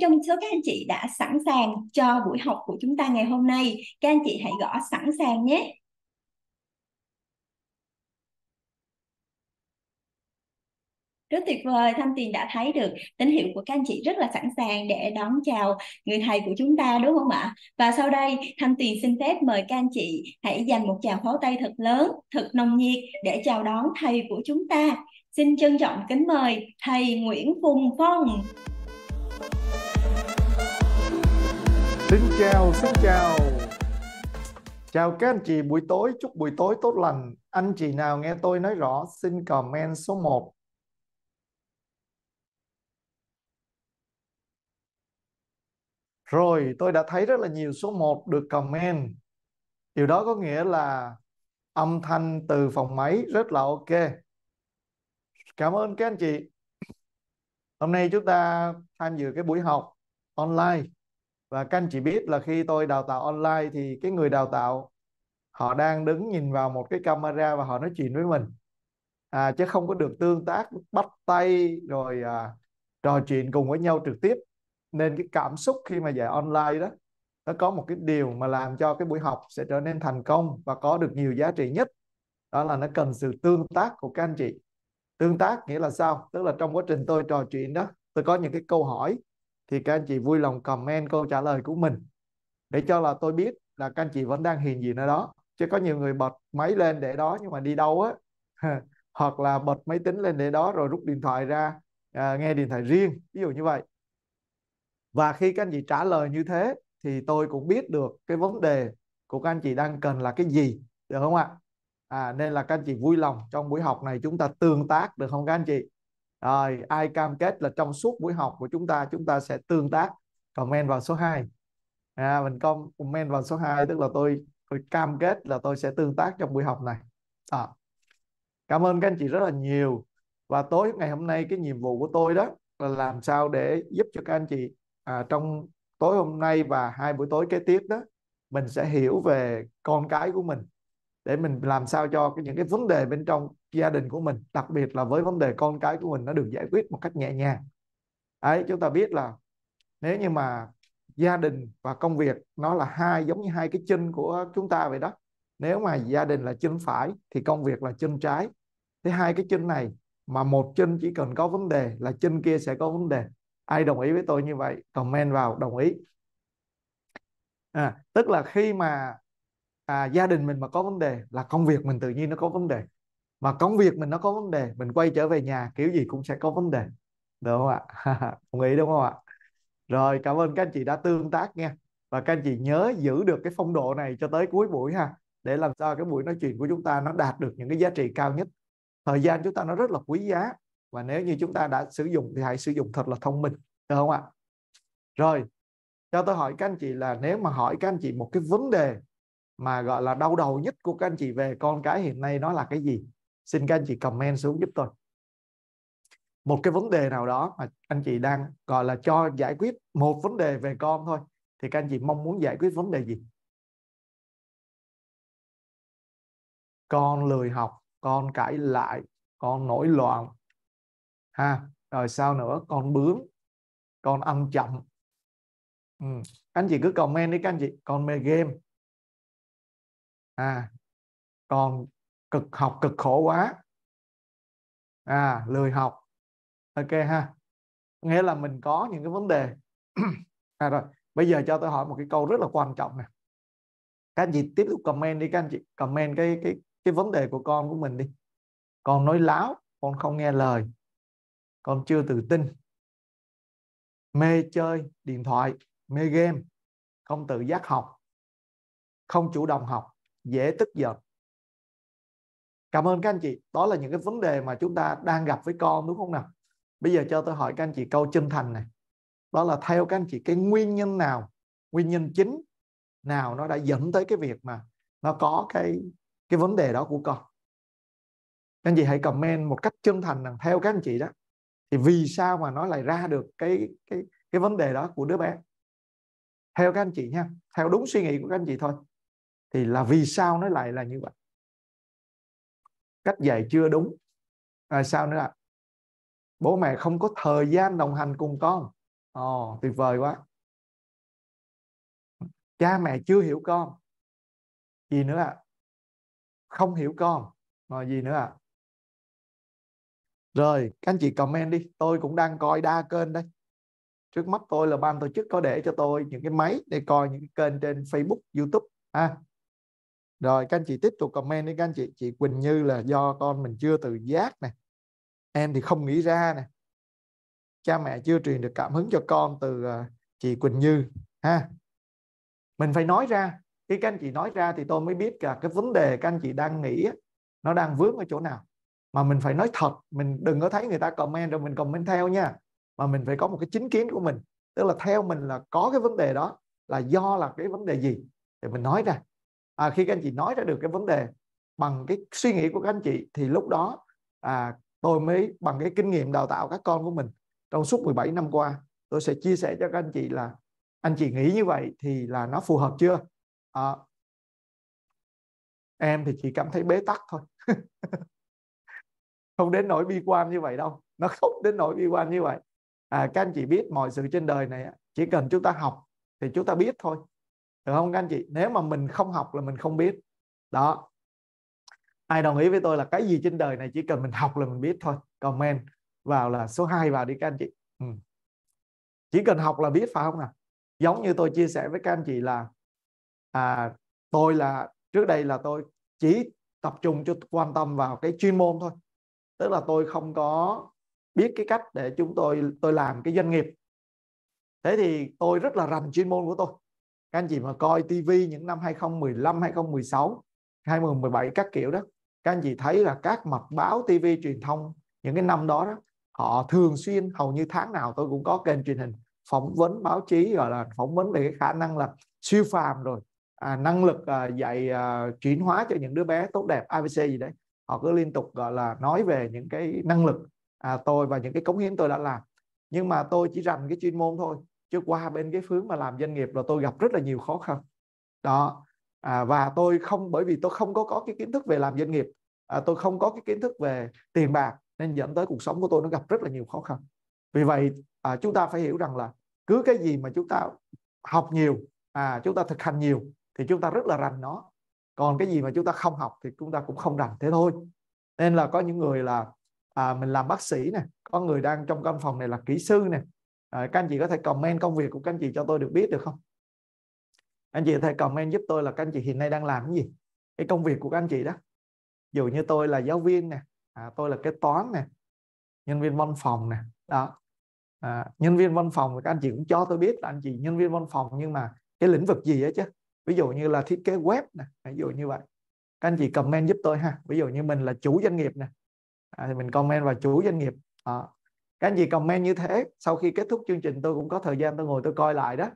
trong số các anh chị đã sẵn sàng cho buổi học của chúng ta ngày hôm nay, các anh chị hãy gõ sẵn sàng nhé. Rất tuyệt vời, Thanh Tiền đã thấy được tín hiệu của các anh chị rất là sẵn sàng để đón chào người thầy của chúng ta đúng không ạ? Và sau đây, Thanh Tiền xin phép mời các anh chị hãy dành một chào pháo tay thật lớn, thật nồng nhiệt để chào đón thầy của chúng ta. Xin trân trọng kính mời thầy Nguyễn Phùng Phong. Xin chào, xin chào Chào các anh chị buổi tối, chúc buổi tối tốt lành Anh chị nào nghe tôi nói rõ xin comment số 1 Rồi, tôi đã thấy rất là nhiều số 1 được comment Điều đó có nghĩa là âm thanh từ phòng máy rất là ok Cảm ơn các anh chị Hôm nay chúng ta tham dự cái buổi học online và các anh chị biết là khi tôi đào tạo online thì cái người đào tạo họ đang đứng nhìn vào một cái camera và họ nói chuyện với mình à, chứ không có được tương tác bắt tay rồi à, trò chuyện cùng với nhau trực tiếp nên cái cảm xúc khi mà dạy online đó nó có một cái điều mà làm cho cái buổi học sẽ trở nên thành công và có được nhiều giá trị nhất đó là nó cần sự tương tác của các anh chị tương tác nghĩa là sao tức là trong quá trình tôi trò chuyện đó tôi có những cái câu hỏi thì các anh chị vui lòng comment câu trả lời của mình để cho là tôi biết là các anh chị vẫn đang hiền gì nơi đó chứ có nhiều người bật máy lên để đó nhưng mà đi đâu á hoặc là bật máy tính lên để đó rồi rút điện thoại ra à, nghe điện thoại riêng ví dụ như vậy và khi các anh chị trả lời như thế thì tôi cũng biết được cái vấn đề của các anh chị đang cần là cái gì được không ạ à, nên là các anh chị vui lòng trong buổi học này chúng ta tương tác được không các anh chị rồi ai cam kết là trong suốt buổi học của chúng ta chúng ta sẽ tương tác comment vào số 2 à, mình comment vào số 2 tức là tôi tôi cam kết là tôi sẽ tương tác trong buổi học này à. cảm ơn các anh chị rất là nhiều và tối ngày hôm nay cái nhiệm vụ của tôi đó là làm sao để giúp cho các anh chị à, trong tối hôm nay và hai buổi tối kế tiếp đó mình sẽ hiểu về con cái của mình để mình làm sao cho cái những cái vấn đề bên trong gia đình của mình đặc biệt là với vấn đề con cái của mình nó được giải quyết một cách nhẹ nhàng ấy chúng ta biết là nếu như mà gia đình và công việc nó là hai giống như hai cái chân của chúng ta vậy đó nếu mà gia đình là chân phải thì công việc là chân trái thế hai cái chân này mà một chân chỉ cần có vấn đề là chân kia sẽ có vấn đề ai đồng ý với tôi như vậy comment vào đồng ý à, tức là khi mà à, gia đình mình mà có vấn đề là công việc mình tự nhiên nó có vấn đề mà công việc mình nó có vấn đề mình quay trở về nhà kiểu gì cũng sẽ có vấn đề đúng không ạ đồng ý đúng không ạ rồi cảm ơn các anh chị đã tương tác nha và các anh chị nhớ giữ được cái phong độ này cho tới cuối buổi ha để làm sao cái buổi nói chuyện của chúng ta nó đạt được những cái giá trị cao nhất thời gian chúng ta nó rất là quý giá và nếu như chúng ta đã sử dụng thì hãy sử dụng thật là thông minh được không ạ rồi cho tôi hỏi các anh chị là nếu mà hỏi các anh chị một cái vấn đề mà gọi là đau đầu nhất của các anh chị về con cái hiện nay nó là cái gì xin các anh chị comment xuống giúp tôi một cái vấn đề nào đó mà anh chị đang gọi là cho giải quyết một vấn đề về con thôi thì các anh chị mong muốn giải quyết vấn đề gì con lười học con cãi lại con nổi loạn ha rồi sao nữa con bướng con ăn chậm ừ. anh chị cứ comment đi các anh chị con mê game à còn cực học cực khổ quá à lười học ok ha nghĩa là mình có những cái vấn đề à rồi bây giờ cho tôi hỏi một cái câu rất là quan trọng nè các anh chị tiếp tục comment đi các anh chị comment cái cái cái vấn đề của con của mình đi con nói láo con không nghe lời con chưa tự tin mê chơi điện thoại mê game không tự giác học không chủ động học dễ tức giận cảm ơn các anh chị đó là những cái vấn đề mà chúng ta đang gặp với con đúng không nào bây giờ cho tôi hỏi các anh chị câu chân thành này đó là theo các anh chị cái nguyên nhân nào nguyên nhân chính nào nó đã dẫn tới cái việc mà nó có cái cái vấn đề đó của con các anh chị hãy comment một cách chân thành rằng theo các anh chị đó thì vì sao mà nó lại ra được cái cái cái vấn đề đó của đứa bé theo các anh chị nha theo đúng suy nghĩ của các anh chị thôi thì là vì sao nó lại là như vậy cách dạy chưa đúng à, sao nữa ạ à? bố mẹ không có thời gian đồng hành cùng con ồ tuyệt vời quá cha mẹ chưa hiểu con gì nữa ạ à? không hiểu con rồi gì nữa ạ à? rồi các anh chị comment đi tôi cũng đang coi đa kênh đây trước mắt tôi là ban tổ chức có để cho tôi những cái máy để coi những cái kênh trên facebook youtube ha à rồi các anh chị tiếp tục comment đi các anh chị chị Quỳnh Như là do con mình chưa từ giác nè em thì không nghĩ ra nè cha mẹ chưa truyền được cảm hứng cho con từ ờ, chị Quỳnh Như ha mình phải nói ra khi các anh chị nói ra thì tôi mới biết cả cái vấn đề các anh chị đang nghĩ nó đang vướng ở chỗ nào mà mình phải nói thật mình đừng có thấy người ta comment rồi mình comment theo nha mà mình phải có một cái chính kiến của mình tức là theo mình là có cái vấn đề đó là do là cái vấn đề gì thì mình nói ra à, khi các anh chị nói ra được cái vấn đề bằng cái suy nghĩ của các anh chị thì lúc đó à, tôi mới bằng cái kinh nghiệm đào tạo các con của mình trong suốt 17 năm qua tôi sẽ chia sẻ cho các anh chị là anh chị nghĩ như vậy thì là nó phù hợp chưa à, em thì chỉ cảm thấy bế tắc thôi không đến nỗi bi quan như vậy đâu nó không đến nỗi bi quan như vậy à, các anh chị biết mọi sự trên đời này chỉ cần chúng ta học thì chúng ta biết thôi được không các anh chị nếu mà mình không học là mình không biết đó ai đồng ý với tôi là cái gì trên đời này chỉ cần mình học là mình biết thôi comment vào là số 2 vào đi các anh chị ừ. chỉ cần học là biết phải không nào giống như tôi chia sẻ với các anh chị là à, tôi là trước đây là tôi chỉ tập trung cho quan tâm vào cái chuyên môn thôi tức là tôi không có biết cái cách để chúng tôi tôi làm cái doanh nghiệp thế thì tôi rất là rành chuyên môn của tôi các anh chị mà coi TV những năm 2015 2016 2017 các kiểu đó các anh chị thấy là các mặt báo TV truyền thông những cái năm đó đó họ thường xuyên hầu như tháng nào tôi cũng có kênh truyền hình phỏng vấn báo chí gọi là phỏng vấn về cái khả năng là siêu phàm rồi à, năng lực à, dạy à, chuyển hóa cho những đứa bé tốt đẹp ABC gì đấy họ cứ liên tục gọi là nói về những cái năng lực à, tôi và những cái cống hiến tôi đã làm nhưng mà tôi chỉ rành cái chuyên môn thôi chứ qua bên cái hướng mà làm doanh nghiệp là tôi gặp rất là nhiều khó khăn đó à, và tôi không bởi vì tôi không có có cái kiến thức về làm doanh nghiệp à, tôi không có cái kiến thức về tiền bạc nên dẫn tới cuộc sống của tôi nó gặp rất là nhiều khó khăn vì vậy à, chúng ta phải hiểu rằng là cứ cái gì mà chúng ta học nhiều à, chúng ta thực hành nhiều thì chúng ta rất là rành nó còn cái gì mà chúng ta không học thì chúng ta cũng không rành thế thôi nên là có những người là à, mình làm bác sĩ này, có người đang trong căn phòng này là kỹ sư này. À, các anh chị có thể comment công việc của các anh chị cho tôi được biết được không anh chị có thể comment giúp tôi là các anh chị hiện nay đang làm cái gì cái công việc của các anh chị đó dù như tôi là giáo viên nè à, tôi là kế toán nè nhân viên văn phòng nè đó à, nhân viên văn phòng các anh chị cũng cho tôi biết là anh chị nhân viên văn phòng nhưng mà cái lĩnh vực gì ấy chứ ví dụ như là thiết kế web nè ví dụ như vậy các anh chị comment giúp tôi ha ví dụ như mình là chủ doanh nghiệp nè à, thì mình comment vào chủ doanh nghiệp à, các anh chị comment như thế sau khi kết thúc chương trình tôi cũng có thời gian tôi ngồi tôi coi lại đó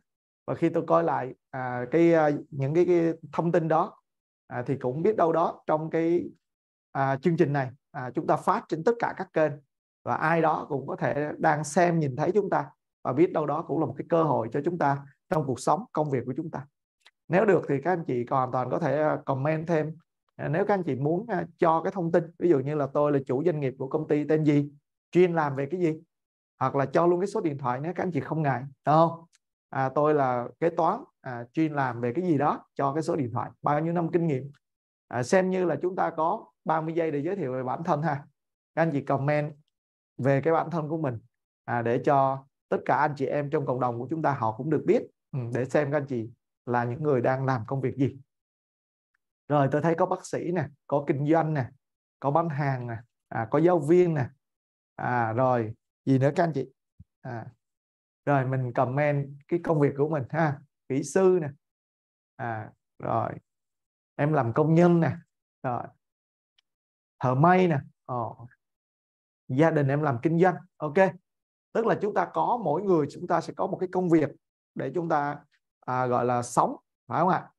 và khi tôi coi lại à, cái à, những cái, cái thông tin đó à, thì cũng biết đâu đó trong cái à, chương trình này à, chúng ta phát trên tất cả các kênh và ai đó cũng có thể đang xem nhìn thấy chúng ta và biết đâu đó cũng là một cái cơ hội cho chúng ta trong cuộc sống công việc của chúng ta nếu được thì các anh chị còn hoàn toàn có thể à, comment thêm à, nếu các anh chị muốn cho cái thông tin ví dụ như là tôi là chủ doanh nghiệp của công ty tên gì chuyên làm về cái gì hoặc là cho luôn cái số điện thoại nếu các anh chị không ngại đúng không à, tôi là kế toán à, chuyên làm về cái gì đó cho cái số điện thoại bao nhiêu năm kinh nghiệm à, xem như là chúng ta có 30 giây để giới thiệu về bản thân ha các anh chị comment về cái bản thân của mình à, để cho tất cả anh chị em trong cộng đồng của chúng ta họ cũng được biết ừ, để xem các anh chị là những người đang làm công việc gì rồi tôi thấy có bác sĩ nè có kinh doanh nè có bán hàng nè à, có giáo viên nè à, rồi gì nữa các anh chị à, rồi mình comment cái công việc của mình ha kỹ sư nè à, rồi em làm công nhân nè rồi thợ may nè Ồ. gia đình em làm kinh doanh ok tức là chúng ta có mỗi người chúng ta sẽ có một cái công việc để chúng ta à, gọi là sống phải không ạ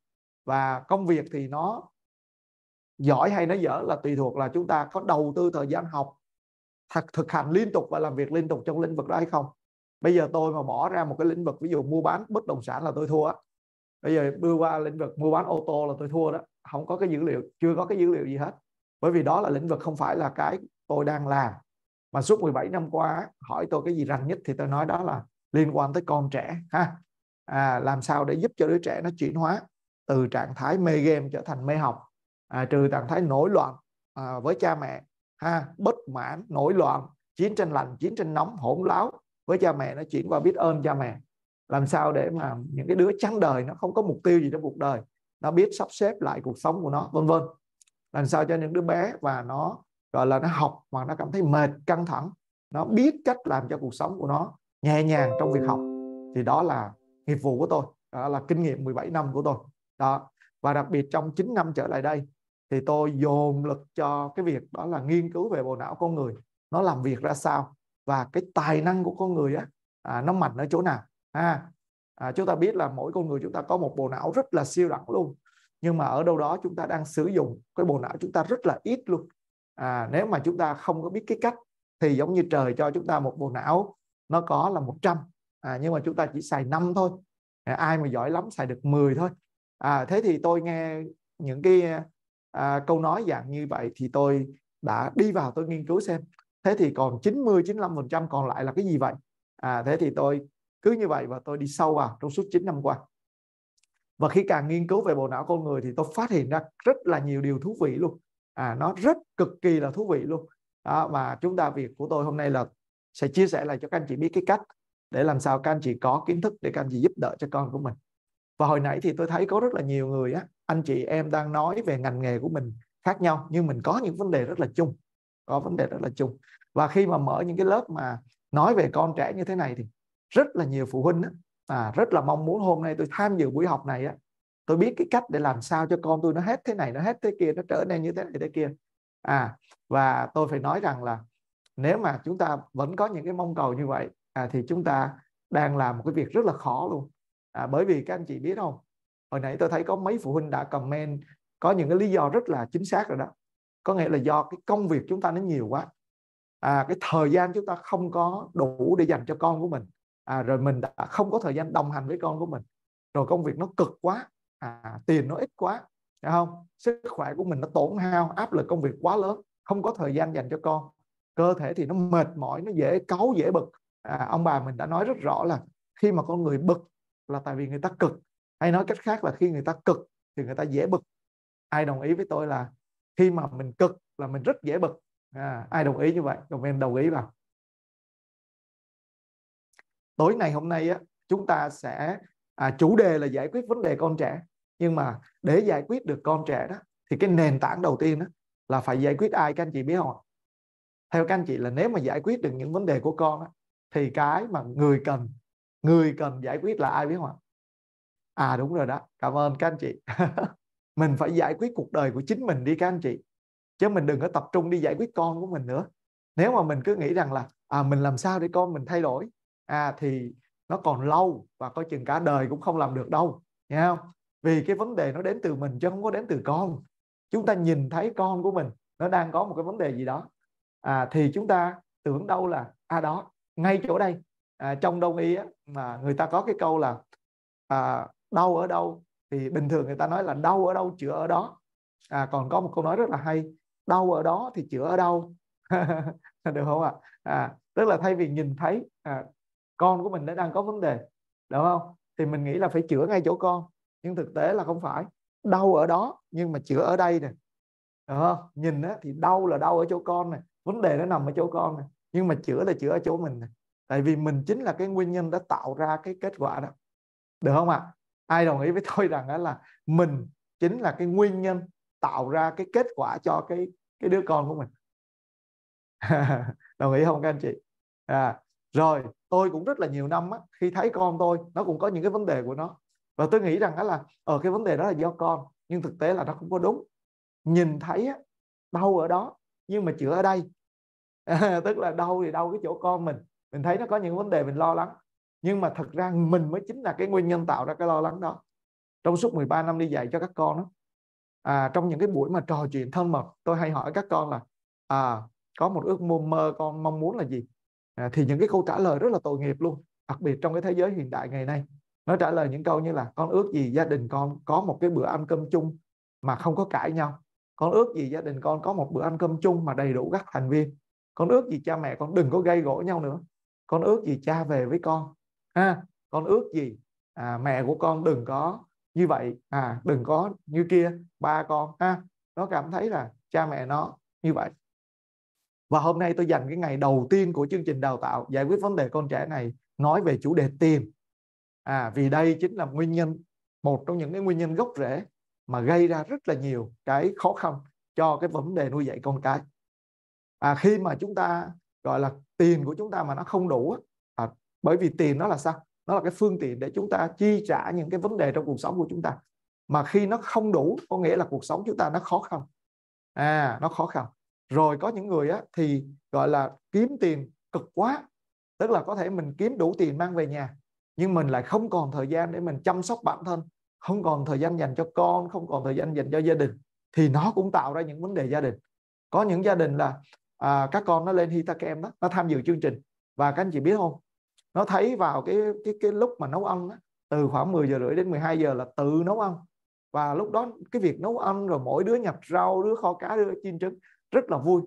và công việc thì nó giỏi hay nó dở là tùy thuộc là chúng ta có đầu tư thời gian học thực hành liên tục và làm việc liên tục trong lĩnh vực đó hay không bây giờ tôi mà bỏ ra một cái lĩnh vực ví dụ mua bán bất động sản là tôi thua á bây giờ đưa qua lĩnh vực mua bán ô tô là tôi thua đó không có cái dữ liệu chưa có cái dữ liệu gì hết bởi vì đó là lĩnh vực không phải là cái tôi đang làm mà suốt 17 năm qua hỏi tôi cái gì rành nhất thì tôi nói đó là liên quan tới con trẻ ha à, làm sao để giúp cho đứa trẻ nó chuyển hóa từ trạng thái mê game trở thành mê học à, trừ trạng thái nổi loạn à, với cha mẹ ha bất mãn nổi loạn chiến tranh lành chiến tranh nóng hỗn láo với cha mẹ nó chuyển qua biết ơn cha mẹ làm sao để mà những cái đứa trắng đời nó không có mục tiêu gì trong cuộc đời nó biết sắp xếp lại cuộc sống của nó vân vân làm sao cho những đứa bé và nó gọi là nó học mà nó cảm thấy mệt căng thẳng nó biết cách làm cho cuộc sống của nó nhẹ nhàng trong việc học thì đó là nghiệp vụ của tôi đó là kinh nghiệm 17 năm của tôi đó và đặc biệt trong 9 năm trở lại đây thì tôi dồn lực cho cái việc đó là nghiên cứu về bộ não con người nó làm việc ra sao và cái tài năng của con người á à, nó mạnh ở chỗ nào ha à, chúng ta biết là mỗi con người chúng ta có một bộ não rất là siêu đẳng luôn nhưng mà ở đâu đó chúng ta đang sử dụng cái bộ não chúng ta rất là ít luôn à, nếu mà chúng ta không có biết cái cách thì giống như trời cho chúng ta một bộ não nó có là 100 à, nhưng mà chúng ta chỉ xài năm thôi à, ai mà giỏi lắm xài được 10 thôi à, thế thì tôi nghe những cái à, câu nói dạng như vậy thì tôi đã đi vào tôi nghiên cứu xem thế thì còn 90 95% còn lại là cái gì vậy à, thế thì tôi cứ như vậy và tôi đi sâu vào trong suốt 9 năm qua và khi càng nghiên cứu về bộ não con người thì tôi phát hiện ra rất là nhiều điều thú vị luôn à, nó rất cực kỳ là thú vị luôn đó, và chúng ta việc của tôi hôm nay là sẽ chia sẻ lại cho các anh chị biết cái cách để làm sao các anh chị có kiến thức để các anh chị giúp đỡ cho con của mình và hồi nãy thì tôi thấy có rất là nhiều người á anh chị em đang nói về ngành nghề của mình khác nhau nhưng mình có những vấn đề rất là chung có vấn đề rất là chung và khi mà mở những cái lớp mà nói về con trẻ như thế này thì rất là nhiều phụ huynh á, à, rất là mong muốn hôm nay tôi tham dự buổi học này á, tôi biết cái cách để làm sao cho con tôi nó hết thế này nó hết thế kia nó trở nên như thế này thế kia à và tôi phải nói rằng là nếu mà chúng ta vẫn có những cái mong cầu như vậy à, thì chúng ta đang làm một cái việc rất là khó luôn à, bởi vì các anh chị biết không hồi nãy tôi thấy có mấy phụ huynh đã comment có những cái lý do rất là chính xác rồi đó có nghĩa là do cái công việc chúng ta nó nhiều quá à, cái thời gian chúng ta không có đủ để dành cho con của mình à, rồi mình đã không có thời gian đồng hành với con của mình rồi công việc nó cực quá à, tiền nó ít quá phải không sức khỏe của mình nó tổn hao áp lực công việc quá lớn không có thời gian dành cho con cơ thể thì nó mệt mỏi nó dễ cáu dễ bực à, ông bà mình đã nói rất rõ là khi mà con người bực là tại vì người ta cực hay nói cách khác là khi người ta cực thì người ta dễ bực ai đồng ý với tôi là khi mà mình cực là mình rất dễ bực à, ai đồng ý như vậy em đồng ý vào tối ngày hôm nay á, chúng ta sẽ à, chủ đề là giải quyết vấn đề con trẻ nhưng mà để giải quyết được con trẻ đó thì cái nền tảng đầu tiên đó là phải giải quyết ai các anh chị biết không theo các anh chị là nếu mà giải quyết được những vấn đề của con đó, thì cái mà người cần người cần giải quyết là ai biết không ạ à đúng rồi đó cảm ơn các anh chị mình phải giải quyết cuộc đời của chính mình đi các anh chị chứ mình đừng có tập trung đi giải quyết con của mình nữa nếu mà mình cứ nghĩ rằng là à mình làm sao để con mình thay đổi à thì nó còn lâu và coi chừng cả đời cũng không làm được đâu nghe không vì cái vấn đề nó đến từ mình chứ không có đến từ con chúng ta nhìn thấy con của mình nó đang có một cái vấn đề gì đó à, thì chúng ta tưởng đâu là à đó ngay chỗ đây à, trong đông y á, mà người ta có cái câu là à, đau ở đâu thì bình thường người ta nói là đau ở đâu chữa ở đó à, còn có một câu nói rất là hay đau ở đó thì chữa ở đâu được không ạ à? tức là thay vì nhìn thấy à, con của mình nó đang có vấn đề đúng không thì mình nghĩ là phải chữa ngay chỗ con nhưng thực tế là không phải đau ở đó nhưng mà chữa ở đây nè đúng không? nhìn á, thì đau là đau ở chỗ con này vấn đề nó nằm ở chỗ con này nhưng mà chữa là chữa ở chỗ mình này tại vì mình chính là cái nguyên nhân đã tạo ra cái kết quả đó được không ạ à? ai đồng ý với tôi rằng là mình chính là cái nguyên nhân tạo ra cái kết quả cho cái cái đứa con của mình đồng ý không các anh chị à, rồi tôi cũng rất là nhiều năm á, khi thấy con tôi nó cũng có những cái vấn đề của nó và tôi nghĩ rằng đó là ở ờ, cái vấn đề đó là do con nhưng thực tế là nó không có đúng nhìn thấy á, đau ở đó nhưng mà chữa ở đây tức là đau thì đau cái chỗ con mình mình thấy nó có những vấn đề mình lo lắng nhưng mà thật ra mình mới chính là cái nguyên nhân tạo ra cái lo lắng đó trong suốt 13 năm đi dạy cho các con đó à, trong những cái buổi mà trò chuyện thân mật tôi hay hỏi các con là à, có một ước mơ mơ con mong muốn là gì à, thì những cái câu trả lời rất là tội nghiệp luôn đặc biệt trong cái thế giới hiện đại ngày nay nó trả lời những câu như là con ước gì gia đình con có một cái bữa ăn cơm chung mà không có cãi nhau con ước gì gia đình con có một bữa ăn cơm chung mà đầy đủ các thành viên con ước gì cha mẹ con đừng có gây gỗ nhau nữa con ước gì cha về với con ha con ước gì à, mẹ của con đừng có như vậy à đừng có như kia ba con ha nó cảm thấy là cha mẹ nó như vậy và hôm nay tôi dành cái ngày đầu tiên của chương trình đào tạo giải quyết vấn đề con trẻ này nói về chủ đề tìm à vì đây chính là nguyên nhân một trong những cái nguyên nhân gốc rễ mà gây ra rất là nhiều cái khó khăn cho cái vấn đề nuôi dạy con cái à khi mà chúng ta gọi là tiền của chúng ta mà nó không đủ à, bởi vì tiền nó là sao nó là cái phương tiện để chúng ta chi trả những cái vấn đề trong cuộc sống của chúng ta mà khi nó không đủ có nghĩa là cuộc sống chúng ta nó khó khăn à nó khó khăn rồi có những người á, thì gọi là kiếm tiền cực quá tức là có thể mình kiếm đủ tiền mang về nhà nhưng mình lại không còn thời gian để mình chăm sóc bản thân không còn thời gian dành cho con không còn thời gian dành cho gia đình thì nó cũng tạo ra những vấn đề gia đình có những gia đình là à, các con nó lên Hitakem đó nó tham dự chương trình và các anh chị biết không nó thấy vào cái cái cái lúc mà nấu ăn đó, từ khoảng 10 giờ rưỡi đến 12 giờ là tự nấu ăn và lúc đó cái việc nấu ăn rồi mỗi đứa nhập rau đứa kho cá đứa chiên trứng rất là vui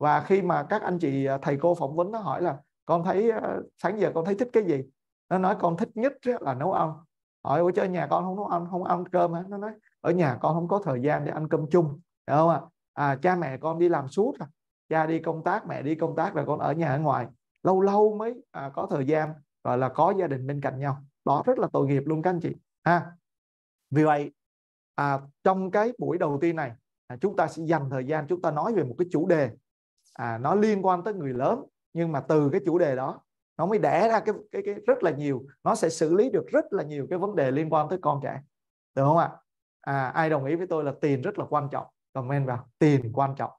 và khi mà các anh chị à, thầy cô phỏng vấn nó hỏi là con thấy à, sáng giờ con thấy thích cái gì nó nói con thích nhất là nấu ăn hỏi ở chơi nhà con không nấu ăn không ăn cơm hả nó nói ở nhà con không có thời gian để ăn cơm chung hiểu không ạ à? cha mẹ con đi làm suốt rồi à cha đi công tác mẹ đi công tác rồi con ở nhà ở ngoài lâu lâu mới à, có thời gian gọi là có gia đình bên cạnh nhau đó rất là tội nghiệp luôn các anh chị ha vì vậy à, trong cái buổi đầu tiên này à, chúng ta sẽ dành thời gian chúng ta nói về một cái chủ đề à, nó liên quan tới người lớn nhưng mà từ cái chủ đề đó nó mới đẻ ra cái, cái cái rất là nhiều nó sẽ xử lý được rất là nhiều cái vấn đề liên quan tới con trẻ được không ạ à, ai đồng ý với tôi là tiền rất là quan trọng comment vào tiền quan trọng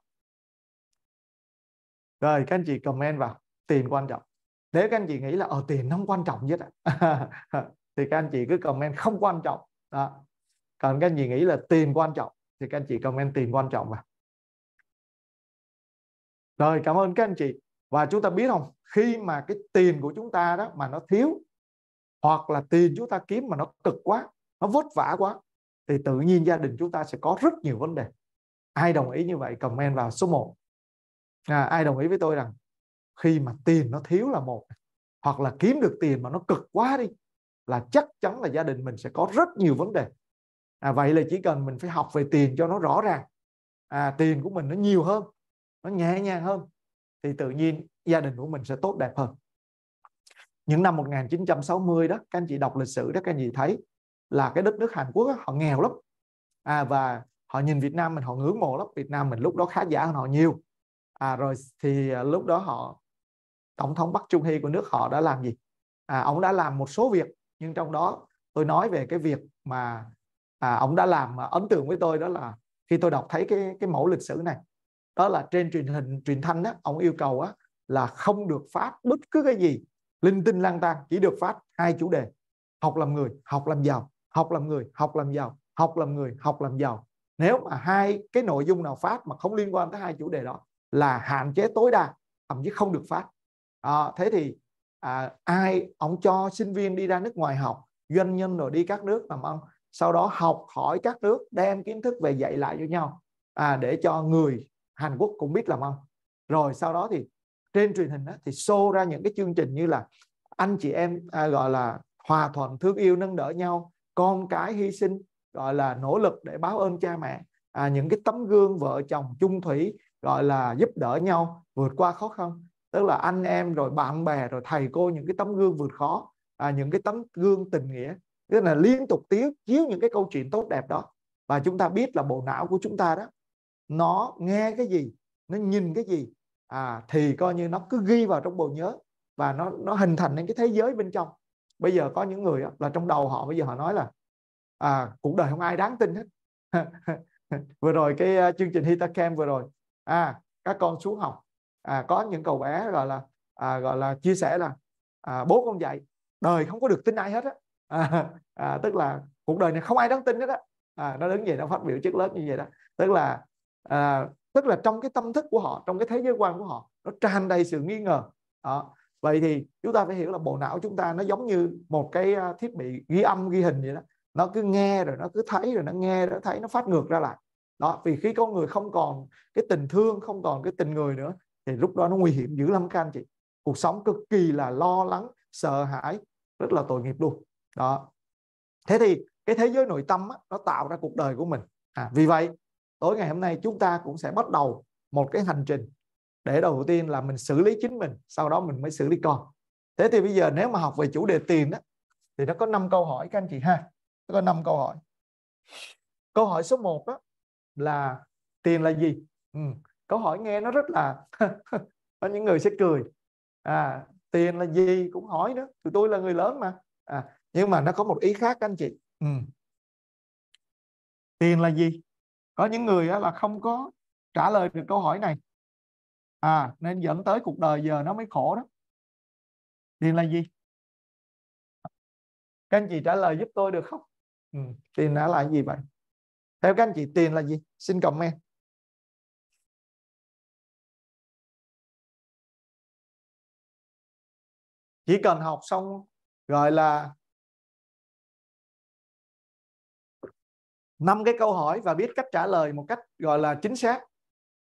rồi các anh chị comment vào tiền quan trọng nếu các anh chị nghĩ là ở ờ, tiền nó không quan trọng nhất thì các anh chị cứ comment không quan trọng đó còn các anh chị nghĩ là tiền quan trọng thì các anh chị comment tiền quan trọng vào rồi cảm ơn các anh chị và chúng ta biết không khi mà cái tiền của chúng ta đó mà nó thiếu hoặc là tiền chúng ta kiếm mà nó cực quá nó vất vả quá thì tự nhiên gia đình chúng ta sẽ có rất nhiều vấn đề ai đồng ý như vậy comment vào số 1 à, ai đồng ý với tôi rằng khi mà tiền nó thiếu là một hoặc là kiếm được tiền mà nó cực quá đi là chắc chắn là gia đình mình sẽ có rất nhiều vấn đề à, vậy là chỉ cần mình phải học về tiền cho nó rõ ràng à, tiền của mình nó nhiều hơn nó nhẹ nhàng hơn thì tự nhiên gia đình của mình sẽ tốt đẹp hơn những năm 1960 đó các anh chị đọc lịch sử đó các anh chị thấy là cái đất nước Hàn Quốc đó, họ nghèo lắm à, và họ nhìn Việt Nam mình họ ngưỡng mộ lắm Việt Nam mình lúc đó khá giả hơn họ nhiều à, rồi thì ờ, lúc đó họ tổng thống Bắc Trung Hy của nước họ đã làm gì à, ông đã làm một số việc nhưng trong đó tôi nói về cái việc mà à, ông đã làm ờ, ấn tượng với tôi đó là khi tôi đọc thấy cái cái mẫu lịch sử này đó là trên truyền hình truyền thanh á, ông yêu cầu á, là không được phát bất cứ cái gì linh tinh lang tan chỉ được phát hai chủ đề học làm người học làm giàu học làm người học làm giàu học làm người học làm giàu nếu mà hai cái nội dung nào phát mà không liên quan tới hai chủ đề đó là hạn chế tối đa thậm chí không được phát à, thế thì à, ai ông cho sinh viên đi ra nước ngoài học doanh nhân rồi đi các nước làm ăn sau đó học hỏi các nước đem kiến thức về dạy lại cho nhau à, để cho người Hàn Quốc cũng biết làm ăn rồi sau đó thì trên truyền hình đó, thì show ra những cái chương trình như là anh chị em à, gọi là hòa thuận thương yêu nâng đỡ nhau con cái hy sinh gọi là nỗ lực để báo ơn cha mẹ à, những cái tấm gương vợ chồng chung thủy gọi là giúp đỡ nhau vượt qua khó khăn tức là anh em rồi bạn bè rồi thầy cô những cái tấm gương vượt khó à, những cái tấm gương tình nghĩa tức là liên tục tiếu chiếu những cái câu chuyện tốt đẹp đó và chúng ta biết là bộ não của chúng ta đó nó nghe cái gì nó nhìn cái gì à, thì coi như nó cứ ghi vào trong bộ nhớ và nó nó hình thành nên cái thế giới bên trong bây giờ có những người đó, là trong đầu họ bây giờ họ nói là à, cuộc đời không ai đáng tin hết vừa rồi cái à, chương trình Hitakem vừa rồi à các con xuống học à, có những cậu bé gọi là à, gọi là chia sẻ là à, bố con dạy đời không có được tin ai hết á à, à, tức là cuộc đời này không ai đáng tin hết á à, nó đứng vậy nó phát biểu trước lớp như vậy đó tức là à, tức là trong cái tâm thức của họ trong cái thế giới quan của họ nó tràn đầy sự nghi ngờ đó. vậy thì chúng ta phải hiểu là bộ não chúng ta nó giống như một cái à, thiết bị ghi âm ghi hình vậy đó nó cứ nghe rồi nó cứ thấy rồi nó nghe rồi nó thấy nó phát ngược ra lại đó vì khi con người không còn cái tình thương không còn cái tình người nữa thì lúc đó nó nguy hiểm dữ lắm các anh chị cuộc sống cực kỳ là lo lắng sợ hãi rất là tội nghiệp luôn đó thế thì cái thế giới nội tâm á, nó tạo ra cuộc đời của mình à, vì vậy tối ngày hôm nay chúng ta cũng sẽ bắt đầu một cái hành trình để đầu tiên là mình xử lý chính mình sau đó mình mới xử lý con thế thì bây giờ nếu mà học về chủ đề tiền đó thì nó có 5 câu hỏi các anh chị ha nó có 5 câu hỏi câu hỏi số 1 đó là tiền là gì ừ. câu hỏi nghe nó rất là có những người sẽ cười à tiền là gì cũng hỏi nữa tụi tôi là người lớn mà à, nhưng mà nó có một ý khác anh chị ừ. tiền là gì có những người là không có trả lời được câu hỏi này à nên dẫn tới cuộc đời giờ nó mới khổ đó tiền là gì các anh chị trả lời giúp tôi được không ừ. tiền đã là gì vậy theo các anh chị tiền là gì xin comment chỉ cần học xong gọi là năm cái câu hỏi và biết cách trả lời một cách gọi là chính xác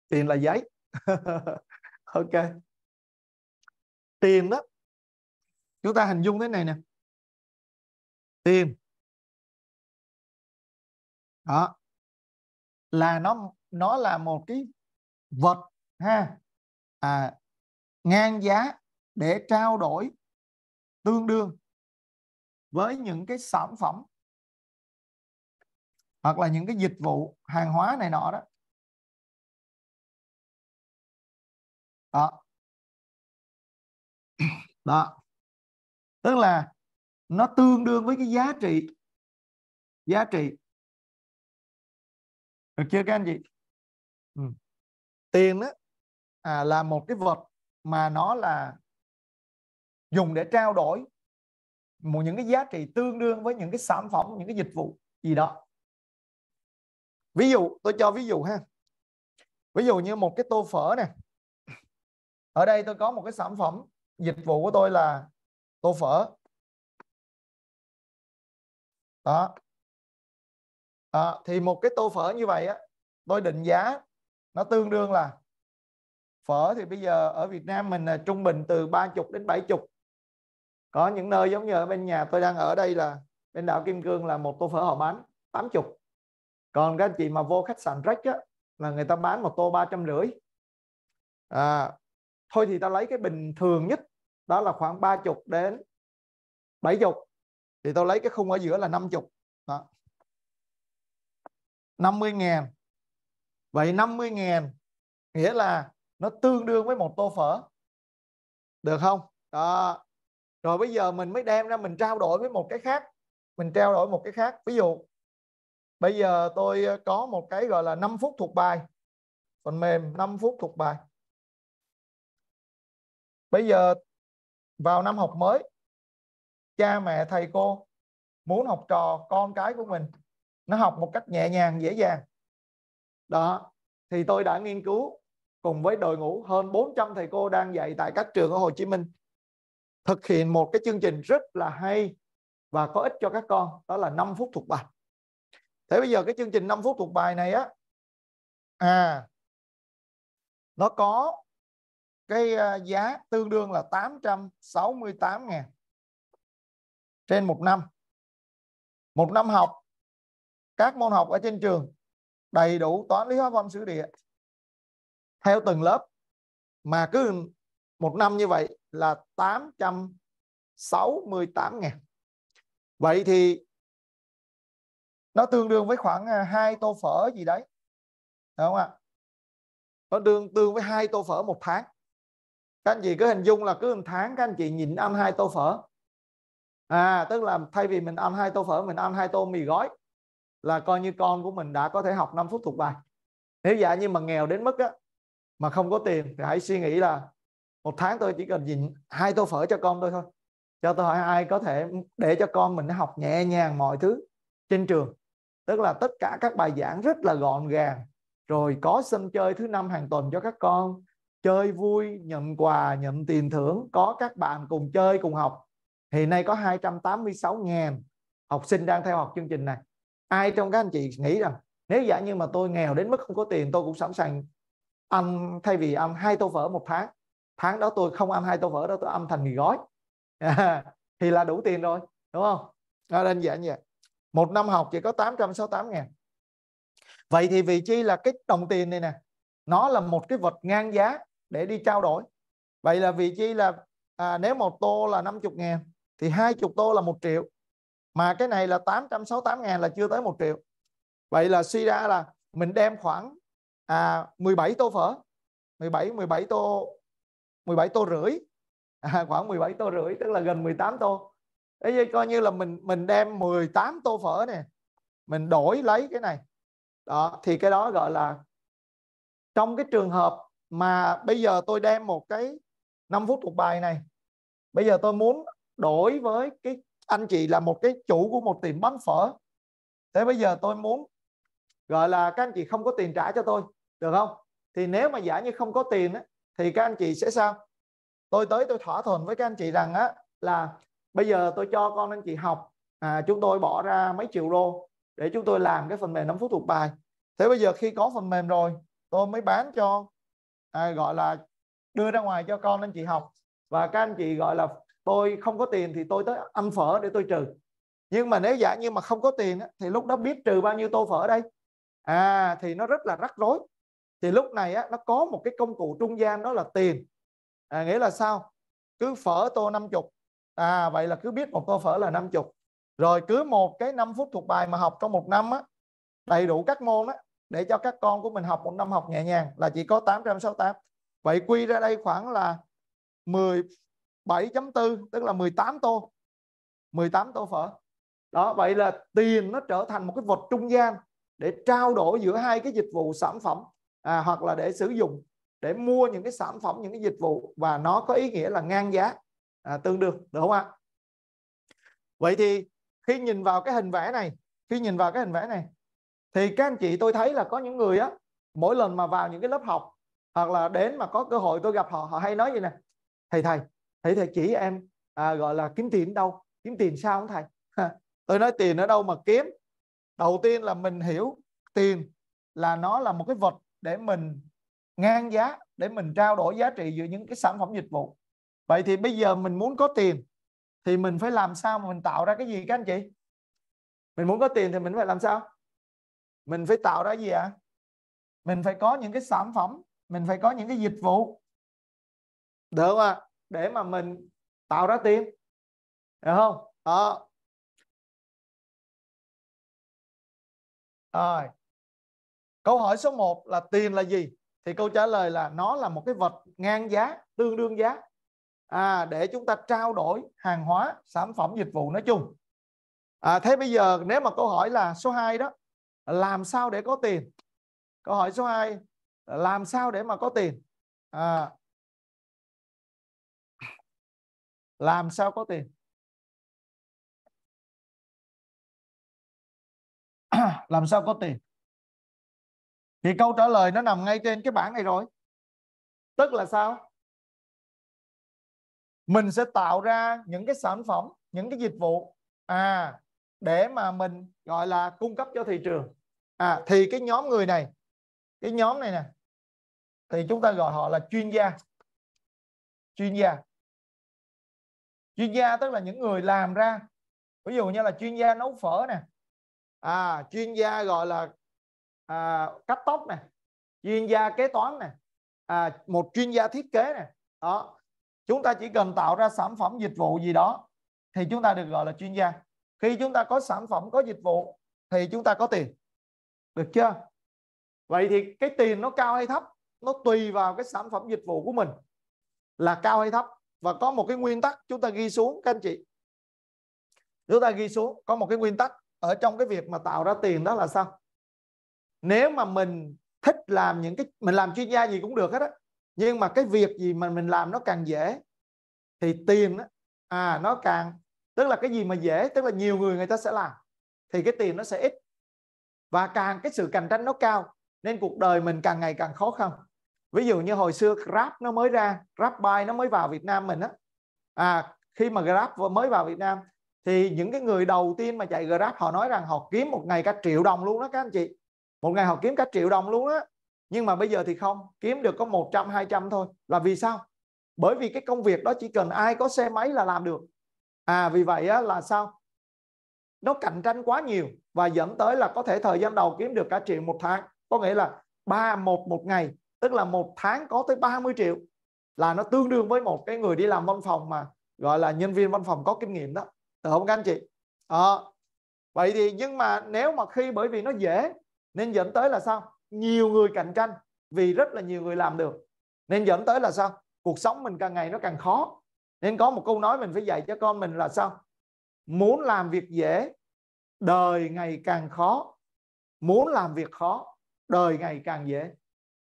tiền là giấy ok tiền đó chúng ta hình dung thế này nè tiền đó là nó nó là một cái vật ha à, ngang giá để trao đổi tương đương với những cái sản phẩm hoặc là những cái dịch vụ hàng hóa này nọ đó đó đó tức là nó tương đương với cái giá trị giá trị được chưa các anh chị ừ. tiền đó à, là một cái vật mà nó là dùng để trao đổi một những cái giá trị tương đương với những cái sản phẩm những cái dịch vụ gì đó ví dụ tôi cho ví dụ ha ví dụ như một cái tô phở nè ở đây tôi có một cái sản phẩm dịch vụ của tôi là tô phở đó à, thì một cái tô phở như vậy á tôi định giá nó tương đương là phở thì bây giờ ở Việt Nam mình là trung bình từ 30 đến 70 có những nơi giống như ở bên nhà tôi đang ở đây là bên đảo Kim Cương là một tô phở họ bán 80 còn các anh chị mà vô khách sạn Rex á là người ta bán một tô 350 à, thôi thì ta lấy cái bình thường nhất đó là khoảng 30 đến 70 thì tôi lấy cái khung ở giữa là 50 50 ngàn Vậy 50 ngàn nghĩa là nó tương đương với một tô phở. Được không? Đó. Rồi bây giờ mình mới đem ra mình trao đổi với một cái khác. Mình trao đổi một cái khác. Ví dụ bây giờ tôi có một cái gọi là 5 phút thuộc bài. Phần mềm 5 phút thuộc bài. Bây giờ vào năm học mới cha mẹ thầy cô muốn học trò con cái của mình nó học một cách nhẹ nhàng dễ dàng đó thì tôi đã nghiên cứu cùng với đội ngũ hơn 400 thầy cô đang dạy tại các trường ở Hồ Chí Minh thực hiện một cái chương trình rất là hay và có ích cho các con đó là 5 phút thuộc bài thế bây giờ cái chương trình 5 phút thuộc bài này á à nó có cái à, giá tương đương là 868 ngàn trên một năm một năm học các môn học ở trên trường đầy đủ toán lý hóa văn sử địa theo từng lớp mà cứ một năm như vậy là 868 ngàn vậy thì nó tương đương với khoảng à, hai tô phở gì đấy đúng không ạ nó tương đương với hai tô phở một tháng các anh chị cứ hình dung là cứ một tháng các anh chị nhịn ăn hai tô phở à tức là thay vì mình ăn hai tô phở mình ăn hai tô mì gói là coi như con của mình đã có thể học 5 phút thuộc bài nếu giả như mà nghèo đến mức á, mà không có tiền thì hãy suy nghĩ là một tháng tôi chỉ cần nhịn hai tô phở cho con tôi thôi cho tôi hỏi ai có thể để cho con mình học nhẹ nhàng mọi thứ trên trường tức là tất cả các bài giảng rất là gọn gàng rồi có sân chơi thứ năm hàng tuần cho các con chơi vui nhận quà nhận tiền thưởng có các bạn cùng chơi cùng học hiện nay có 286 000 học sinh đang theo học chương trình này ai trong các anh chị nghĩ rằng nếu giả như mà tôi nghèo đến mức không có tiền tôi cũng sẵn sàng ăn thay vì ăn hai tô phở một tháng tháng đó tôi không ăn hai tô phở đó tôi ăn thành mì gói thì là đủ tiền rồi đúng không đó, đơn giản vậy một năm học chỉ có 868 ngàn vậy thì vị chi là cái đồng tiền này nè nó là một cái vật ngang giá để đi trao đổi vậy là vị chi là à, nếu một tô là 50 ngàn thì hai chục tô là một triệu mà cái này là 868 ngàn là chưa tới 1 triệu vậy là suy ra là mình đem khoảng à, 17 tô phở 17 17 tô 17 tô rưỡi à, khoảng 17 tô rưỡi tức là gần 18 tô đấy coi như là mình mình đem 18 tô phở nè mình đổi lấy cái này đó thì cái đó gọi là trong cái trường hợp mà bây giờ tôi đem một cái 5 phút thuộc bài này bây giờ tôi muốn đổi với cái anh chị là một cái chủ của một tiệm bánh phở thế bây giờ tôi muốn gọi là các anh chị không có tiền trả cho tôi được không thì nếu mà giả như không có tiền thì các anh chị sẽ sao tôi tới tôi thỏa thuận với các anh chị rằng á là bây giờ tôi cho con anh chị học à, chúng tôi bỏ ra mấy triệu đô để chúng tôi làm cái phần mềm năm phút thuộc bài thế bây giờ khi có phần mềm rồi tôi mới bán cho à, gọi là đưa ra ngoài cho con anh chị học và các anh chị gọi là tôi không có tiền thì tôi tới âm phở để tôi trừ nhưng mà nếu giả như mà không có tiền thì lúc đó biết trừ bao nhiêu tô phở đây à thì nó rất là rắc rối thì lúc này á, nó có một cái công cụ trung gian đó là tiền à, nghĩa là sao cứ phở tô 50 à vậy là cứ biết một tô phở là 50 rồi cứ một cái 5 phút thuộc bài mà học trong một năm á đầy đủ các môn á để cho các con của mình học một năm học nhẹ nhàng là chỉ có 868 vậy quy ra đây khoảng là 10 7.4 tức là 18 tô 18 tô phở đó vậy là tiền nó trở thành một cái vật trung gian để trao đổi giữa hai cái dịch vụ sản phẩm à, hoặc là để sử dụng để mua những cái sản phẩm những cái dịch vụ và nó có ý nghĩa là ngang giá à, tương đương được không ạ vậy thì khi nhìn vào cái hình vẽ này khi nhìn vào cái hình vẽ này thì các anh chị tôi thấy là có những người á mỗi lần mà vào những cái lớp học hoặc là đến mà có cơ hội tôi gặp họ họ hay nói gì nè thầy thầy thầy thầy chỉ em à, gọi là kiếm tiền đâu kiếm tiền sao không thầy tôi nói tiền ở đâu mà kiếm đầu tiên là mình hiểu tiền là nó là một cái vật để mình ngang giá để mình trao đổi giá trị giữa những cái sản phẩm dịch vụ vậy thì bây giờ mình muốn có tiền thì mình phải làm sao mà mình tạo ra cái gì các anh chị mình muốn có tiền thì mình phải làm sao mình phải tạo ra gì ạ à? mình phải có những cái sản phẩm mình phải có những cái dịch vụ được không ạ à? để mà mình tạo ra tiền được không đó rồi câu hỏi số 1 là tiền là gì thì câu trả lời là nó là một cái vật ngang giá tương đương giá à, để chúng ta trao đổi hàng hóa sản phẩm dịch vụ nói chung à, thế bây giờ nếu mà câu hỏi là số 2 đó làm sao để có tiền câu hỏi số 2 làm sao để mà có tiền à, làm sao có tiền làm sao có tiền thì câu trả lời nó nằm ngay trên cái bảng này rồi tức là sao mình sẽ tạo ra những cái sản phẩm những cái dịch vụ à để mà mình gọi là cung cấp cho thị trường à thì cái nhóm người này cái nhóm này nè thì chúng ta gọi họ là chuyên gia chuyên gia chuyên gia tức là những người làm ra ví dụ như là chuyên gia nấu phở nè à, chuyên gia gọi là à, cắt tóc nè chuyên gia kế toán nè à, một chuyên gia thiết kế nè đó chúng ta chỉ cần tạo ra sản phẩm dịch vụ gì đó thì chúng ta được gọi là chuyên gia khi chúng ta có sản phẩm có dịch vụ thì chúng ta có tiền được chưa vậy thì cái tiền nó cao hay thấp nó tùy vào cái sản phẩm dịch vụ của mình là cao hay thấp và có một cái nguyên tắc chúng ta ghi xuống các anh chị chúng ta ghi xuống có một cái nguyên tắc ở trong cái việc mà tạo ra tiền đó là sao nếu mà mình thích làm những cái mình làm chuyên gia gì cũng được hết á nhưng mà cái việc gì mà mình làm nó càng dễ thì tiền đó, à nó càng tức là cái gì mà dễ tức là nhiều người người ta sẽ làm thì cái tiền nó sẽ ít và càng cái sự cạnh tranh nó cao nên cuộc đời mình càng ngày càng khó khăn ví dụ như hồi xưa Grab nó mới ra Grab Grabbuy nó mới vào Việt Nam mình á à khi mà Grab mới vào Việt Nam thì những cái người đầu tiên mà chạy Grab họ nói rằng họ kiếm một ngày cả triệu đồng luôn đó các anh chị một ngày họ kiếm cả triệu đồng luôn á nhưng mà bây giờ thì không kiếm được có 100 200 thôi là vì sao bởi vì cái công việc đó chỉ cần ai có xe máy là làm được à vì vậy á, là sao nó cạnh tranh quá nhiều và dẫn tới là có thể thời gian đầu kiếm được cả triệu một tháng có nghĩa là ba một một ngày tức là một tháng có tới 30 triệu là nó tương đương với một cái người đi làm văn phòng mà gọi là nhân viên văn phòng có kinh nghiệm đó được không các anh chị à, vậy thì nhưng mà nếu mà khi bởi vì nó dễ nên dẫn tới là sao nhiều người cạnh tranh vì rất là nhiều người làm được nên dẫn tới là sao cuộc sống mình càng ngày nó càng khó nên có một câu nói mình phải dạy cho con mình là sao muốn làm việc dễ đời ngày càng khó muốn làm việc khó đời ngày càng dễ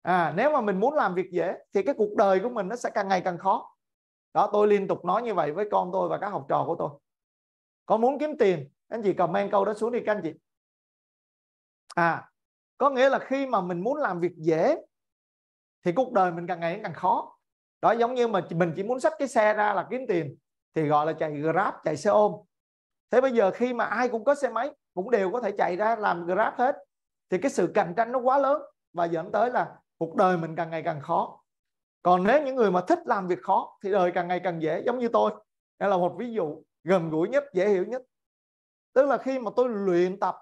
à, nếu mà mình muốn làm việc dễ thì cái cuộc đời của mình nó sẽ càng ngày càng khó đó tôi liên tục nói như vậy với con tôi và các học trò của tôi con muốn kiếm tiền anh chị comment câu đó xuống đi các anh chị à có nghĩa là khi mà mình muốn làm việc dễ thì cuộc đời mình càng ngày càng khó đó giống như mà mình chỉ muốn xách cái xe ra là kiếm tiền thì gọi là chạy grab chạy xe ôm thế bây giờ khi mà ai cũng có xe máy cũng đều có thể chạy ra làm grab hết thì cái sự cạnh tranh nó quá lớn và dẫn tới là cuộc đời mình càng ngày càng khó còn nếu những người mà thích làm việc khó thì đời càng ngày càng dễ giống như tôi đây là một ví dụ gần gũi nhất dễ hiểu nhất tức là khi mà tôi luyện tập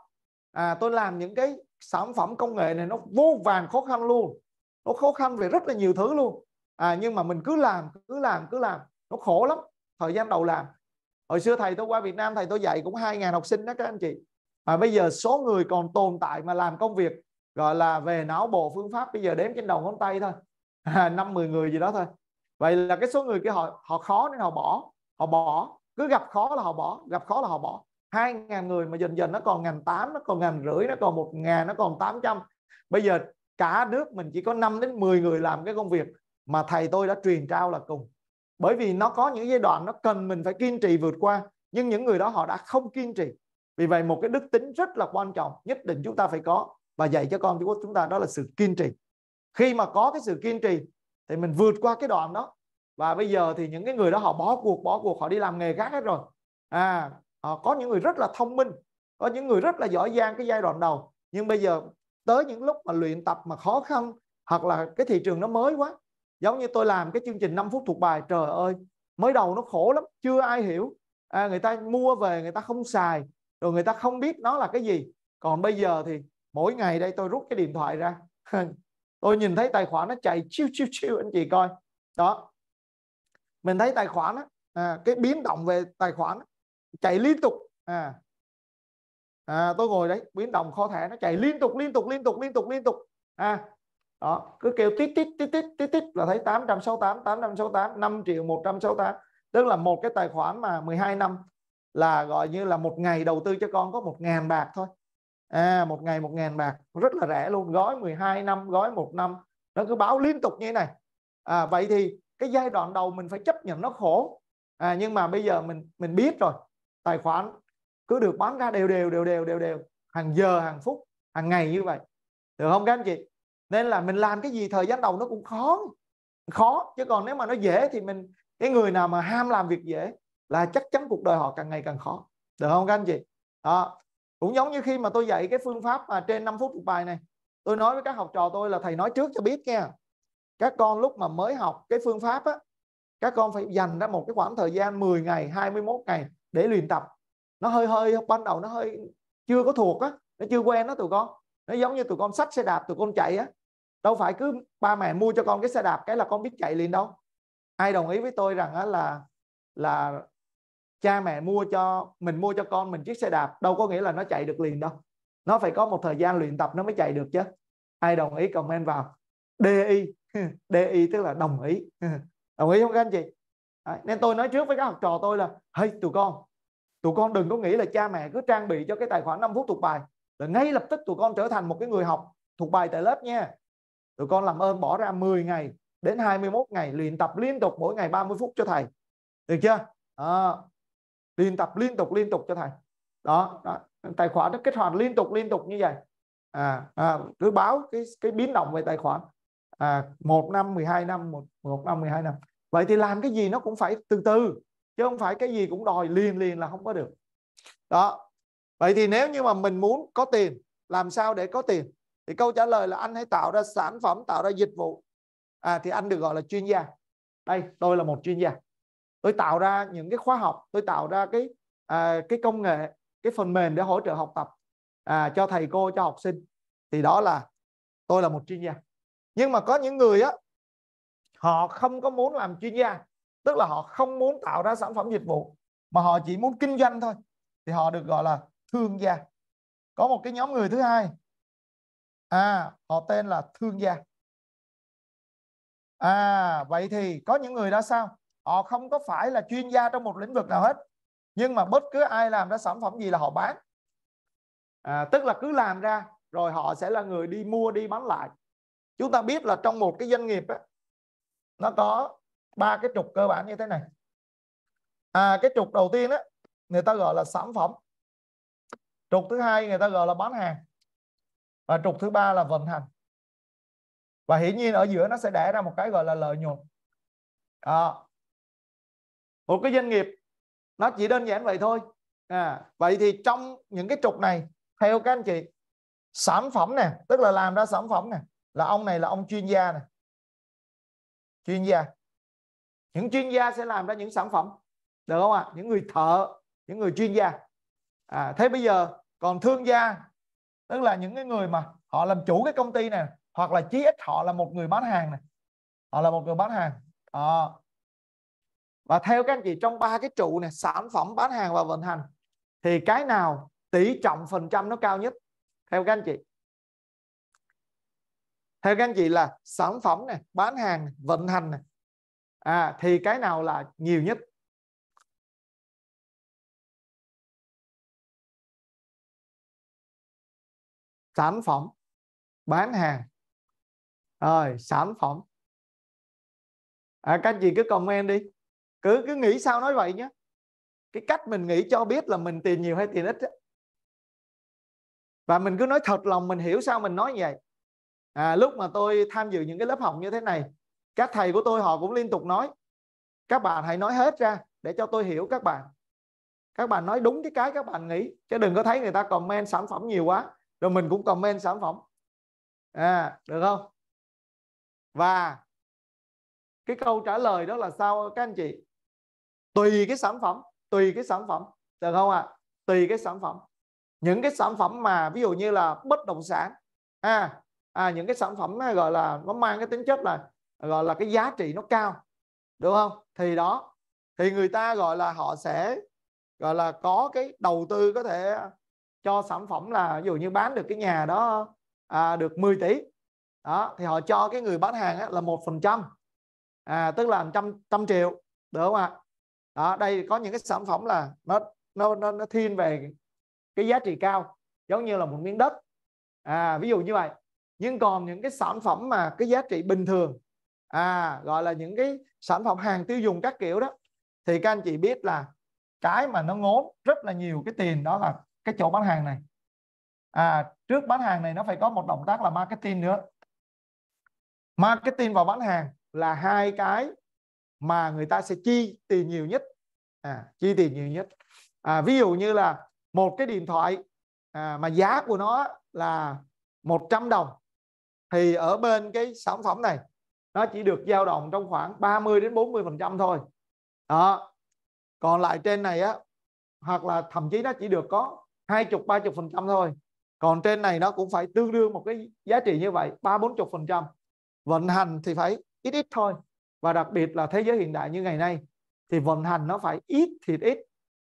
à, tôi làm những cái sản phẩm công nghệ này nó vô vàng khó khăn luôn nó khó khăn về rất là nhiều thứ luôn à, nhưng mà mình cứ làm cứ làm cứ làm nó khổ lắm thời gian đầu làm hồi xưa thầy tôi qua Việt Nam thầy tôi dạy cũng 2.000 học sinh đó các anh chị mà bây giờ số người còn tồn tại mà làm công việc gọi là về não bộ phương pháp bây giờ đếm trên đầu ngón tay thôi à, năm mười người gì đó thôi vậy là cái số người kia họ họ khó nên họ bỏ họ bỏ cứ gặp khó là họ bỏ gặp khó là họ bỏ hai ngàn người mà dần dần nó còn ngàn tám nó còn ngàn rưỡi nó còn một ngàn nó còn tám trăm bây giờ cả nước mình chỉ có 5 đến 10 người làm cái công việc mà thầy tôi đã truyền trao là cùng bởi vì nó có những giai đoạn nó cần mình phải kiên trì vượt qua nhưng những người đó họ đã không kiên trì vì vậy một cái đức tính rất là quan trọng nhất định chúng ta phải có và dạy cho con của chúng ta đó là sự kiên trì khi mà có cái sự kiên trì thì mình vượt qua cái đoạn đó và bây giờ thì những cái người đó họ bỏ cuộc bỏ cuộc họ đi làm nghề khác hết rồi à họ có những người rất là thông minh có những người rất là giỏi giang cái giai đoạn đầu nhưng bây giờ tới những lúc mà luyện tập mà khó khăn hoặc là cái thị trường nó mới quá giống như tôi làm cái chương trình 5 phút thuộc bài trời ơi mới đầu nó khổ lắm chưa ai hiểu à, người ta mua về người ta không xài rồi người ta không biết nó là cái gì còn bây giờ thì mỗi ngày đây tôi rút cái điện thoại ra tôi nhìn thấy tài khoản nó chạy chiêu chiêu chiêu anh chị coi đó mình thấy tài khoản đó, à, cái biến động về tài khoản chạy liên tục à, à tôi ngồi đấy biến động kho thẻ nó chạy liên tục liên tục liên tục liên tục liên tục à đó cứ kêu tít tít tít tít tít tít là thấy 868 868 5 triệu 168 tức là một cái tài khoản mà 12 năm là gọi như là một ngày đầu tư cho con có một ngàn bạc thôi à, một ngày một ngàn bạc rất là rẻ luôn gói 12 năm gói một năm nó cứ báo liên tục như thế này à, vậy thì cái giai đoạn đầu mình phải chấp nhận nó khổ à, nhưng mà bây giờ mình mình biết rồi tài khoản cứ được bán ra đều đều đều đều đều đều hàng giờ hàng phút hàng ngày như vậy được không các anh chị nên là mình làm cái gì thời gian đầu nó cũng khó khó chứ còn nếu mà nó dễ thì mình cái người nào mà ham làm việc dễ là chắc chắn cuộc đời họ càng ngày càng khó được không các anh chị đó cũng giống như khi mà tôi dạy cái phương pháp mà trên 5 phút một bài này tôi nói với các học trò tôi là thầy nói trước cho biết nha các con lúc mà mới học cái phương pháp á các con phải dành ra một cái khoảng thời gian 10 ngày 21 ngày để luyện tập nó hơi hơi ban đầu nó hơi chưa có thuộc á nó chưa quen đó tụi con nó giống như tụi con sách xe đạp tụi con chạy á đâu phải cứ ba mẹ mua cho con cái xe đạp cái là con biết chạy liền đâu ai đồng ý với tôi rằng á là là cha mẹ mua cho mình mua cho con mình chiếc xe đạp đâu có nghĩa là nó chạy được liền đâu nó phải có một thời gian luyện tập nó mới chạy được chứ ai đồng ý comment vào DI DI tức là đồng ý đồng ý không các anh chị Đấy, nên tôi nói trước với các học trò tôi là hey tụi con tụi con đừng có nghĩ là cha mẹ cứ trang bị cho cái tài khoản 5 phút thuộc bài là ngay lập tức tụi con trở thành một cái người học thuộc bài tại lớp nha tụi con làm ơn bỏ ra 10 ngày đến 21 ngày luyện tập liên tục mỗi ngày 30 phút cho thầy được chưa à, luyện tập liên tục liên tục cho thầy đó, đó tài khoản nó kích hoạt liên tục liên tục như vậy à, à cứ báo cái cái biến động về tài khoản à, một năm 12 năm một, một năm 12 năm vậy thì làm cái gì nó cũng phải từ từ chứ không phải cái gì cũng đòi liền liền là không có được đó vậy thì nếu như mà mình muốn có tiền làm sao để có tiền thì câu trả lời là anh hãy tạo ra sản phẩm tạo ra dịch vụ à, thì anh được gọi là chuyên gia đây tôi là một chuyên gia tôi tạo ra những cái khóa học tôi tạo ra cái à, cái công nghệ cái phần mềm để hỗ trợ học tập à, cho thầy cô cho học sinh thì đó là tôi là một chuyên gia nhưng mà có những người á họ không có muốn làm chuyên gia tức là họ không muốn tạo ra sản phẩm dịch vụ mà họ chỉ muốn kinh doanh thôi thì họ được gọi là thương gia có một cái nhóm người thứ hai à họ tên là thương gia à vậy thì có những người đó sao họ không có phải là chuyên gia trong một lĩnh vực nào hết nhưng mà bất cứ ai làm ra sản phẩm gì là họ bán à, tức là cứ làm ra rồi họ sẽ là người đi mua đi bán lại chúng ta biết là trong một cái doanh nghiệp á, nó có ba cái trục cơ bản như thế này à, cái trục đầu tiên á, người ta gọi là sản phẩm trục thứ hai người ta gọi là bán hàng và trục thứ ba là vận hành và hiển nhiên ở giữa nó sẽ đẻ ra một cái gọi là lợi nhuận à, một cái doanh nghiệp nó chỉ đơn giản vậy thôi à, vậy thì trong những cái trục này theo các anh chị sản phẩm nè tức là làm ra sản phẩm nè là ông này là ông chuyên gia nè chuyên gia những chuyên gia sẽ làm ra những sản phẩm được không ạ à? những người thợ những người chuyên gia à, thế bây giờ còn thương gia tức là những cái người mà họ làm chủ cái công ty này hoặc là chí ít họ là một người bán hàng này họ là một người bán hàng à, và theo các anh chị trong ba cái trụ này sản phẩm bán hàng và vận hành thì cái nào tỷ trọng phần trăm nó cao nhất theo các anh chị theo các anh chị là sản phẩm này bán hàng này, vận hành này. à thì cái nào là nhiều nhất sản phẩm bán hàng rồi sản phẩm à, các anh chị cứ comment đi cứ cứ nghĩ sao nói vậy nhé cái cách mình nghĩ cho biết là mình tiền nhiều hay tiền ít đó. và mình cứ nói thật lòng mình hiểu sao mình nói như vậy à, lúc mà tôi tham dự những cái lớp học như thế này các thầy của tôi họ cũng liên tục nói các bạn hãy nói hết ra để cho tôi hiểu các bạn các bạn nói đúng cái cái các bạn nghĩ chứ đừng có thấy người ta comment sản phẩm nhiều quá rồi mình cũng comment sản phẩm à được không và cái câu trả lời đó là sao các anh chị tùy cái sản phẩm tùy cái sản phẩm được không ạ à? tùy cái sản phẩm những cái sản phẩm mà ví dụ như là bất động sản à, à những cái sản phẩm gọi là nó mang cái tính chất là gọi là cái giá trị nó cao đúng không thì đó thì người ta gọi là họ sẽ gọi là có cái đầu tư có thể cho sản phẩm là ví dụ như bán được cái nhà đó à, được 10 tỷ đó thì họ cho cái người bán hàng là một phần trăm à, tức là trăm trăm triệu được không ạ à? đó, đây có những cái sản phẩm là nó nó nó, nó thiên về cái giá trị cao giống như là một miếng đất à, ví dụ như vậy nhưng còn những cái sản phẩm mà cái giá trị bình thường à gọi là những cái sản phẩm hàng tiêu dùng các kiểu đó thì các anh chị biết là cái mà nó ngốn rất là nhiều cái tiền đó là cái chỗ bán hàng này à trước bán hàng này nó phải có một động tác là marketing nữa marketing và bán hàng là hai cái mà người ta sẽ chi tiền nhiều nhất à, chi tiền nhiều nhất à, ví dụ như là một cái điện thoại à, mà giá của nó là 100 đồng thì ở bên cái sản phẩm này nó chỉ được dao động trong khoảng 30 đến 40 phần trăm thôi đó còn lại trên này á hoặc là thậm chí nó chỉ được có 20 30 phần trăm thôi còn trên này nó cũng phải tương đương một cái giá trị như vậy ba bốn chục phần trăm vận hành thì phải ít ít thôi và đặc biệt là thế giới hiện đại như ngày nay thì vận hành nó phải ít thì ít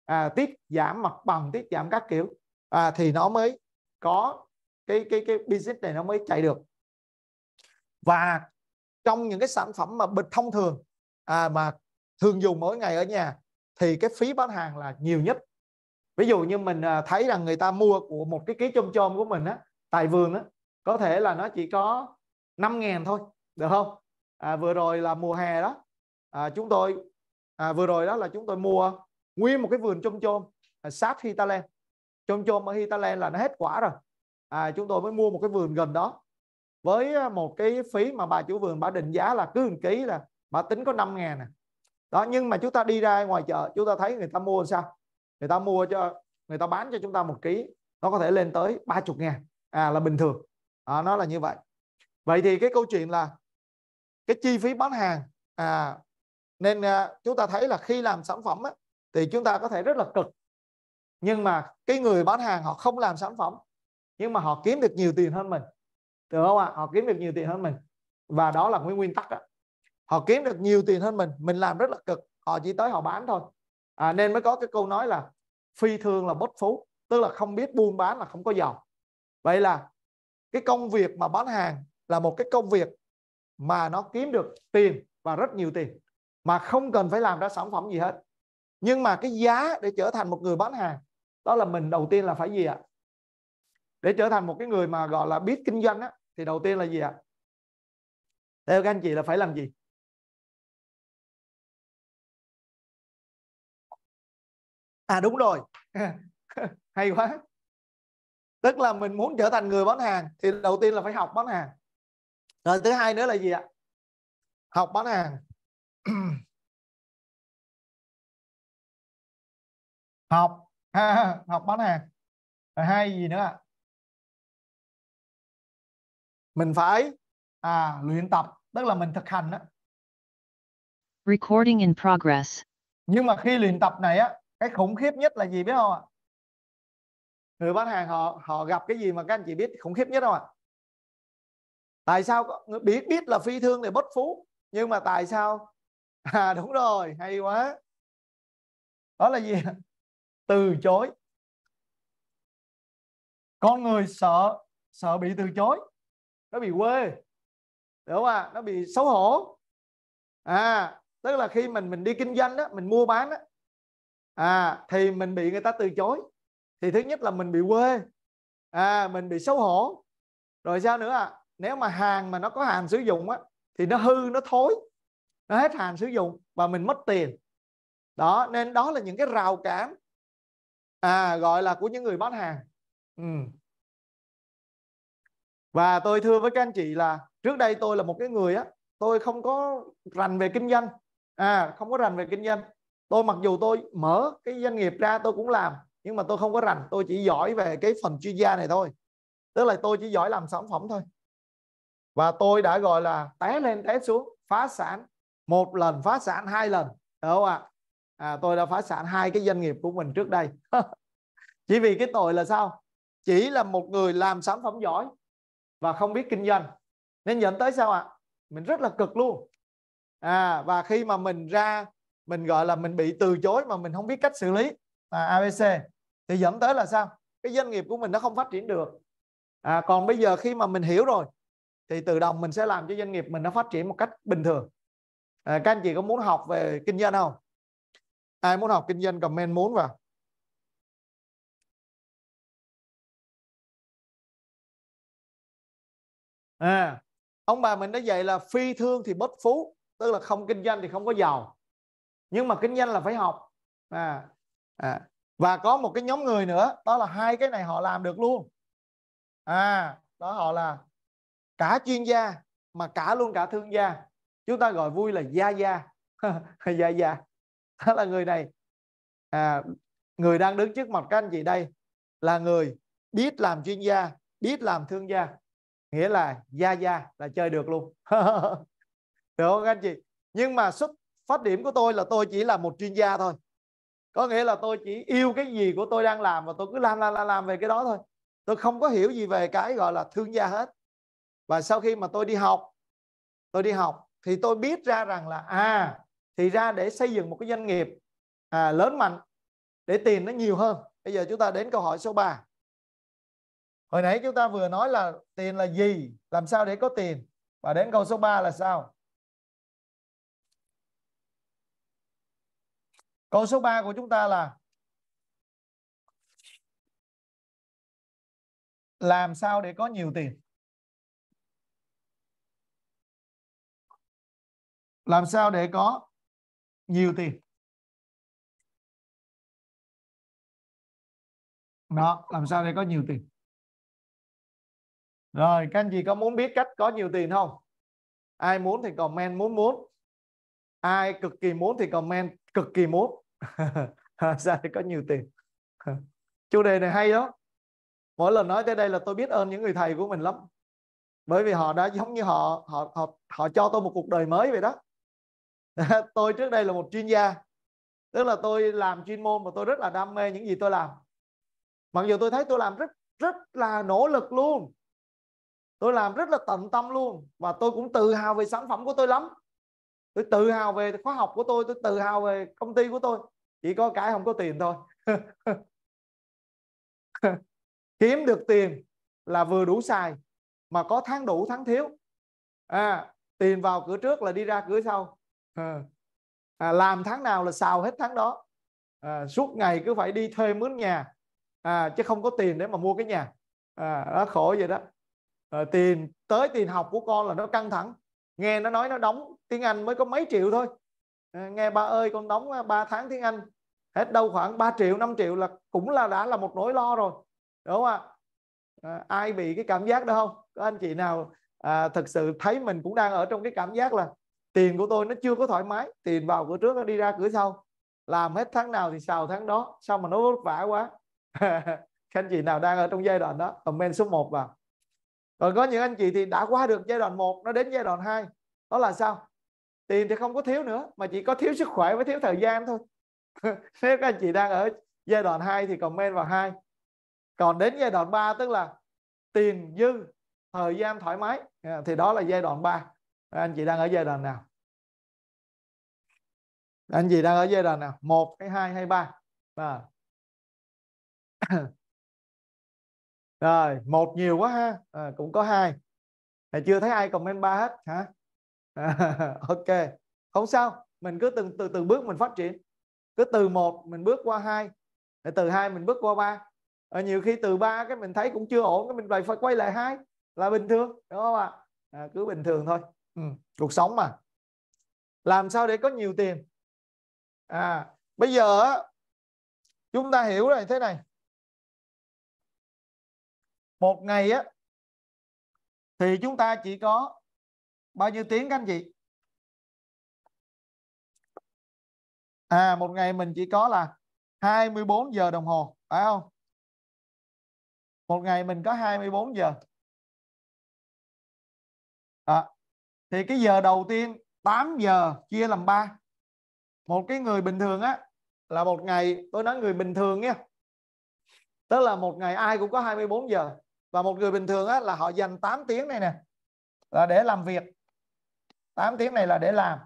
à, tiết giảm mặt bằng tiết giảm các kiểu à, thì nó mới có cái cái cái business này nó mới chạy được và trong những cái sản phẩm mà bịch thông thường à, mà thường dùng mỗi ngày ở nhà thì cái phí bán hàng là nhiều nhất ví dụ như mình à, thấy rằng người ta mua của một cái ký chôm chôm của mình á tại vườn á có thể là nó chỉ có 5 ngàn thôi được không à, vừa rồi là mùa hè đó à, chúng tôi à, vừa rồi đó là chúng tôi mua nguyên một cái vườn chôm chôm à, sát Hitaland chôm chôm ở Hitaland là nó hết quả rồi à, chúng tôi mới mua một cái vườn gần đó với à, một cái phí mà bà chủ vườn bà định giá là cứ một ký là bà tính có 5 ngàn nè à. đó nhưng mà chúng ta đi ra ngoài chợ chúng ta thấy người ta mua sao người ta mua cho người ta bán cho chúng ta một ký nó có thể lên tới 30 ngàn à là bình thường à, nó là như vậy vậy thì cái câu chuyện là cái chi phí bán hàng à nên à, chúng ta thấy là khi làm sản phẩm á, thì chúng ta có thể rất là cực nhưng mà cái người bán hàng họ không làm sản phẩm nhưng mà họ kiếm được nhiều tiền hơn mình được không ạ à? họ kiếm được nhiều tiền hơn mình và đó là nguyên nguyên tắc đó. họ kiếm được nhiều tiền hơn mình mình làm rất là cực họ chỉ tới họ bán thôi à, nên mới có cái câu nói là phi thương là bất phú tức là không biết buôn bán là không có giàu vậy là cái công việc mà bán hàng là một cái công việc mà nó kiếm được tiền và rất nhiều tiền mà không cần phải làm ra sản phẩm gì hết nhưng mà cái giá để trở thành một người bán hàng đó là mình đầu tiên là phải gì ạ để trở thành một cái người mà gọi là biết kinh doanh á thì đầu tiên là gì ạ à? theo các anh chị là phải làm gì à đúng rồi hay quá tức là mình muốn trở thành người bán hàng thì đầu tiên là phải học bán hàng rồi thứ hai nữa là gì ạ học bán hàng học học bán hàng rồi hai gì nữa ạ mình phải à, luyện tập tức là mình thực hành đó recording in progress nhưng mà khi luyện tập này á cái khủng khiếp nhất là gì biết không ạ người bán hàng họ họ gặp cái gì mà các anh chị biết khủng khiếp nhất không ạ tại sao biết biết là phi thương thì bất phú nhưng mà tại sao à đúng rồi hay quá đó là gì từ chối con người sợ sợ bị từ chối nó bị quê đúng không ạ nó bị xấu hổ à tức là khi mình mình đi kinh doanh đó mình mua bán đó à thì mình bị người ta từ chối thì thứ nhất là mình bị quê à mình bị xấu hổ rồi sao nữa ạ à? nếu mà hàng mà nó có hàng sử dụng á thì nó hư nó thối nó hết hàng sử dụng và mình mất tiền đó nên đó là những cái rào cản à gọi là của những người bán hàng ừ. và tôi thưa với các anh chị là trước đây tôi là một cái người á tôi không có rành về kinh doanh à không có rành về kinh doanh tôi mặc dù tôi mở cái doanh nghiệp ra tôi cũng làm nhưng mà tôi không có rành tôi chỉ giỏi về cái phần chuyên gia này thôi tức là tôi chỉ giỏi làm sản phẩm thôi và tôi đã gọi là té lên té xuống phá sản một lần phá sản hai lần đúng không ạ à? tôi đã phá sản hai cái doanh nghiệp của mình trước đây chỉ vì cái tội là sao chỉ là một người làm sản phẩm giỏi và không biết kinh doanh nên dẫn tới sao ạ à? mình rất là cực luôn à và khi mà mình ra mình gọi là mình bị từ chối mà mình không biết cách xử lý à, abc thì dẫn tới là sao cái doanh nghiệp của mình nó không phát triển được à, còn bây giờ khi mà mình hiểu rồi thì tự động mình sẽ làm cho doanh nghiệp mình nó phát triển một cách bình thường à, các anh chị có muốn học về kinh doanh không ai muốn học kinh doanh comment muốn vào à, ông bà mình đã dạy là phi thương thì bất phú tức là không kinh doanh thì không có giàu nhưng mà kinh doanh là phải học à, à. và có một cái nhóm người nữa đó là hai cái này họ làm được luôn à đó họ là cả chuyên gia mà cả luôn cả thương gia chúng ta gọi vui là gia gia gia gia đó là người này à, người đang đứng trước mặt các anh chị đây là người biết làm chuyên gia biết làm thương gia nghĩa là gia gia là chơi được luôn được không anh chị nhưng mà xuất phát điểm của tôi là tôi chỉ là một chuyên gia thôi có nghĩa là tôi chỉ yêu cái gì của tôi đang làm và tôi cứ làm làm, làm về cái đó thôi tôi không có hiểu gì về cái gọi là thương gia hết và sau khi mà tôi đi học tôi đi học thì tôi biết ra rằng là à thì ra để xây dựng một cái doanh nghiệp à, lớn mạnh để tiền nó nhiều hơn bây giờ chúng ta đến câu hỏi số 3 hồi nãy chúng ta vừa nói là tiền là gì làm sao để có tiền và đến câu số 3 là sao câu số 3 của chúng ta là làm sao để có nhiều tiền làm sao để có nhiều tiền đó làm sao để có nhiều tiền rồi các anh chị có muốn biết cách có nhiều tiền không ai muốn thì comment muốn muốn ai cực kỳ muốn thì comment cực kỳ muốn sao để có nhiều tiền chủ đề này hay đó mỗi lần nói tới đây là tôi biết ơn những người thầy của mình lắm bởi vì họ đã giống như họ họ họ họ cho tôi một cuộc đời mới vậy đó tôi trước đây là một chuyên gia tức là tôi làm chuyên môn và tôi rất là đam mê những gì tôi làm mặc dù tôi thấy tôi làm rất rất là nỗ lực luôn tôi làm rất là tận tâm luôn và tôi cũng tự hào về sản phẩm của tôi lắm tôi tự hào về khóa học của tôi tôi tự hào về công ty của tôi chỉ có cái không có tiền thôi kiếm được tiền là vừa đủ xài mà có tháng đủ tháng thiếu à tiền vào cửa trước là đi ra cửa sau À. à, làm tháng nào là xào hết tháng đó à, suốt ngày cứ phải đi thuê mướn nhà à, chứ không có tiền để mà mua cái nhà à, đó khổ vậy đó à, tiền tới tiền học của con là nó căng thẳng nghe nó nói nó đóng tiếng Anh mới có mấy triệu thôi à, nghe ba ơi con đóng 3 tháng tiếng Anh hết đâu khoảng 3 triệu 5 triệu là cũng là đã là một nỗi lo rồi đúng không ạ à, ai bị cái cảm giác đó không có anh chị nào à, thực sự thấy mình cũng đang ở trong cái cảm giác là tiền của tôi nó chưa có thoải mái tiền vào cửa trước nó đi ra cửa sau làm hết tháng nào thì xào tháng đó sao mà nó vất vả quá các anh chị nào đang ở trong giai đoạn đó comment số 1 vào còn có những anh chị thì đã qua được giai đoạn 1 nó đến giai đoạn 2 đó là sao tiền thì không có thiếu nữa mà chỉ có thiếu sức khỏe với thiếu thời gian thôi nếu các anh chị đang ở giai đoạn 2 thì comment vào hai còn đến giai đoạn 3 tức là tiền dư thời gian thoải mái à, thì đó là giai đoạn 3 anh chị đang ở giai đoạn nào anh chị đang ở giai đoạn nào một hay hai hay ba à. rồi một nhiều quá ha à, cũng có hai à, chưa thấy ai comment ba hết hả à, ok không sao mình cứ từng từ từng bước mình phát triển cứ từ một mình bước qua hai rồi từ hai mình bước qua ba ở ờ, nhiều khi từ ba cái mình thấy cũng chưa ổn cái mình lại phải quay lại hai là bình thường đúng không ạ à, cứ bình thường thôi Ừ, cuộc sống mà làm sao để có nhiều tiền à bây giờ chúng ta hiểu rồi thế này một ngày á thì chúng ta chỉ có bao nhiêu tiếng các anh chị à một ngày mình chỉ có là 24 giờ đồng hồ phải không một ngày mình có 24 giờ thì cái giờ đầu tiên 8 giờ chia làm 3 một cái người bình thường á là một ngày tôi nói người bình thường nha tức là một ngày ai cũng có 24 giờ và một người bình thường á, là họ dành 8 tiếng này nè là để làm việc 8 tiếng này là để làm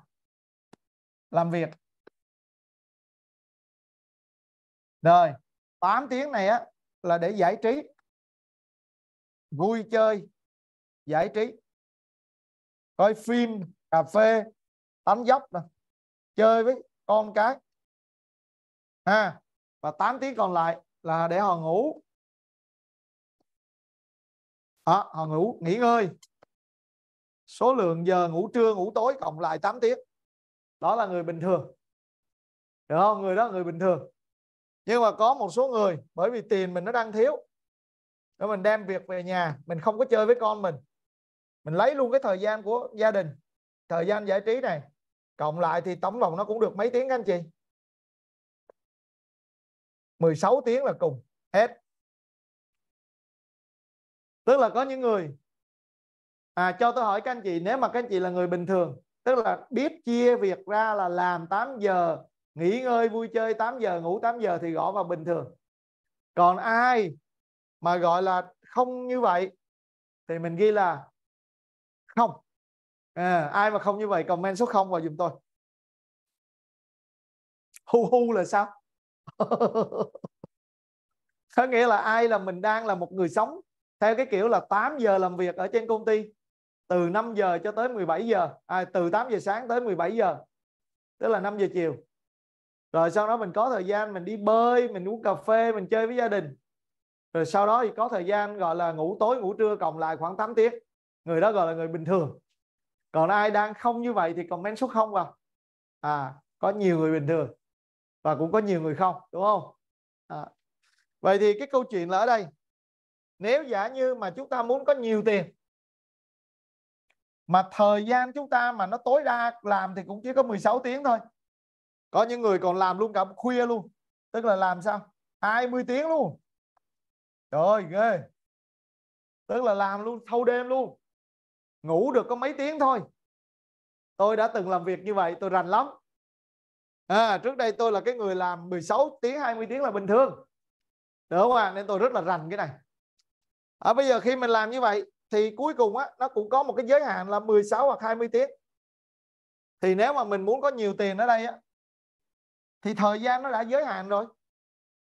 làm việc rồi 8 tiếng này á, là để giải trí vui chơi giải trí coi phim cà phê tán dốc nè chơi với con cái ha à, và 8 tiếng còn lại là để họ ngủ à, họ ngủ nghỉ ngơi số lượng giờ ngủ trưa ngủ tối cộng lại 8 tiếng đó là người bình thường được không người đó là người bình thường nhưng mà có một số người bởi vì tiền mình nó đang thiếu nên mình đem việc về nhà mình không có chơi với con mình mình lấy luôn cái thời gian của gia đình thời gian giải trí này cộng lại thì tổng vòng nó cũng được mấy tiếng anh chị 16 tiếng là cùng hết tức là có những người à cho tôi hỏi các anh chị nếu mà các anh chị là người bình thường tức là biết chia việc ra là làm 8 giờ nghỉ ngơi vui chơi 8 giờ ngủ 8 giờ thì gõ vào bình thường còn ai mà gọi là không như vậy thì mình ghi là không à, ai mà không như vậy comment số 0 vào giùm tôi hu hu là sao có nghĩa là ai là mình đang là một người sống theo cái kiểu là 8 giờ làm việc ở trên công ty từ 5 giờ cho tới 17 giờ à, từ 8 giờ sáng tới 17 giờ tức là 5 giờ chiều rồi sau đó mình có thời gian mình đi bơi mình uống cà phê mình chơi với gia đình rồi sau đó thì có thời gian gọi là ngủ tối ngủ trưa cộng lại khoảng 8 tiếng người đó gọi là người bình thường còn ai đang không như vậy thì comment số không vào à có nhiều người bình thường và cũng có nhiều người không đúng không à. vậy thì cái câu chuyện là ở đây nếu giả như mà chúng ta muốn có nhiều tiền mà thời gian chúng ta mà nó tối đa làm thì cũng chỉ có 16 tiếng thôi có những người còn làm luôn cả khuya luôn tức là làm sao 20 tiếng luôn trời ơi ghê tức là làm luôn thâu đêm luôn ngủ được có mấy tiếng thôi tôi đã từng làm việc như vậy tôi rành lắm à, trước đây tôi là cái người làm 16 tiếng 20 tiếng là bình thường được không ạ à? nên tôi rất là rành cái này à, bây giờ khi mình làm như vậy thì cuối cùng á nó cũng có một cái giới hạn là 16 hoặc 20 tiếng thì nếu mà mình muốn có nhiều tiền ở đây á thì thời gian nó đã giới hạn rồi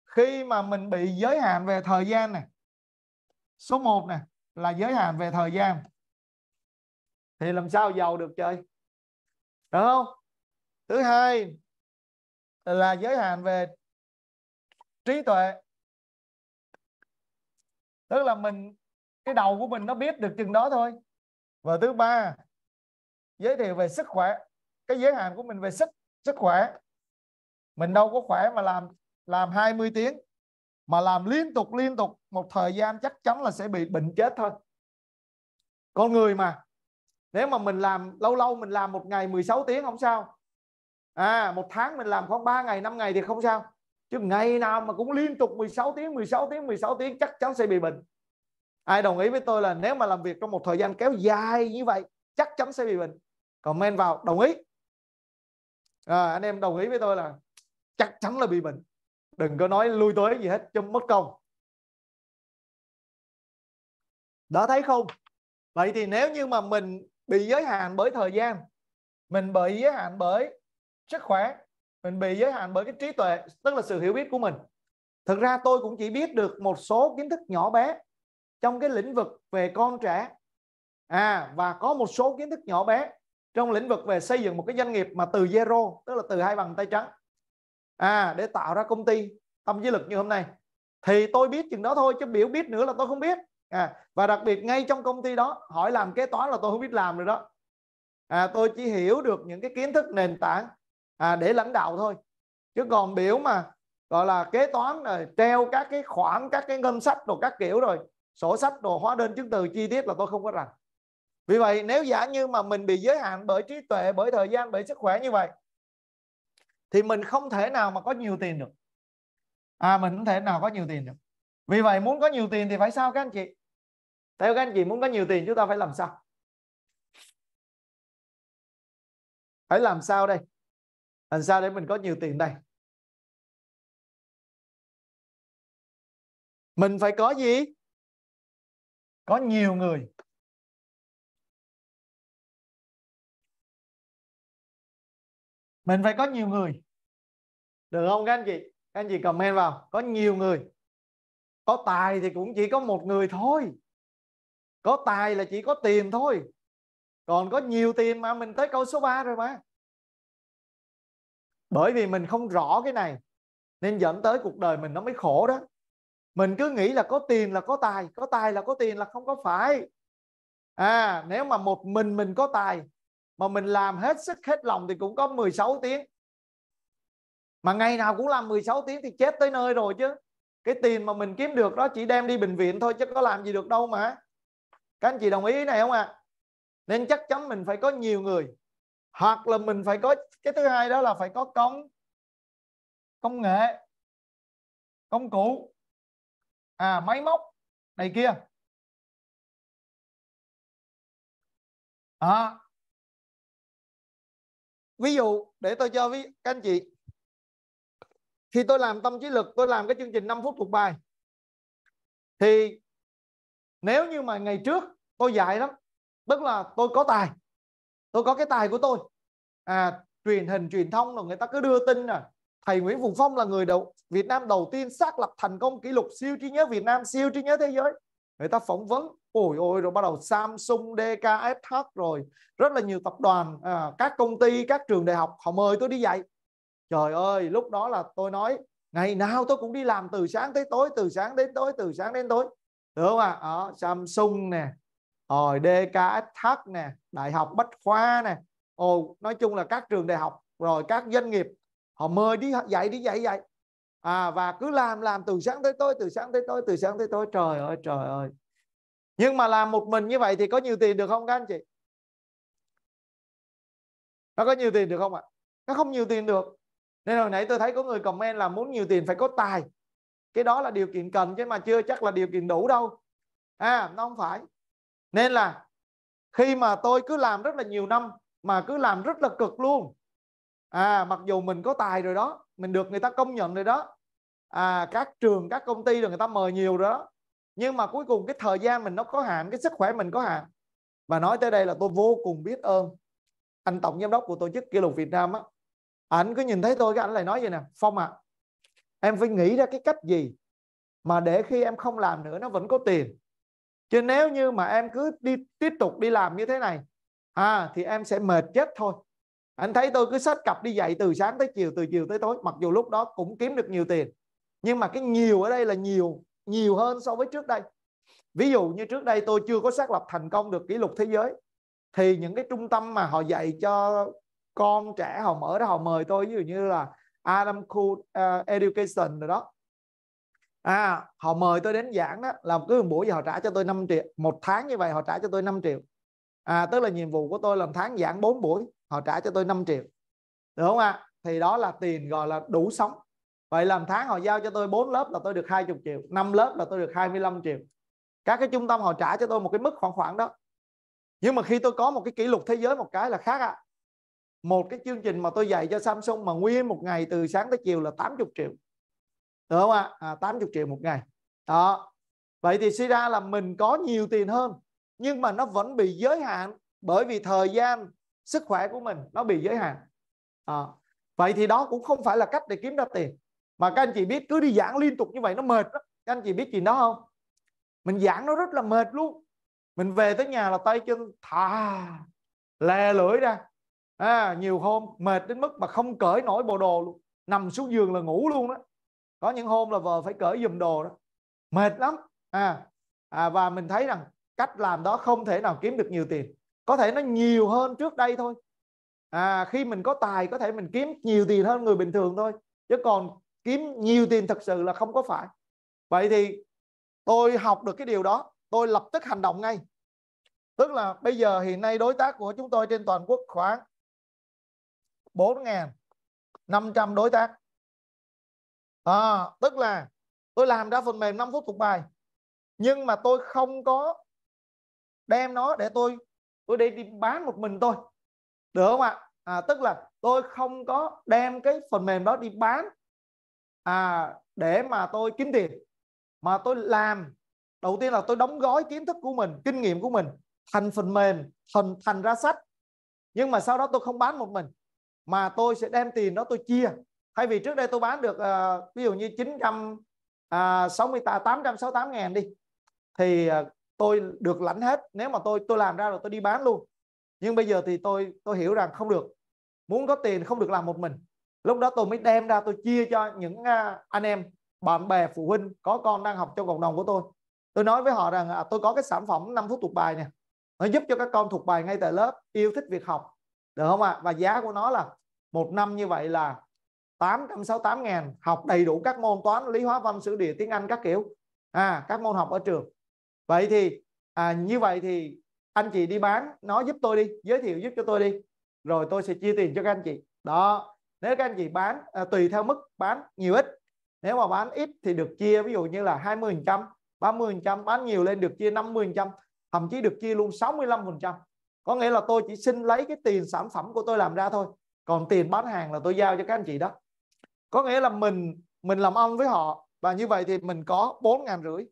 khi mà mình bị giới hạn về thời gian này số 1 này là giới hạn về thời gian thì làm sao giàu được trời được không thứ hai là giới hạn về trí tuệ tức là mình cái đầu của mình nó biết được chừng đó thôi và thứ ba giới thiệu về sức khỏe cái giới hạn của mình về sức sức khỏe mình đâu có khỏe mà làm làm 20 tiếng mà làm liên tục liên tục một thời gian chắc chắn là sẽ bị bệnh chết thôi con người mà nếu mà mình làm lâu lâu mình làm một ngày 16 tiếng không sao à một tháng mình làm khoảng 3 ngày 5 ngày thì không sao chứ ngày nào mà cũng liên tục 16 tiếng 16 tiếng 16 tiếng chắc chắn sẽ bị bệnh ai đồng ý với tôi là nếu mà làm việc trong một thời gian kéo dài như vậy chắc chắn sẽ bị bệnh comment vào đồng ý à, anh em đồng ý với tôi là chắc chắn là bị bệnh đừng có nói lui tới gì hết cho mất công đã thấy không vậy thì nếu như mà mình bị giới hạn bởi thời gian mình bị giới hạn bởi sức khỏe mình bị giới hạn bởi cái trí tuệ tức là sự hiểu biết của mình thực ra tôi cũng chỉ biết được một số kiến thức nhỏ bé trong cái lĩnh vực về con trẻ à và có một số kiến thức nhỏ bé trong lĩnh vực về xây dựng một cái doanh nghiệp mà từ zero tức là từ hai bàn tay trắng à để tạo ra công ty tâm với lực như hôm nay thì tôi biết chừng đó thôi chứ biểu biết nữa là tôi không biết à, và đặc biệt ngay trong công ty đó hỏi làm kế toán là tôi không biết làm rồi đó à, tôi chỉ hiểu được những cái kiến thức nền tảng à, để lãnh đạo thôi chứ còn biểu mà gọi là kế toán rồi à, treo các cái khoản các cái ngân sách đồ các kiểu rồi sổ sách đồ hóa đơn chứng từ chi tiết là tôi không có rằng vì vậy nếu giả như mà mình bị giới hạn bởi trí tuệ bởi thời gian bởi sức khỏe như vậy thì mình không thể nào mà có nhiều tiền được à mình không thể nào có nhiều tiền được vì vậy muốn có nhiều tiền thì phải sao các anh chị theo các anh chị muốn có nhiều tiền chúng ta phải làm sao? Phải làm sao đây? Làm sao để mình có nhiều tiền đây? Mình phải có gì? Có nhiều người. Mình phải có nhiều người. Được không các anh chị? Các anh chị comment vào. Có nhiều người. Có tài thì cũng chỉ có một người thôi có tài là chỉ có tiền thôi còn có nhiều tiền mà mình tới câu số 3 rồi mà bởi vì mình không rõ cái này nên dẫn tới cuộc đời mình nó mới khổ đó mình cứ nghĩ là có tiền là có tài có tài là có tiền là không có phải à nếu mà một mình mình có tài mà mình làm hết sức hết lòng thì cũng có 16 tiếng mà ngày nào cũng làm 16 tiếng thì chết tới nơi rồi chứ cái tiền mà mình kiếm được đó chỉ đem đi bệnh viện thôi chứ có làm gì được đâu mà các anh chị đồng ý này không ạ à? nên chắc chắn mình phải có nhiều người hoặc là mình phải có cái thứ hai đó là phải có công công nghệ công cụ à máy móc này kia à, ví dụ để tôi cho với các anh chị khi tôi làm tâm trí lực tôi làm cái chương trình 5 phút thuộc bài thì nếu như mà ngày trước tôi dạy lắm tức là tôi có tài tôi có cái tài của tôi à truyền hình truyền thông là người ta cứ đưa tin là thầy Nguyễn Phùng Phong là người đầu Việt Nam đầu tiên xác lập thành công kỷ lục siêu trí nhớ Việt Nam siêu trí nhớ thế giới người ta phỏng vấn ôi ôi rồi bắt đầu Samsung DKSH rồi rất là nhiều tập đoàn à, các công ty các trường đại học họ mời tôi đi dạy trời ơi lúc đó là tôi nói ngày nào tôi cũng đi làm từ sáng tới tối từ sáng đến tối từ sáng đến tối đúng không ạ Samsung nè rồi DKSH nè Đại học Bách Khoa nè Ồ, nói chung là các trường đại học rồi các doanh nghiệp họ mời đi dạy đi dạy dạy à, và cứ làm làm từ sáng tới tối từ sáng tới tối từ sáng tới tối trời ơi trời ơi nhưng mà làm một mình như vậy thì có nhiều tiền được không các anh chị nó có nhiều tiền được không ạ nó không nhiều tiền được nên hồi nãy tôi thấy có người comment là muốn nhiều tiền phải có tài cái đó là điều kiện cần chứ mà chưa chắc là điều kiện đủ đâu à nó không phải nên là khi mà tôi cứ làm rất là nhiều năm mà cứ làm rất là cực luôn à mặc dù mình có tài rồi đó mình được người ta công nhận rồi đó à các trường các công ty rồi người ta mời nhiều rồi đó nhưng mà cuối cùng cái thời gian mình nó có hạn cái sức khỏe mình có hạn và nói tới đây là tôi vô cùng biết ơn anh tổng giám đốc của tổ chức kỷ lục Việt Nam á ảnh cứ nhìn thấy tôi cái ảnh lại nói vậy nè Phong ạ à, em phải nghĩ ra cái cách gì mà để khi em không làm nữa nó vẫn có tiền chứ nếu như mà em cứ đi tiếp tục đi làm như thế này à thì em sẽ mệt chết thôi anh thấy tôi cứ sách cặp đi dạy từ sáng tới chiều từ chiều tới tối mặc dù lúc đó cũng kiếm được nhiều tiền nhưng mà cái nhiều ở đây là nhiều nhiều hơn so với trước đây ví dụ như trước đây tôi chưa có xác lập thành công được kỷ lục thế giới thì những cái trung tâm mà họ dạy cho con trẻ họ mở ra họ mời tôi ví dụ như là Adam Cool uh, à, Education rồi đó à họ mời tôi đến giảng đó là cứ một buổi họ trả cho tôi 5 triệu một tháng như vậy họ trả cho tôi 5 triệu à, tức là nhiệm vụ của tôi làm tháng giảng 4 buổi họ trả cho tôi 5 triệu được không ạ à? thì đó là tiền gọi là đủ sống vậy làm tháng họ giao cho tôi 4 lớp là tôi được 20 triệu 5 lớp là tôi được 25 triệu các cái trung tâm họ trả cho tôi một cái mức khoảng khoảng đó nhưng mà khi tôi có một cái kỷ lục thế giới một cái là khác ạ à một cái chương trình mà tôi dạy cho Samsung mà nguyên một ngày từ sáng tới chiều là 80 triệu được không ạ à? à, 80 triệu một ngày đó vậy thì suy ra là mình có nhiều tiền hơn nhưng mà nó vẫn bị giới hạn bởi vì thời gian sức khỏe của mình nó bị giới hạn à, vậy thì đó cũng không phải là cách để kiếm ra tiền mà các anh chị biết cứ đi giảng liên tục như vậy nó mệt đó. các anh chị biết gì đó không mình giảng nó rất là mệt luôn mình về tới nhà là tay chân thà lè lưỡi ra à, nhiều hôm mệt đến mức mà không cởi nổi bộ đồ luôn nằm xuống giường là ngủ luôn đó có những hôm là vợ phải cởi giùm đồ đó mệt lắm à, à và mình thấy rằng cách làm đó không thể nào kiếm được nhiều tiền có thể nó nhiều hơn trước đây thôi à, khi mình có tài có thể mình kiếm nhiều tiền hơn người bình thường thôi chứ còn kiếm nhiều tiền thật sự là không có phải vậy thì tôi học được cái điều đó tôi lập tức hành động ngay tức là bây giờ hiện nay đối tác của chúng tôi trên toàn quốc khoảng 4.500 đối tác à, tức là tôi làm ra phần mềm 5 phút thuộc bài nhưng mà tôi không có đem nó để tôi tôi đi, đi bán một mình tôi được không ạ à, tức là tôi không có đem cái phần mềm đó đi bán à, để mà tôi kiếm tiền mà tôi làm đầu tiên là tôi đóng gói kiến thức của mình kinh nghiệm của mình thành phần mềm thành thành ra sách nhưng mà sau đó tôi không bán một mình mà tôi sẽ đem tiền đó tôi chia thay vì trước đây tôi bán được uh, ví dụ như 968 868 à, ngàn đi thì uh, tôi được lãnh hết nếu mà tôi tôi làm ra rồi tôi đi bán luôn nhưng bây giờ thì tôi tôi hiểu rằng không được muốn có tiền không được làm một mình lúc đó tôi mới đem ra tôi chia cho những uh, anh em bạn bè phụ huynh có con đang học trong cộng đồng của tôi tôi nói với họ rằng à, tôi có cái sản phẩm 5 phút thuộc bài nè nó giúp cho các con thuộc bài ngay tại lớp yêu thích việc học được không ạ và giá của nó là một năm như vậy là 868 ngàn học đầy đủ các môn toán lý hóa văn sử địa tiếng Anh các kiểu à các môn học ở trường vậy thì à, như vậy thì anh chị đi bán nó giúp tôi đi giới thiệu giúp cho tôi đi rồi tôi sẽ chia tiền cho các anh chị đó nếu các anh chị bán à, tùy theo mức bán nhiều ít nếu mà bán ít thì được chia ví dụ như là 20 trăm 30 trăm bán nhiều lên được chia 50 trăm thậm chí được chia luôn 65 phần trăm có nghĩa là tôi chỉ xin lấy cái tiền sản phẩm của tôi làm ra thôi còn tiền bán hàng là tôi giao cho các anh chị đó có nghĩa là mình mình làm ăn với họ và như vậy thì mình có bốn ngàn rưỡi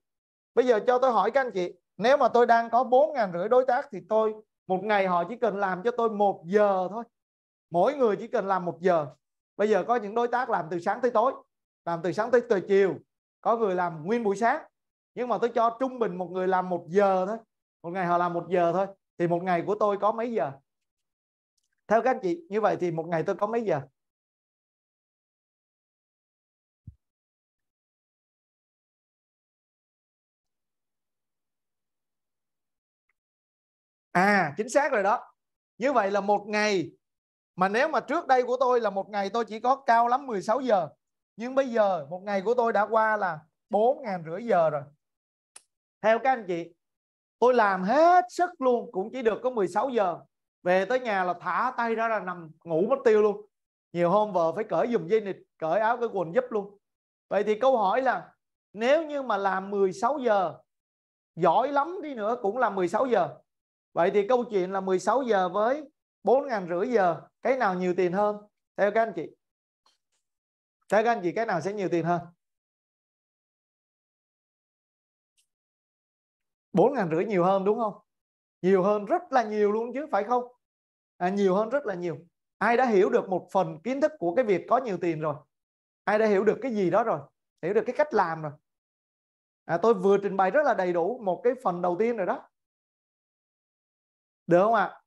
bây giờ cho tôi hỏi các anh chị nếu mà tôi đang có bốn ngàn rưỡi đối tác thì tôi một ngày họ chỉ cần làm cho tôi một giờ thôi mỗi người chỉ cần làm một giờ bây giờ có những đối tác làm từ sáng tới tối làm từ sáng tới từ chiều có người làm nguyên buổi sáng nhưng mà tôi cho trung bình một người làm một giờ thôi một ngày họ làm một giờ thôi thì một ngày của tôi có mấy giờ theo các anh chị như vậy thì một ngày tôi có mấy giờ à chính xác rồi đó như vậy là một ngày mà nếu mà trước đây của tôi là một ngày tôi chỉ có cao lắm 16 giờ nhưng bây giờ một ngày của tôi đã qua là bốn ngàn rưỡi giờ rồi theo các anh chị tôi làm hết sức luôn cũng chỉ được có 16 giờ về tới nhà là thả tay ra là nằm ngủ mất tiêu luôn nhiều hôm vợ phải cởi dùng dây nịt cởi áo cái quần giúp luôn vậy thì câu hỏi là nếu như mà làm 16 giờ giỏi lắm đi nữa cũng làm 16 giờ vậy thì câu chuyện là 16 giờ với 4 ngàn rưỡi giờ cái nào nhiều tiền hơn theo các anh chị theo các anh chị cái nào sẽ nhiều tiền hơn bốn ngàn rưỡi nhiều hơn đúng không nhiều hơn rất là nhiều luôn chứ phải không à, nhiều hơn rất là nhiều ai đã hiểu được một phần kiến thức của cái việc có nhiều tiền rồi ai đã hiểu được cái gì đó rồi hiểu được cái cách làm rồi à, tôi vừa trình bày rất là đầy đủ một cái phần đầu tiên rồi đó được không ạ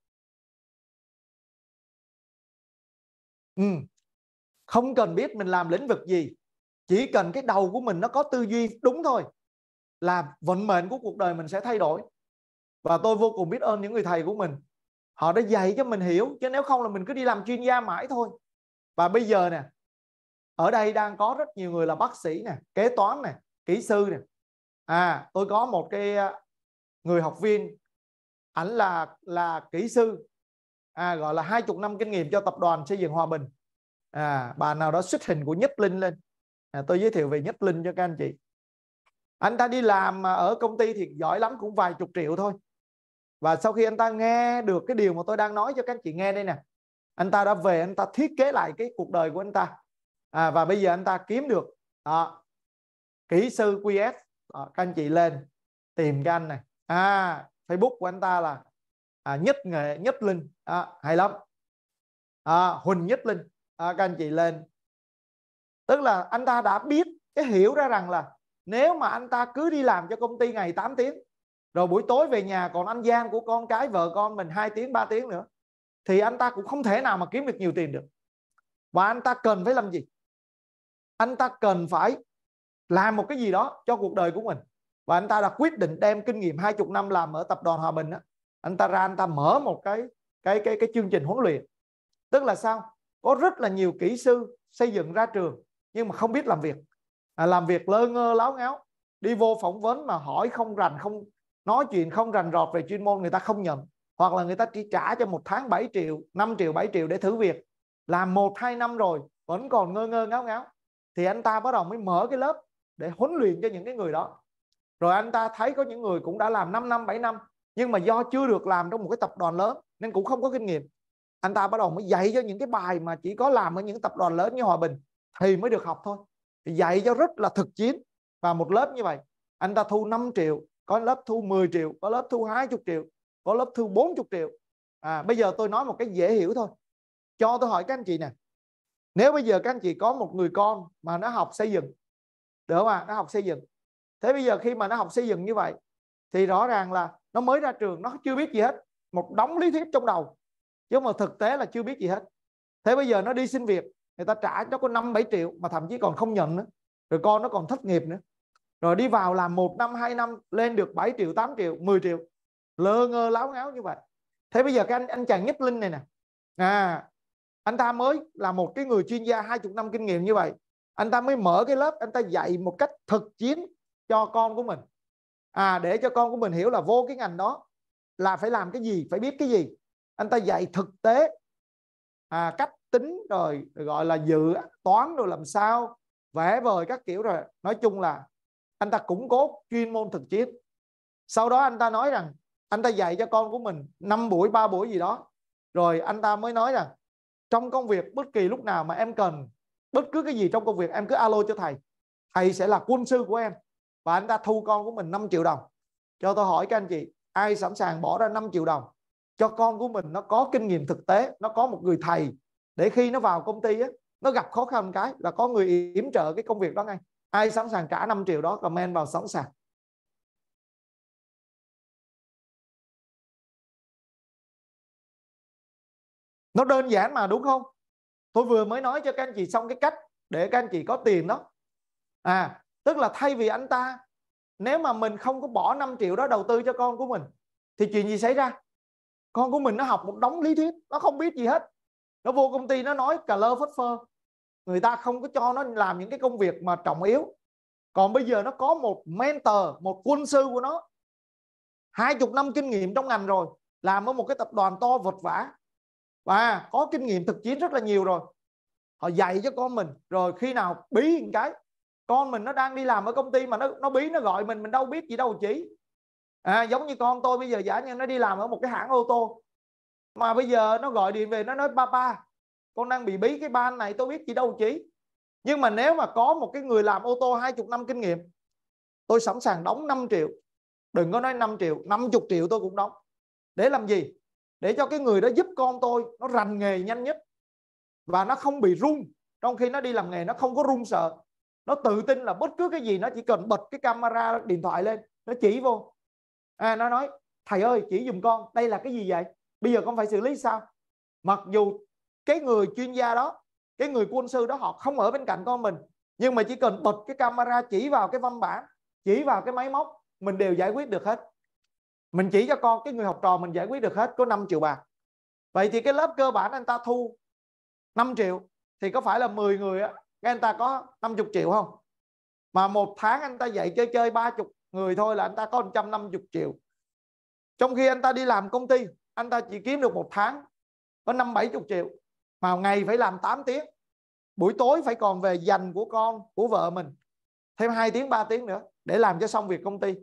ừ. không cần biết mình làm lĩnh vực gì chỉ cần cái đầu của mình nó có tư duy đúng thôi là vận mệnh của cuộc đời mình sẽ thay đổi và tôi vô cùng biết ơn những người thầy của mình họ đã dạy cho mình hiểu chứ nếu không là mình cứ đi làm chuyên gia mãi thôi và bây giờ nè ở đây đang có rất nhiều người là bác sĩ nè kế toán nè kỹ sư nè à tôi có một cái à, người học viên ảnh là là kỹ sư à, gọi là hai chục năm kinh nghiệm cho tập đoàn xây dựng hòa bình à, bà nào đó xuất hình của nhất linh lên à, tôi giới thiệu về nhất linh cho các anh chị anh ta đi làm mà ở công ty thì giỏi lắm cũng vài chục triệu thôi và sau khi anh ta nghe được cái điều mà tôi đang nói cho các anh chị nghe đây nè anh ta đã về anh ta thiết kế lại cái cuộc đời của anh ta à, và bây giờ anh ta kiếm được à, kỹ sư QS à, các anh chị lên tìm cái anh này à Facebook của anh ta là à, nhất nghệ nhất linh à, hay lắm à, huỳnh nhất linh à, các anh chị lên tức là anh ta đã biết cái hiểu ra rằng là nếu mà anh ta cứ đi làm cho công ty ngày 8 tiếng rồi buổi tối về nhà còn anh gian của con cái vợ con mình 2 tiếng 3 tiếng nữa thì anh ta cũng không thể nào mà kiếm được nhiều tiền được và anh ta cần phải làm gì anh ta cần phải làm một cái gì đó cho cuộc đời của mình và anh ta đã quyết định đem kinh nghiệm 20 năm làm ở tập đoàn Hòa Bình đó. anh ta ra anh ta mở một cái cái cái cái chương trình huấn luyện tức là sao có rất là nhiều kỹ sư xây dựng ra trường nhưng mà không biết làm việc à, làm việc lơ ngơ láo ngáo đi vô phỏng vấn mà hỏi không rành không nói chuyện không rành rọt về chuyên môn người ta không nhận hoặc là người ta chỉ trả cho một tháng 7 triệu 5 triệu 7 triệu để thử việc làm một hai năm rồi vẫn còn ngơ ngơ ngáo ngáo thì anh ta bắt đầu mới mở cái lớp để huấn luyện cho những cái người đó rồi anh ta thấy có những người cũng đã làm 5 năm 7 năm nhưng mà do chưa được làm trong một cái tập đoàn lớn nên cũng không có kinh nghiệm anh ta bắt đầu mới dạy cho những cái bài mà chỉ có làm ở những tập đoàn lớn như Hòa Bình thì mới được học thôi dạy cho rất là thực chiến và một lớp như vậy anh ta thu 5 triệu có lớp thu 10 triệu có lớp thu 20 triệu có lớp thu 40 triệu à, bây giờ tôi nói một cái dễ hiểu thôi cho tôi hỏi các anh chị nè nếu bây giờ các anh chị có một người con mà nó học xây dựng được không à? nó học xây dựng thế bây giờ khi mà nó học xây dựng như vậy thì rõ ràng là nó mới ra trường nó chưa biết gì hết một đống lý thuyết trong đầu chứ mà thực tế là chưa biết gì hết thế bây giờ nó đi xin việc người ta trả cho con năm bảy triệu mà thậm chí còn không nhận nữa rồi con nó còn thất nghiệp nữa rồi đi vào làm một năm hai năm lên được 7 triệu 8 triệu 10 triệu lơ ngơ láo ngáo như vậy thế bây giờ cái anh anh chàng nhất linh này nè à anh ta mới là một cái người chuyên gia hai chục năm kinh nghiệm như vậy anh ta mới mở cái lớp anh ta dạy một cách thực chiến cho con của mình à để cho con của mình hiểu là vô cái ngành đó là phải làm cái gì phải biết cái gì anh ta dạy thực tế à, cách tính rồi gọi là dự toán rồi làm sao vẽ vời các kiểu rồi nói chung là anh ta củng cố chuyên môn thực chiến sau đó anh ta nói rằng anh ta dạy cho con của mình 5 buổi 3 buổi gì đó rồi anh ta mới nói rằng trong công việc bất kỳ lúc nào mà em cần bất cứ cái gì trong công việc em cứ alo cho thầy thầy sẽ là quân sư của em và anh ta thu con của mình 5 triệu đồng cho tôi hỏi các anh chị ai sẵn sàng bỏ ra 5 triệu đồng cho con của mình nó có kinh nghiệm thực tế nó có một người thầy để khi nó vào công ty á, nó gặp khó khăn cái là có người yểm trợ cái công việc đó ngay ai sẵn sàng trả 5 triệu đó comment vào sẵn sàng nó đơn giản mà đúng không tôi vừa mới nói cho các anh chị xong cái cách để các anh chị có tiền đó à tức là thay vì anh ta nếu mà mình không có bỏ 5 triệu đó đầu tư cho con của mình thì chuyện gì xảy ra con của mình nó học một đống lý thuyết nó không biết gì hết nó vô công ty nó nói cà lơ phất phơ người ta không có cho nó làm những cái công việc mà trọng yếu còn bây giờ nó có một mentor một quân sư của nó hai chục năm kinh nghiệm trong ngành rồi làm ở một cái tập đoàn to vật vả và có kinh nghiệm thực chiến rất là nhiều rồi họ dạy cho con mình rồi khi nào bí một cái con mình nó đang đi làm ở công ty mà nó nó bí nó gọi mình mình đâu biết gì đâu chỉ à, giống như con tôi bây giờ giả như nó đi làm ở một cái hãng ô tô mà bây giờ nó gọi điện về nó nói ba ba con đang bị bí cái ban này tôi biết chị đâu chị nhưng mà nếu mà có một cái người làm ô tô 20 năm kinh nghiệm tôi sẵn sàng đóng 5 triệu đừng có nói 5 triệu 50 triệu tôi cũng đóng để làm gì để cho cái người đó giúp con tôi nó rành nghề nhanh nhất và nó không bị run trong khi nó đi làm nghề nó không có run sợ nó tự tin là bất cứ cái gì nó chỉ cần bật cái camera điện thoại lên nó chỉ vô à, nó nói thầy ơi chỉ dùm con đây là cái gì vậy bây giờ con phải xử lý sao mặc dù cái người chuyên gia đó cái người quân sư đó họ không ở bên cạnh con mình nhưng mà chỉ cần bật cái camera chỉ vào cái văn bản chỉ vào cái máy móc mình đều giải quyết được hết mình chỉ cho con cái người học trò mình giải quyết được hết có 5 triệu bạc vậy thì cái lớp cơ bản anh ta thu 5 triệu thì có phải là 10 người á anh ta có 50 triệu không mà một tháng anh ta dạy chơi chơi 30 người thôi là anh ta có 150 triệu trong khi anh ta đi làm công ty anh ta chỉ kiếm được một tháng có năm bảy chục triệu mà ngày phải làm 8 tiếng buổi tối phải còn về dành của con của vợ mình thêm 2 tiếng 3 tiếng nữa để làm cho xong việc công ty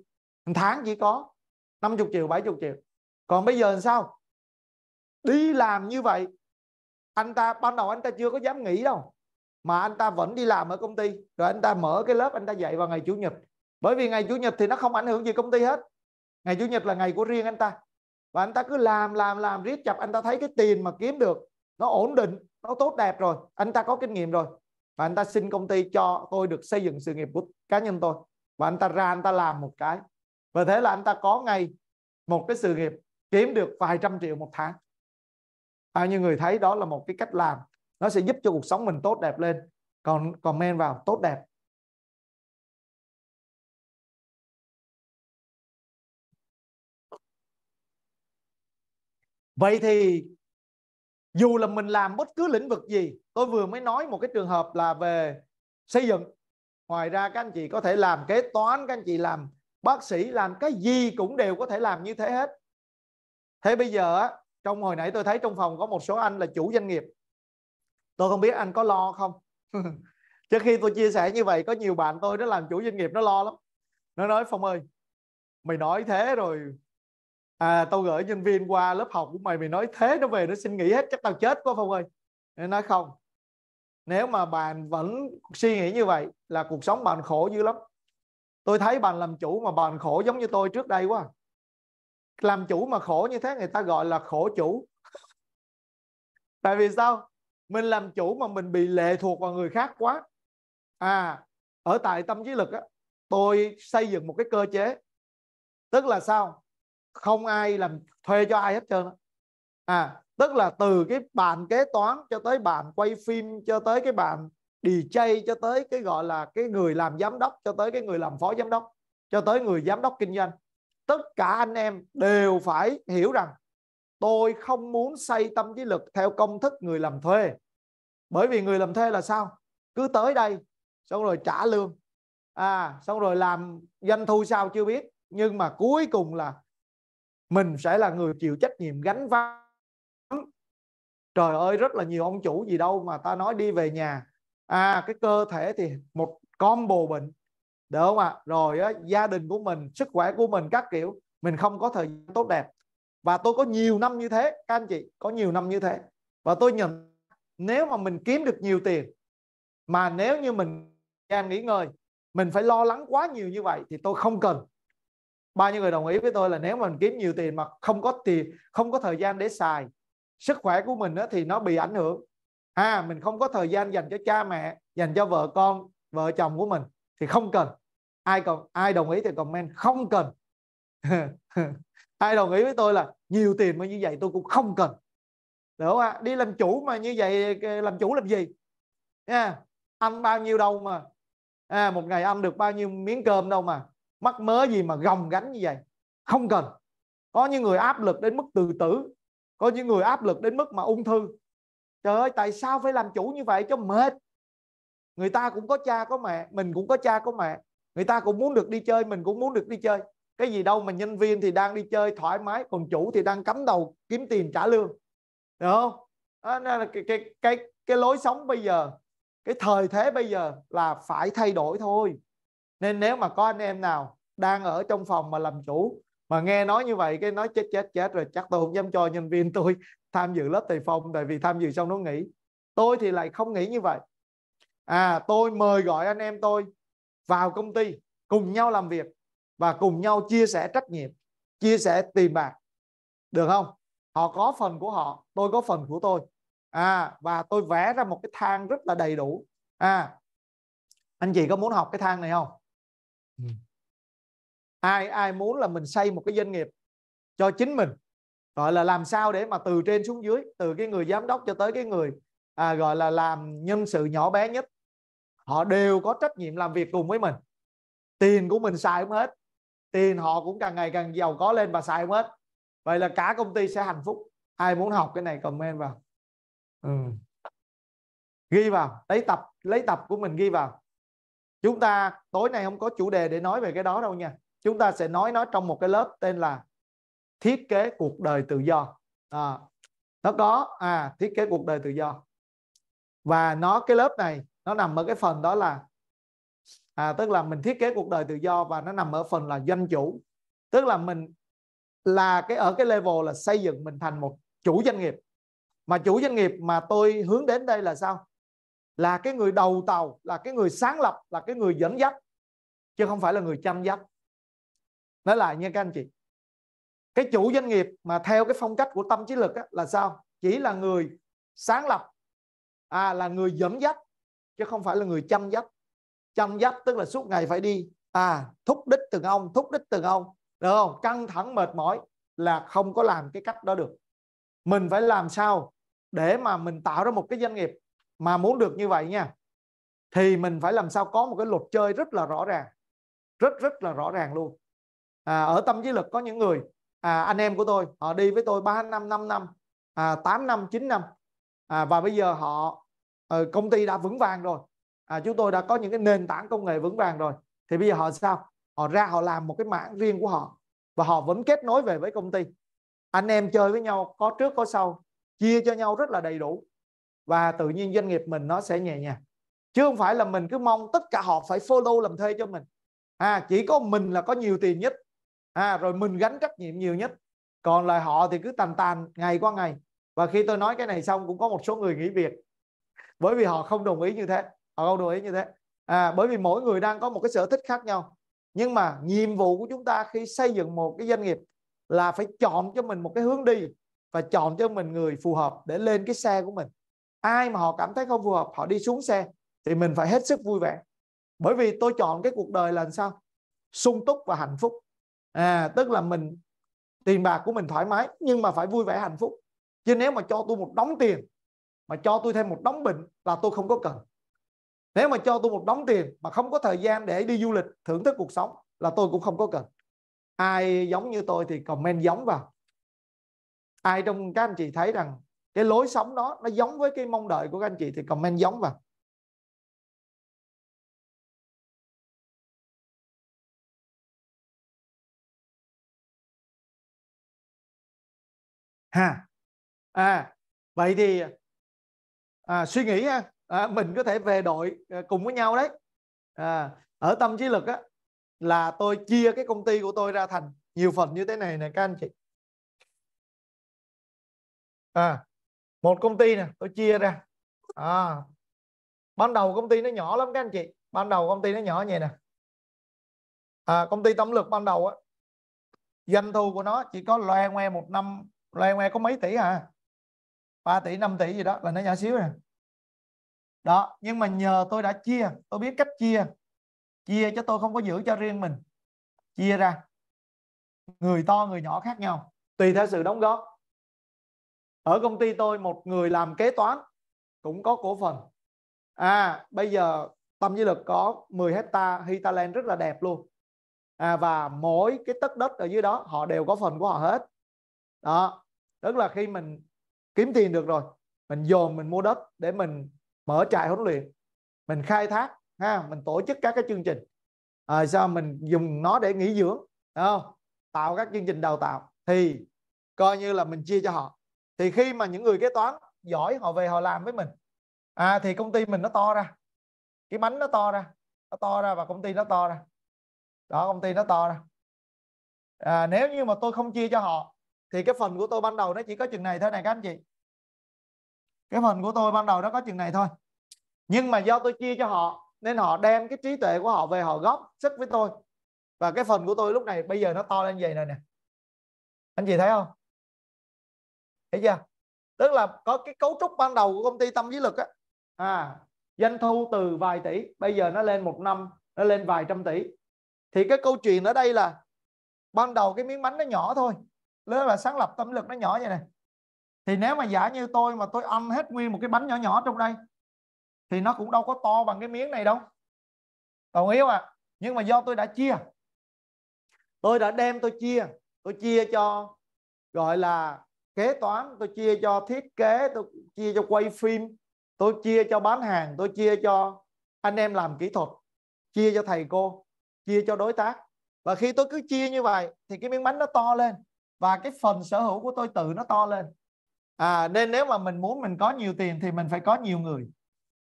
một tháng chỉ có 50 triệu 70 triệu còn bây giờ làm sao đi làm như vậy anh ta ban đầu anh ta chưa có dám nghỉ đâu mà anh ta vẫn đi làm ở công ty rồi anh ta mở cái lớp anh ta dạy vào ngày chủ nhật bởi vì ngày chủ nhật thì nó không ảnh hưởng gì công ty hết ngày chủ nhật là ngày của riêng anh ta và anh ta cứ làm làm làm riết chập anh ta thấy cái tiền mà kiếm được nó ổn định nó tốt đẹp rồi anh ta có kinh nghiệm rồi và anh ta xin công ty cho tôi được xây dựng sự nghiệp của cá nhân tôi và anh ta ra anh ta làm một cái và thế là anh ta có ngay một cái sự nghiệp kiếm được vài trăm triệu một tháng bao nhiêu người thấy đó là một cái cách làm nó sẽ giúp cho cuộc sống mình tốt đẹp lên còn comment vào tốt đẹp vậy thì dù là mình làm bất cứ lĩnh vực gì tôi vừa mới nói một cái trường hợp là về xây dựng ngoài ra các anh chị có thể làm kế toán các anh chị làm bác sĩ làm cái gì cũng đều có thể làm như thế hết thế bây giờ trong hồi nãy tôi thấy trong phòng có một số anh là chủ doanh nghiệp tôi không biết anh có lo không trước khi tôi chia sẻ như vậy có nhiều bạn tôi nó làm chủ doanh nghiệp nó lo lắm nó nói phong ơi mày nói thế rồi à, tao gửi nhân viên qua lớp học của mày mày nói thế nó về nó xin nghỉ hết chắc tao chết quá Phong ơi nên nói không nếu mà bạn vẫn suy nghĩ như vậy là cuộc sống bạn khổ dữ lắm tôi thấy bạn làm chủ mà bạn khổ giống như tôi trước đây quá làm chủ mà khổ như thế người ta gọi là khổ chủ tại vì sao mình làm chủ mà mình bị lệ thuộc vào người khác quá à ở tại tâm trí lực á tôi xây dựng một cái cơ chế tức là sao không ai làm thuê cho ai hết trơn đó. à tức là từ cái bàn kế toán cho tới bàn quay phim cho tới cái bàn DJ cho tới cái gọi là cái người làm giám đốc cho tới cái người làm phó giám đốc cho tới người giám đốc kinh doanh tất cả anh em đều phải hiểu rằng tôi không muốn xây tâm trí lực theo công thức người làm thuê bởi vì người làm thuê là sao cứ tới đây xong rồi trả lương à xong rồi làm doanh thu sao chưa biết nhưng mà cuối cùng là mình sẽ là người chịu trách nhiệm gánh vác trời ơi rất là nhiều ông chủ gì đâu mà ta nói đi về nhà à cái cơ thể thì một combo bệnh được không ạ à? rồi á, gia đình của mình sức khỏe của mình các kiểu mình không có thời gian tốt đẹp và tôi có nhiều năm như thế các anh chị có nhiều năm như thế và tôi nhận nếu mà mình kiếm được nhiều tiền mà nếu như mình đang nghỉ ngơi mình phải lo lắng quá nhiều như vậy thì tôi không cần bao nhiêu người đồng ý với tôi là nếu mình kiếm nhiều tiền mà không có tiền không có thời gian để xài sức khỏe của mình thì nó bị ảnh hưởng à mình không có thời gian dành cho cha mẹ dành cho vợ con vợ chồng của mình thì không cần ai còn ai đồng ý thì comment không cần ai đồng ý với tôi là nhiều tiền mà như vậy tôi cũng không cần được không ạ đi làm chủ mà như vậy ờ, làm chủ làm gì nha yeah. ăn bao nhiêu đâu mà à, một ngày ăn được bao nhiêu miếng cơm đâu mà mắc mớ gì mà gồng gánh như vậy không cần có những người áp lực đến mức tự tử có những người áp lực đến mức mà ung thư trời ơi tại sao phải làm chủ như vậy cho mệt người ta cũng có cha có mẹ mình cũng có cha có mẹ người ta cũng muốn được đi chơi mình cũng muốn được đi chơi cái gì đâu mà nhân viên thì đang đi chơi thoải mái còn chủ thì đang cắm đầu kiếm tiền trả lương được không đó, là cái, cái cái cái lối sống bây giờ cái thời thế bây giờ là phải thay đổi thôi nên nếu mà có anh em nào đang ở trong phòng mà làm chủ mà nghe nói như vậy cái nói chết chết chết rồi chắc tôi không dám cho nhân viên tôi tham dự lớp thầy phong tại vì tham dự xong nó nghỉ tôi thì lại không nghĩ như vậy à tôi mời gọi anh em tôi vào công ty cùng nhau làm việc và cùng nhau chia sẻ trách nhiệm chia sẻ tiền bạc được không họ có phần của họ tôi có phần của tôi à và tôi vẽ ra một cái thang rất là đầy đủ à anh chị có muốn học cái thang này không Ừ. ai ai muốn là mình xây một cái doanh nghiệp cho chính mình gọi là làm sao để mà từ trên xuống dưới từ cái người giám đốc cho tới cái người à, gọi là làm nhân sự nhỏ bé nhất họ đều có trách nhiệm làm việc cùng với mình tiền của mình xài không hết tiền họ cũng càng ngày càng giàu có lên và xài không hết vậy là cả công ty sẽ hạnh phúc ai muốn học cái này comment vào ừ. ghi vào lấy tập lấy tập của mình ghi vào chúng ta tối nay không có chủ đề để nói về cái đó đâu nha chúng ta sẽ nói nó trong một cái lớp tên là thiết kế cuộc đời tự do à, nó có à thiết kế cuộc đời tự do và nó cái lớp này nó nằm ở cái phần đó là à, tức là mình thiết kế cuộc đời tự do và nó nằm ở phần là doanh chủ tức là mình là cái ở cái level là xây dựng mình thành một chủ doanh nghiệp mà chủ doanh nghiệp mà tôi hướng đến đây là sao là cái người đầu tàu là cái người sáng lập là cái người dẫn dắt chứ không phải là người chăm dắt nói lại nha các anh chị cái chủ doanh nghiệp mà theo cái phong cách của tâm trí lực á, là sao chỉ là người sáng lập à là người dẫn dắt chứ không phải là người chăm dắt chăm dắt tức là suốt ngày phải đi à thúc đích từng ông thúc đích từng ông được không căng thẳng mệt mỏi là không có làm cái cách đó được mình phải làm sao để mà mình tạo ra một cái doanh nghiệp mà muốn được như vậy nha thì mình phải làm sao có một cái luật chơi rất là rõ ràng rất rất là rõ ràng luôn à, ở tâm với lực có những người à, anh em của tôi họ đi với tôi 3 năm 5 năm à, 8 năm 9 năm à, và bây giờ họ ờ, công ty đã vững vàng rồi à, chúng tôi đã có những cái nền tảng công nghệ vững vàng rồi thì bây giờ họ sao họ ra họ làm một cái mảng riêng của họ và họ vẫn kết nối về với công ty anh em chơi với nhau có trước có sau chia cho nhau rất là đầy đủ và tự nhiên doanh nghiệp mình nó sẽ nhẹ nhàng chứ không phải là mình cứ mong tất cả họ phải follow làm thuê cho mình à chỉ có mình là có nhiều tiền nhất à rồi mình gánh trách nhiệm nhiều nhất còn lại họ thì cứ tàn tàn ngày qua ngày và khi tôi nói cái này xong cũng có một số người nghỉ việc bởi vì họ không đồng ý như thế họ không đồng ý như thế à bởi vì mỗi người đang có một cái sở thích khác nhau nhưng mà nhiệm vụ của chúng ta khi xây dựng một cái doanh nghiệp là phải chọn cho mình một cái hướng đi và chọn cho mình người phù hợp để lên cái xe của mình ai mà họ cảm thấy không phù hợp họ đi xuống xe thì mình phải hết sức vui vẻ bởi vì tôi chọn cái cuộc đời là sao sung túc và hạnh phúc à tức là mình tiền bạc của mình thoải mái nhưng mà phải vui vẻ hạnh phúc chứ nếu mà cho tôi một đống tiền mà cho tôi thêm một đống bệnh là tôi không có cần nếu mà cho tôi một đống tiền mà không có thời gian để đi du lịch thưởng thức cuộc sống là tôi cũng không có cần ai giống như tôi thì comment giống vào ai trong các anh chị thấy rằng cái lối sống đó nó giống với cái mong đợi của các anh chị thì comment giống vào ha à vậy thì à, suy nghĩ ha à, mình có thể về đội à, cùng với nhau đấy à, ở tâm trí lực á là tôi chia cái công ty của tôi ra thành nhiều phần như thế này nè các anh chị à một công ty nè tôi chia ra à, ban đầu công ty nó nhỏ lắm các anh chị ban đầu công ty nó nhỏ như vậy nè à, công ty tổng lực ban đầu á doanh thu của nó chỉ có loe ngoe một năm loe ngoe có mấy tỷ à 3 tỷ 5 tỷ gì đó là nó nhỏ xíu nè đó nhưng mà nhờ tôi đã chia tôi biết cách chia chia cho tôi không có giữ cho riêng mình chia ra người to người nhỏ khác nhau tùy theo sự đóng góp ở công ty tôi một người làm kế toán cũng có cổ phần à bây giờ tâm với lực có 10 hecta Hitaland rất là đẹp luôn à, và mỗi cái tất đất ở dưới đó họ đều có phần của họ hết đó tức là khi mình kiếm tiền được rồi mình dồn mình mua đất để mình mở trại huấn luyện mình khai thác ha mình tổ chức các cái chương trình à, sao mình dùng nó để nghỉ dưỡng không? tạo các chương trình đào tạo thì coi như là mình chia cho họ thì khi mà những người kế toán giỏi họ về họ làm với mình à thì công ty mình nó to ra cái bánh nó to ra nó to ra và công ty nó to ra đó công ty nó to ra à, nếu như mà tôi không chia cho họ thì cái phần của tôi ban đầu nó chỉ có chừng này thôi này các anh chị cái phần của tôi ban đầu nó có chừng này thôi nhưng mà do tôi chia cho họ nên họ đem cái trí tuệ của họ về họ góp sức với tôi và cái phần của tôi lúc này bây giờ nó to lên vậy này nè anh chị thấy không thấy chưa tức là có cái cấu trúc ban đầu của công ty tâm lý lực á à doanh thu từ vài tỷ bây giờ nó lên một năm nó lên vài trăm tỷ thì cái câu chuyện ở đây là ban đầu cái miếng bánh nó nhỏ thôi lớn là sáng lập tâm lực nó nhỏ vậy này thì nếu mà giả như tôi mà tôi ăn hết nguyên một cái bánh nhỏ nhỏ trong đây thì nó cũng đâu có to bằng cái miếng này đâu đồng ý không ạ à? nhưng mà do tôi đã chia tôi đã đem tôi chia tôi chia cho gọi là kế toán tôi chia cho thiết kế tôi chia cho quay phim tôi chia cho bán hàng tôi chia cho anh em làm kỹ thuật chia cho thầy cô chia cho đối tác và khi tôi cứ chia như vậy thì cái miếng bánh nó to lên và cái phần sở hữu của tôi tự nó to lên à nên nếu mà mình muốn mình có nhiều tiền thì mình phải có nhiều người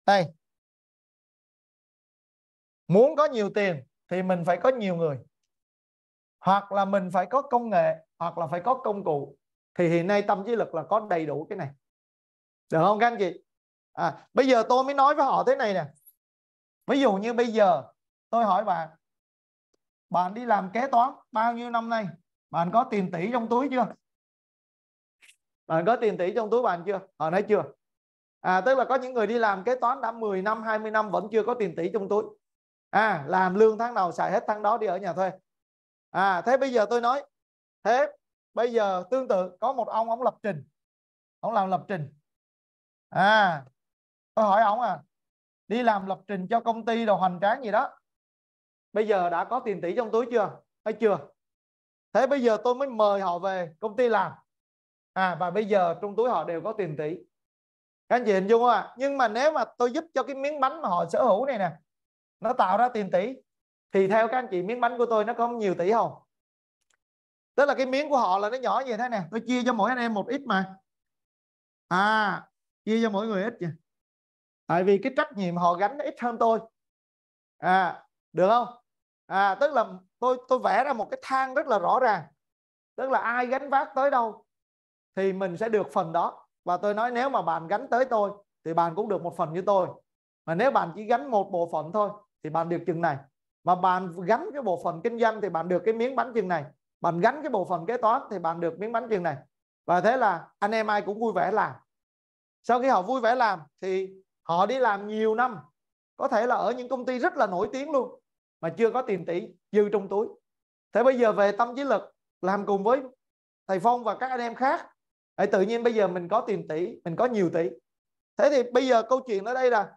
đây muốn có nhiều tiền thì mình phải có nhiều người hoặc là mình phải có công nghệ hoặc là phải có công cụ thì hiện nay tâm trí lực là có đầy đủ cái này được không các anh chị à, bây giờ tôi mới nói với họ thế này nè ví dụ như bây giờ tôi hỏi bạn bạn đi làm kế toán bao nhiêu năm nay bạn có tiền tỷ trong túi chưa bạn có tiền tỷ trong túi bạn chưa họ nói chưa à tức là có những người đi làm kế toán đã 10 năm 20 năm vẫn chưa có tiền tỷ trong túi à làm lương tháng nào xài hết tháng đó đi ở nhà thuê à thế bây giờ tôi nói thế bây giờ tương tự có một ông ông lập trình ông làm lập trình à tôi hỏi ông à đi làm lập trình cho công ty đồ hoành tráng gì đó bây giờ đã có tiền tỷ trong túi chưa hay chưa thế bây giờ tôi mới mời họ về công ty làm à và bây giờ trong túi họ đều có tiền tỷ các anh chị hình dung không ạ à? nhưng mà nếu mà tôi giúp cho cái miếng bánh mà họ sở hữu này nè nó tạo ra tiền tỷ thì theo các anh chị miếng bánh của tôi nó có nhiều tỷ không tức là cái miếng của họ là nó nhỏ như thế nè tôi chia cho mỗi anh em một ít mà à chia cho mỗi người ít vậy tại vì cái trách nhiệm họ gánh ít hơn tôi à được không à tức là tôi tôi vẽ ra một cái thang rất là rõ ràng tức là ai gánh vác tới đâu thì mình sẽ được phần đó và tôi nói nếu mà bạn gánh tới tôi thì bạn cũng được một phần như tôi mà nếu bạn chỉ gánh một bộ phận thôi thì bạn được chừng này mà bạn gánh cái bộ phận kinh doanh thì bạn được cái miếng bánh chừng này bạn gắn cái bộ phận kế toán thì bạn được miếng bánh chừng này và thế là anh em ai cũng vui vẻ làm sau khi họ vui vẻ làm thì họ đi làm nhiều năm có thể là ở những công ty rất là nổi tiếng luôn mà chưa có tiền tỷ dư trong túi thế bây giờ về tâm trí lực làm cùng với thầy phong và các anh em khác Đấy, tự nhiên bây giờ mình có tiền tỷ mình có nhiều tỷ thế thì bây giờ câu chuyện ở đây là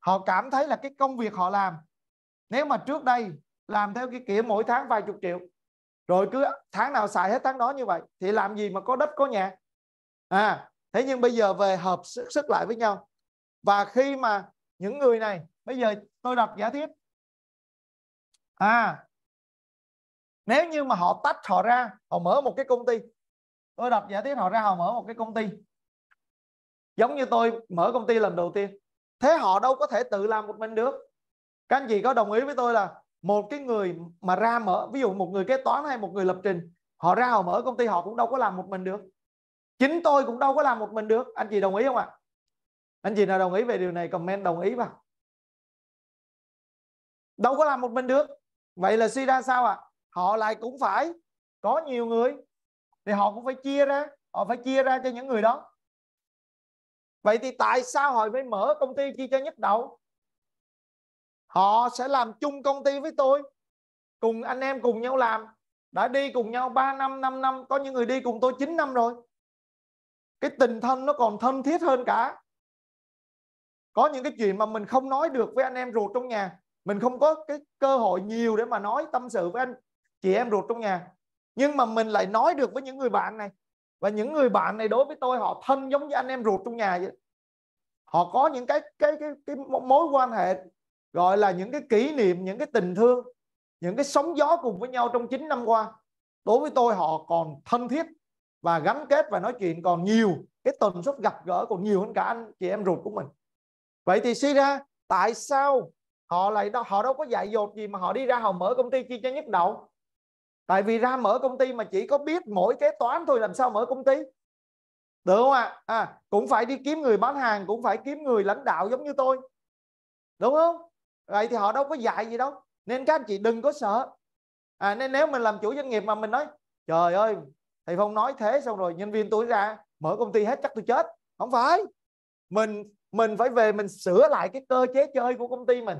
họ cảm thấy là cái công việc họ làm nếu mà trước đây làm theo cái kiểu mỗi tháng vài chục triệu rồi cứ tháng nào xài hết tháng đó như vậy thì làm gì mà có đất có nhà à thế nhưng bây giờ về hợp sức, sức lại với nhau và khi mà những người này bây giờ tôi đặt giả thiết à nếu như mà họ tách họ ra họ mở một cái công ty tôi đặt giả thiết họ ra họ mở một cái công ty giống như tôi mở công ty lần đầu tiên thế họ đâu có thể tự làm một mình được các anh chị có đồng ý với tôi là một cái người mà ra mở ví dụ một người kế toán hay một người lập trình họ ra họ mở công ty họ cũng đâu có làm một mình được chính tôi cũng đâu có làm một mình được anh chị đồng ý không ạ anh chị nào đồng ý về điều này comment đồng ý vào đâu có làm một mình được vậy là suy ra sao ạ à? họ lại cũng phải có nhiều người thì họ cũng phải chia ra họ phải chia ra cho những người đó vậy thì tại sao họ mới mở công ty chia cho nhất đầu họ sẽ làm chung công ty với tôi cùng anh em cùng nhau làm đã đi cùng nhau 3 năm 5 năm có những người đi cùng tôi 9 năm rồi cái tình thân nó còn thân thiết hơn cả có những cái chuyện mà mình không nói được với anh em ruột trong nhà mình không có cái cơ hội nhiều để mà nói tâm sự với anh chị em ruột trong nhà nhưng mà mình lại nói được với những người bạn này và những người bạn này đối với tôi họ thân giống như anh em ruột trong nhà vậy họ có những cái cái cái cái mối quan hệ gọi là những cái kỷ niệm những cái tình thương những cái sóng gió cùng với nhau trong 9 năm qua đối với tôi họ còn thân thiết và gắn kết và nói chuyện còn nhiều cái tần suất gặp gỡ còn nhiều hơn cả anh chị em ruột của mình vậy thì suy ra tại sao họ lại họ đâu có dạy dột gì mà họ đi ra họ mở công ty chi cho nhức đầu tại vì ra mở công ty mà chỉ có biết mỗi kế toán thôi làm sao mở công ty được không ạ à? à, cũng phải đi kiếm người bán hàng cũng phải kiếm người lãnh đạo giống như tôi đúng không vậy thì họ đâu có dạy gì đâu nên các anh chị đừng có sợ à, nên nếu mình làm chủ doanh nghiệp mà mình nói trời ơi thầy phong nói thế xong rồi nhân viên tôi ra mở công ty hết chắc tôi chết không phải mình mình phải về mình sửa lại cái cơ chế chơi của công ty mình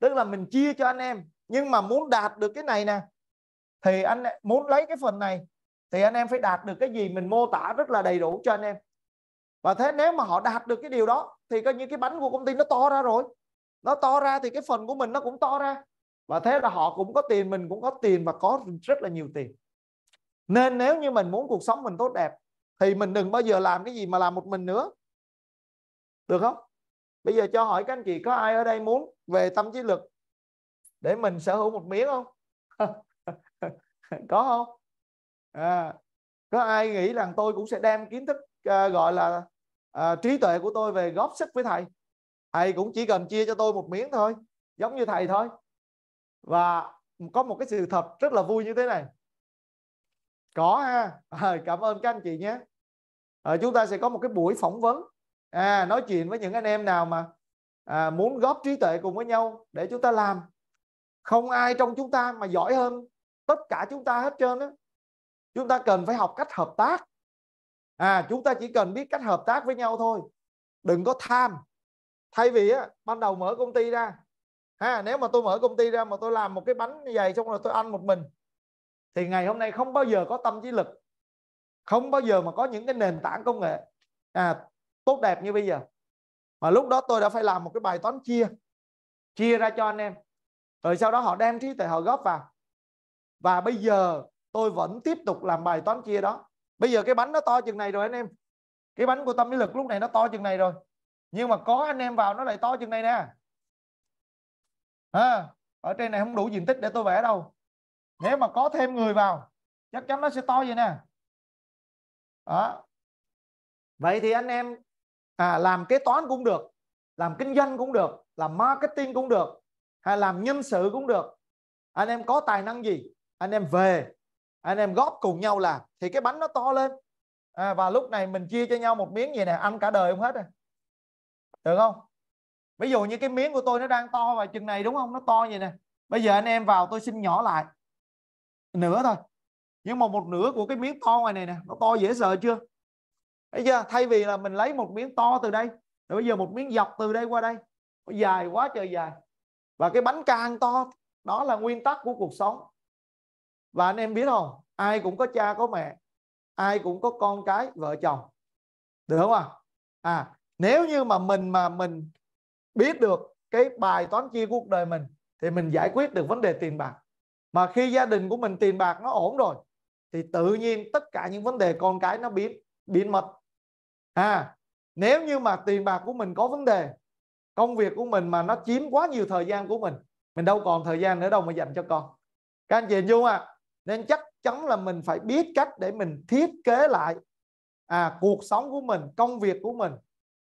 tức là mình chia cho anh em nhưng mà muốn đạt được cái này nè thì anh muốn lấy cái phần này thì anh em phải đạt được cái gì mình mô tả rất là đầy đủ cho anh em và thế nếu mà họ đạt được cái điều đó thì coi như cái bánh của công ty nó to ra rồi nó to ra thì cái phần của mình nó cũng to ra và thế là họ cũng có tiền mình cũng có tiền và có rất là nhiều tiền nên nếu như mình muốn cuộc sống mình tốt đẹp thì mình đừng bao giờ làm cái gì mà làm một mình nữa được không bây giờ cho hỏi các anh chị có ai ở đây muốn về tâm trí lực để mình sở hữu một miếng không có không à, có ai nghĩ rằng tôi cũng sẽ đem kiến thức uh, gọi là uh, trí tuệ của tôi về góp sức với thầy thầy cũng chỉ cần chia cho tôi một miếng thôi giống như thầy thôi và có một cái sự thật rất là vui như thế này có ha à, cảm ơn các anh chị nhé à, chúng ta sẽ có một cái buổi phỏng vấn à, nói chuyện với những anh em nào mà à, muốn góp trí tuệ cùng với nhau để chúng ta làm không ai trong chúng ta mà giỏi hơn tất cả chúng ta hết trơn á chúng ta cần phải học cách hợp tác à chúng ta chỉ cần biết cách hợp tác với nhau thôi đừng có tham thay vì á, ban đầu mở công ty ra ha nếu mà tôi mở công ty ra mà tôi làm một cái bánh như vậy xong rồi tôi ăn một mình thì ngày hôm nay không bao giờ có tâm trí lực không bao giờ mà có những cái nền tảng công nghệ à, tốt đẹp như bây giờ mà lúc đó tôi đã phải làm một cái bài toán chia chia ra cho anh em rồi sau đó họ đem trí tuệ họ góp vào và bây giờ tôi vẫn tiếp tục làm bài toán chia đó bây giờ cái bánh nó to chừng này rồi anh em cái bánh của tâm lý lực lúc này nó to chừng này rồi nhưng mà có anh em vào nó lại to chừng này nè à, ở trên này không đủ diện tích để tôi vẽ đâu nếu mà có thêm người vào chắc chắn nó sẽ to vậy nè đó vậy thì anh em à, làm kế toán cũng được làm kinh doanh cũng được làm marketing cũng được hay làm nhân sự cũng được anh em có tài năng gì anh em về anh em góp cùng nhau làm thì cái bánh nó to lên à, và lúc này mình chia cho nhau một miếng vậy nè ăn cả đời không hết rồi à được không ví dụ như cái miếng của tôi nó đang to vào chừng này đúng không nó to vậy nè bây giờ anh em vào tôi xin nhỏ lại nửa thôi nhưng mà một nửa của cái miếng to ngoài này nè nó to dễ sợ chưa thấy chưa thay vì là mình lấy một miếng to từ đây rồi bây giờ một miếng dọc từ đây qua đây nó dài quá trời dài và cái bánh càng to đó là nguyên tắc của cuộc sống và anh em biết không ai cũng có cha có mẹ ai cũng có con cái vợ chồng được không ạ à? à nếu như mà mình mà mình biết được cái bài toán chia cuộc đời mình thì mình giải quyết được vấn đề tiền bạc mà khi gia đình của mình tiền bạc nó ổn rồi thì tự nhiên tất cả những vấn đề con cái nó biến biến mất à nếu như mà tiền bạc của mình có vấn đề công việc của mình mà nó chiếm quá nhiều thời gian của mình mình đâu còn thời gian nữa đâu mà dành cho con các anh chị hình dung à nên chắc chắn là mình phải biết cách để mình thiết kế lại à cuộc sống của mình công việc của mình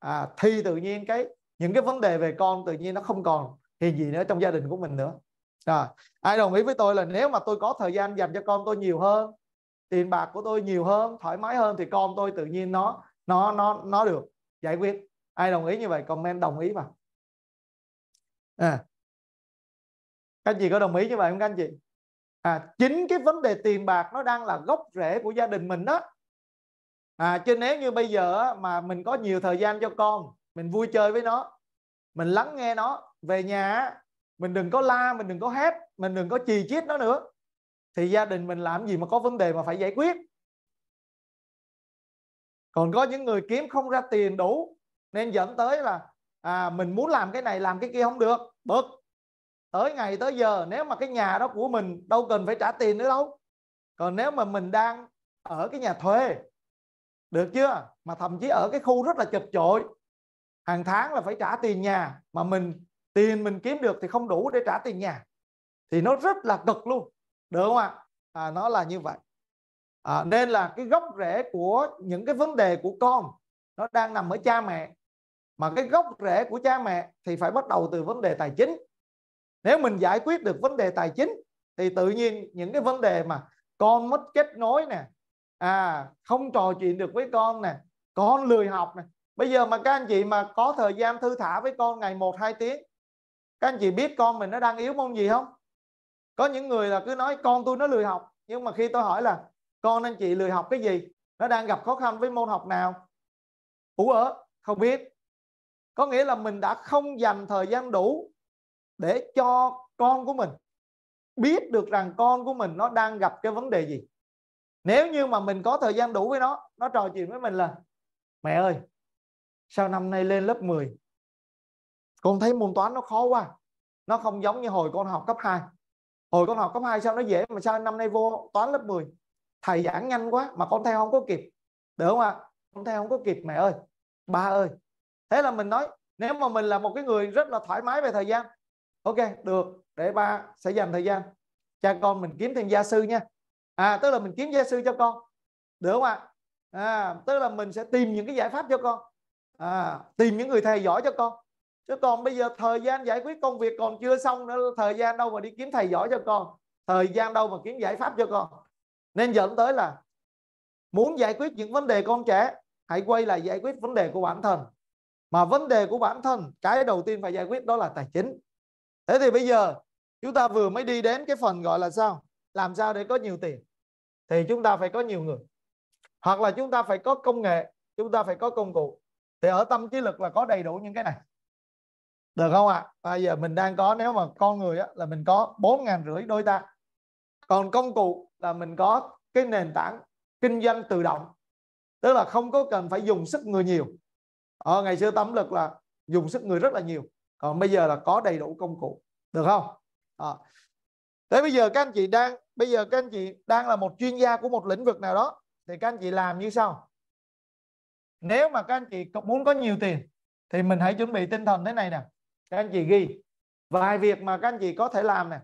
à, thì tự nhiên cái những cái vấn đề về con tự nhiên nó không còn thì gì nữa trong gia đình của mình nữa à, ai đồng ý với tôi là nếu mà tôi có thời gian dành cho con tôi nhiều hơn tiền bạc của tôi nhiều hơn thoải mái hơn thì con tôi tự nhiên nó nó nó nó được giải quyết ai đồng ý như vậy comment đồng ý vào à. các anh chị có đồng ý như vậy không các anh chị à chính cái vấn đề tiền bạc nó đang là gốc rễ của gia đình mình đó à, chứ nếu như bây giờ mà mình có nhiều thời gian cho con mình vui chơi với nó mình lắng nghe nó về nhà mình đừng có la mình đừng có hét mình đừng có chì chiết nó nữa thì gia đình mình làm gì mà có vấn đề mà phải giải quyết còn có những người kiếm không ra tiền đủ nên dẫn tới là à, mình muốn làm cái này làm cái kia không được bực tới ngày tới giờ nếu mà cái nhà đó của mình đâu cần phải trả tiền nữa đâu còn nếu mà mình đang ở cái nhà thuê được chưa mà thậm chí ở cái khu rất là chật chội hàng tháng là phải trả tiền nhà mà mình tiền mình kiếm được thì không đủ để trả tiền nhà thì nó rất là cực luôn được không ạ à? nó là như vậy à, nên là cái gốc rễ của những cái vấn đề của con nó đang nằm ở cha mẹ mà cái gốc rễ của cha mẹ thì phải bắt đầu từ vấn đề tài chính nếu mình giải quyết được vấn đề tài chính thì tự nhiên những cái vấn đề mà con mất kết nối nè à không trò chuyện được với con nè con lười học nè bây giờ mà các anh chị mà có thời gian thư thả với con ngày một hai tiếng các anh chị biết con mình nó đang yếu môn gì không có những người là cứ nói con tôi nó lười học nhưng mà khi tôi hỏi là con anh chị lười học cái gì nó đang gặp khó khăn với môn học nào ủ ớ không biết có nghĩa là mình đã không dành thời gian đủ để cho con của mình biết được rằng con của mình nó đang gặp cái vấn đề gì nếu như mà mình có thời gian đủ với nó nó trò chuyện với mình là mẹ ơi sao năm nay lên lớp 10 con thấy môn toán nó khó quá nó không giống như hồi con học cấp 2 hồi con học cấp 2 sao nó dễ mà sao năm nay vô toán lớp 10 thầy giảng nhanh quá mà con theo không có kịp được không ạ à? con theo không có kịp mẹ ơi ba ơi thế là mình nói nếu mà mình là một cái người rất là thoải mái về thời gian ok được để ba sẽ dành thời gian cha con mình kiếm thêm gia sư nha à tức là mình kiếm gia sư cho con được không ạ à? à, tức là mình sẽ tìm những cái giải pháp cho con à, tìm những người thầy giỏi cho con chứ còn bây giờ thời gian giải quyết công việc còn chưa xong nữa thời gian đâu mà đi kiếm thầy giỏi cho con thời gian đâu mà kiếm giải pháp cho con nên dẫn tới là muốn giải quyết những vấn đề con trẻ hãy quay lại giải quyết vấn đề của bản thân mà vấn đề của bản thân cái đầu tiên phải giải quyết đó là tài chính thế thì bây giờ chúng ta vừa mới đi đến cái phần gọi là sao làm sao để có nhiều tiền thì chúng ta phải có nhiều người hoặc là chúng ta phải có công nghệ chúng ta phải có công cụ thì ở tâm trí lực là có đầy đủ những cái này được không ạ à? bây giờ mình đang có nếu mà con người á, là mình có bốn ngàn rưỡi đôi ta còn công cụ là mình có cái nền tảng kinh doanh tự động tức là không có cần phải dùng sức người nhiều ở ờ, ngày xưa tâm lực là dùng sức người rất là nhiều còn bây giờ là có đầy đủ công cụ được không à, thế bây giờ các anh chị đang bây giờ các anh chị đang là một chuyên gia của một lĩnh vực nào đó thì các anh chị làm như sau nếu mà các anh chị muốn có nhiều tiền thì mình hãy chuẩn bị tinh thần thế này nè các anh chị ghi vài việc mà các anh chị có thể làm nè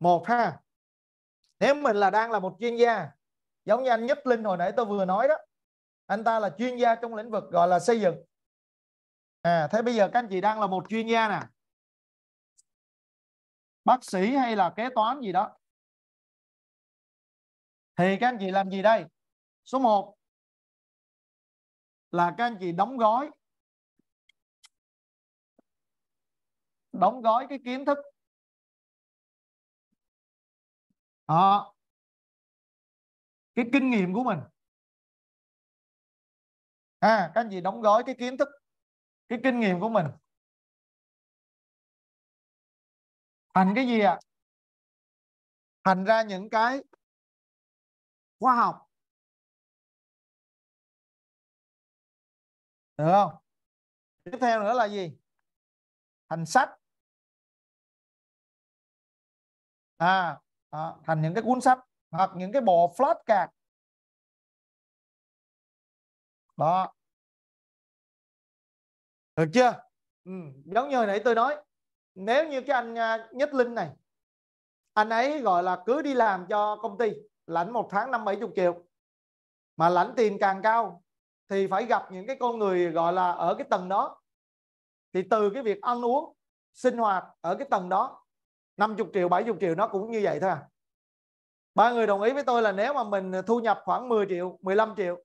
một ha nếu mình là đang là một chuyên gia giống như anh Nhất Linh hồi nãy tôi vừa nói đó anh ta là chuyên gia trong lĩnh vực gọi là xây dựng à thế bây giờ các anh chị đang là một chuyên gia nè bác sĩ hay là kế toán gì đó thì các anh chị làm gì đây số 1 là các anh chị đóng gói đóng gói cái kiến thức à, cái kinh nghiệm của mình à, các anh chị đóng gói cái kiến thức cái kinh nghiệm của mình thành cái gì ạ à? thành ra những cái khoa học được không tiếp theo nữa là gì thành sách à, à thành những cái cuốn sách hoặc những cái bộ flashcard đó được chưa ừ, giống như hồi nãy tôi nói nếu như cái anh à, Nhất Linh này anh ấy gọi là cứ đi làm cho công ty lãnh một tháng năm bảy chục triệu mà lãnh tiền càng cao thì phải gặp những cái con người gọi là ở cái tầng đó thì từ cái việc ăn uống sinh hoạt ở cái tầng đó 50 triệu 70 triệu nó cũng như vậy thôi à ba người đồng ý với tôi là nếu mà mình thu nhập khoảng 10 triệu 15 triệu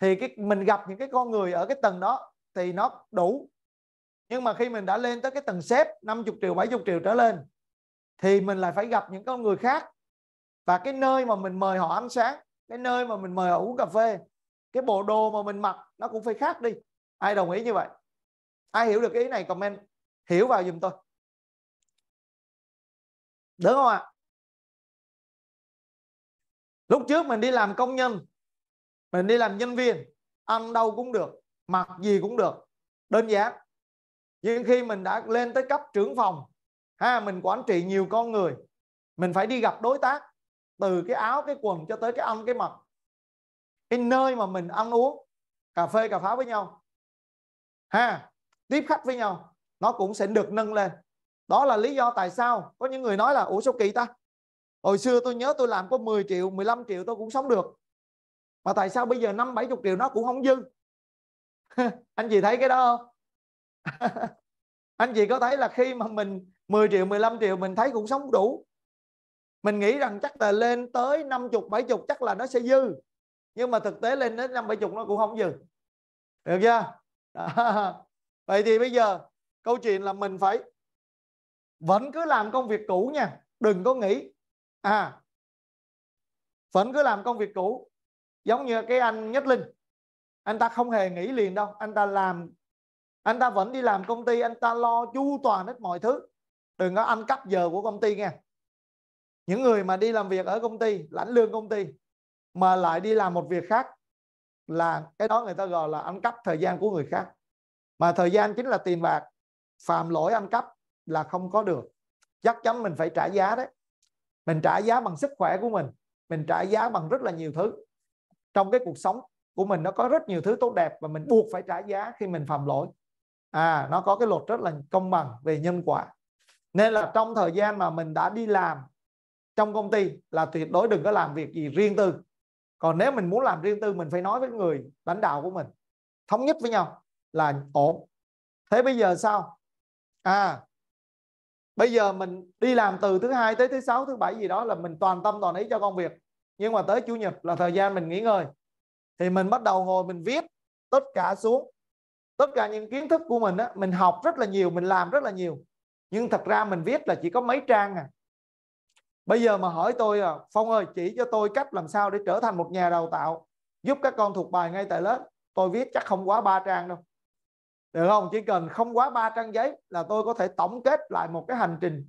thì cái mình gặp những cái con người ở cái tầng đó thì nó đủ nhưng mà khi mình đã lên tới cái tầng sếp 50 triệu 70 triệu trở lên thì mình lại phải gặp những con người khác và cái nơi mà mình mời họ ăn sáng cái nơi mà mình mời họ uống cà phê cái bộ đồ mà mình mặc nó cũng phải khác đi ai đồng ý như vậy ai hiểu được ý này comment hiểu vào giùm tôi đúng không ạ lúc trước mình đi làm công nhân mình đi làm nhân viên ăn đâu cũng được mặc gì cũng được đơn giản nhưng khi mình đã lên tới cấp trưởng phòng ha mình quản trị nhiều con người mình phải đi gặp đối tác từ cái áo cái quần cho tới cái ăn cái mật cái nơi mà mình ăn uống cà phê cà pháo với nhau ha tiếp khách với nhau nó cũng sẽ được nâng lên đó là lý do tại sao có những người nói là ủa sao kỳ ta hồi xưa tôi nhớ tôi làm có 10 triệu 15 triệu tôi cũng sống được mà tại sao bây giờ năm bảy chục triệu nó cũng không dư anh chị thấy cái đó không anh chị có thấy là khi mà mình 10 triệu 15 triệu mình thấy cũng sống đủ mình nghĩ rằng chắc là lên tới 50 70 chắc là nó sẽ dư nhưng mà thực tế lên đến 5 70 nó cũng không dư được chưa đó. vậy thì bây giờ câu chuyện là mình phải vẫn cứ làm công việc cũ nha đừng có nghĩ à vẫn cứ làm công việc cũ giống như cái anh nhất linh anh ta không hề nghĩ liền đâu anh ta làm anh ta vẫn đi làm công ty anh ta lo chu toàn hết mọi thứ đừng có ăn cắp giờ của công ty nghe những người mà đi làm việc ở công ty lãnh lương công ty mà lại đi làm một việc khác là cái đó người ta gọi là ăn cắp thời gian của người khác mà thời gian chính là tiền bạc phạm lỗi ăn cắp là không có được chắc chắn mình phải trả giá đấy mình trả giá bằng sức khỏe của mình mình trả giá bằng rất là nhiều thứ trong cái cuộc sống của mình nó có rất nhiều thứ tốt đẹp và mình buộc phải trả giá khi mình phạm lỗi à nó có cái luật rất là công bằng về nhân quả nên là trong thời gian mà mình đã đi làm trong công ty là tuyệt đối đừng có làm việc gì riêng tư còn nếu mình muốn làm riêng tư mình phải nói với người lãnh đạo của mình thống nhất với nhau là ổn thế bây giờ sao à bây giờ mình đi làm từ thứ hai tới thứ sáu thứ bảy gì đó là mình toàn tâm toàn ý cho công việc nhưng mà tới chủ nhật là thời gian mình nghỉ ngơi thì mình bắt đầu ngồi mình viết tất cả xuống tất cả những kiến thức của mình á, mình học rất là nhiều mình làm rất là nhiều nhưng thật ra mình viết là chỉ có mấy trang à bây giờ mà hỏi tôi à, Phong ơi chỉ cho tôi cách làm sao để trở thành một nhà đào tạo giúp các con thuộc bài ngay tại lớp tôi viết chắc không quá ba trang đâu được không chỉ cần không quá ba trang giấy là tôi có thể tổng kết lại một cái hành trình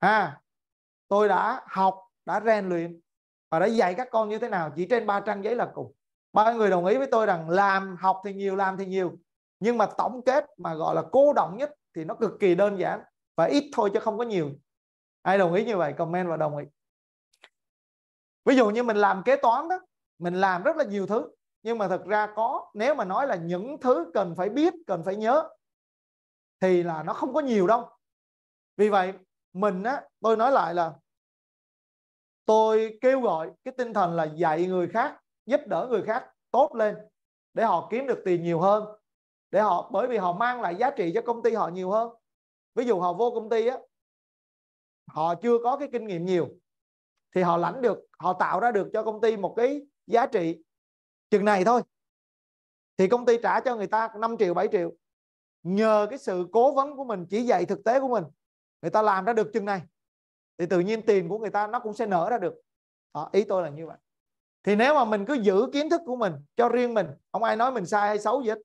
ha à, tôi đã học đã rèn luyện và đã dạy các con như thế nào chỉ trên ba trang giấy là cùng bao nhiêu người đồng ý với tôi rằng làm học thì nhiều làm thì nhiều nhưng mà tổng kết mà gọi là cố động nhất thì nó cực kỳ đơn giản và ít thôi chứ không có nhiều ai đồng ý như vậy comment và đồng ý ví dụ như mình làm kế toán đó mình làm rất là nhiều thứ nhưng mà thật ra có nếu mà nói là những thứ cần phải biết cần phải nhớ thì là nó không có nhiều đâu vì vậy mình á tôi nói lại là tôi kêu gọi cái tinh thần là dạy người khác giúp đỡ người khác tốt lên để họ kiếm được tiền nhiều hơn để họ bởi vì họ mang lại giá trị cho công ty họ nhiều hơn ví dụ họ vô công ty á họ chưa có cái kinh nghiệm nhiều thì họ lãnh được họ tạo ra được cho công ty một cái giá trị chừng này thôi thì công ty trả cho người ta 5 triệu 7 triệu nhờ cái sự cố vấn của mình chỉ dạy thực tế của mình người ta làm ra được chừng này thì tự nhiên tiền của người ta nó cũng sẽ nở ra được đó, ý tôi là như vậy thì nếu mà mình cứ giữ kiến thức của mình cho riêng mình không ai nói mình sai hay xấu gì hết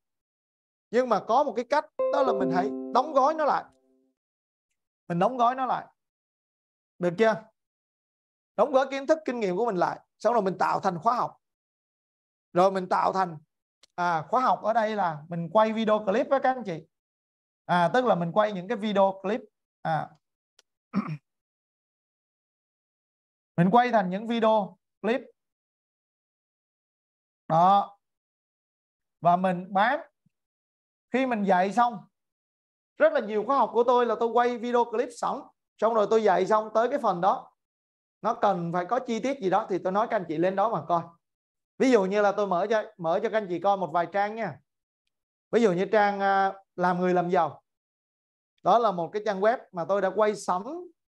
nhưng mà có một cái cách đó là mình hãy đóng gói nó lại mình đóng gói nó lại được chưa đóng gói kiến thức kinh nghiệm của mình lại sau rồi mình tạo thành khóa học rồi mình tạo thành à, khóa học ở đây là mình quay video clip với các anh chị à, tức là mình quay những cái video clip à. mình quay thành những video clip đó và mình bán khi mình dạy xong rất là nhiều khóa học của tôi là tôi quay video clip sẵn xong rồi tôi dạy xong tới cái phần đó nó cần phải có chi tiết gì đó thì tôi nói các anh chị lên đó mà coi ví dụ như là tôi mở cho mở cho các anh chị coi một vài trang nha ví dụ như trang à, làm người làm giàu đó là một cái trang web mà tôi đã quay sẵn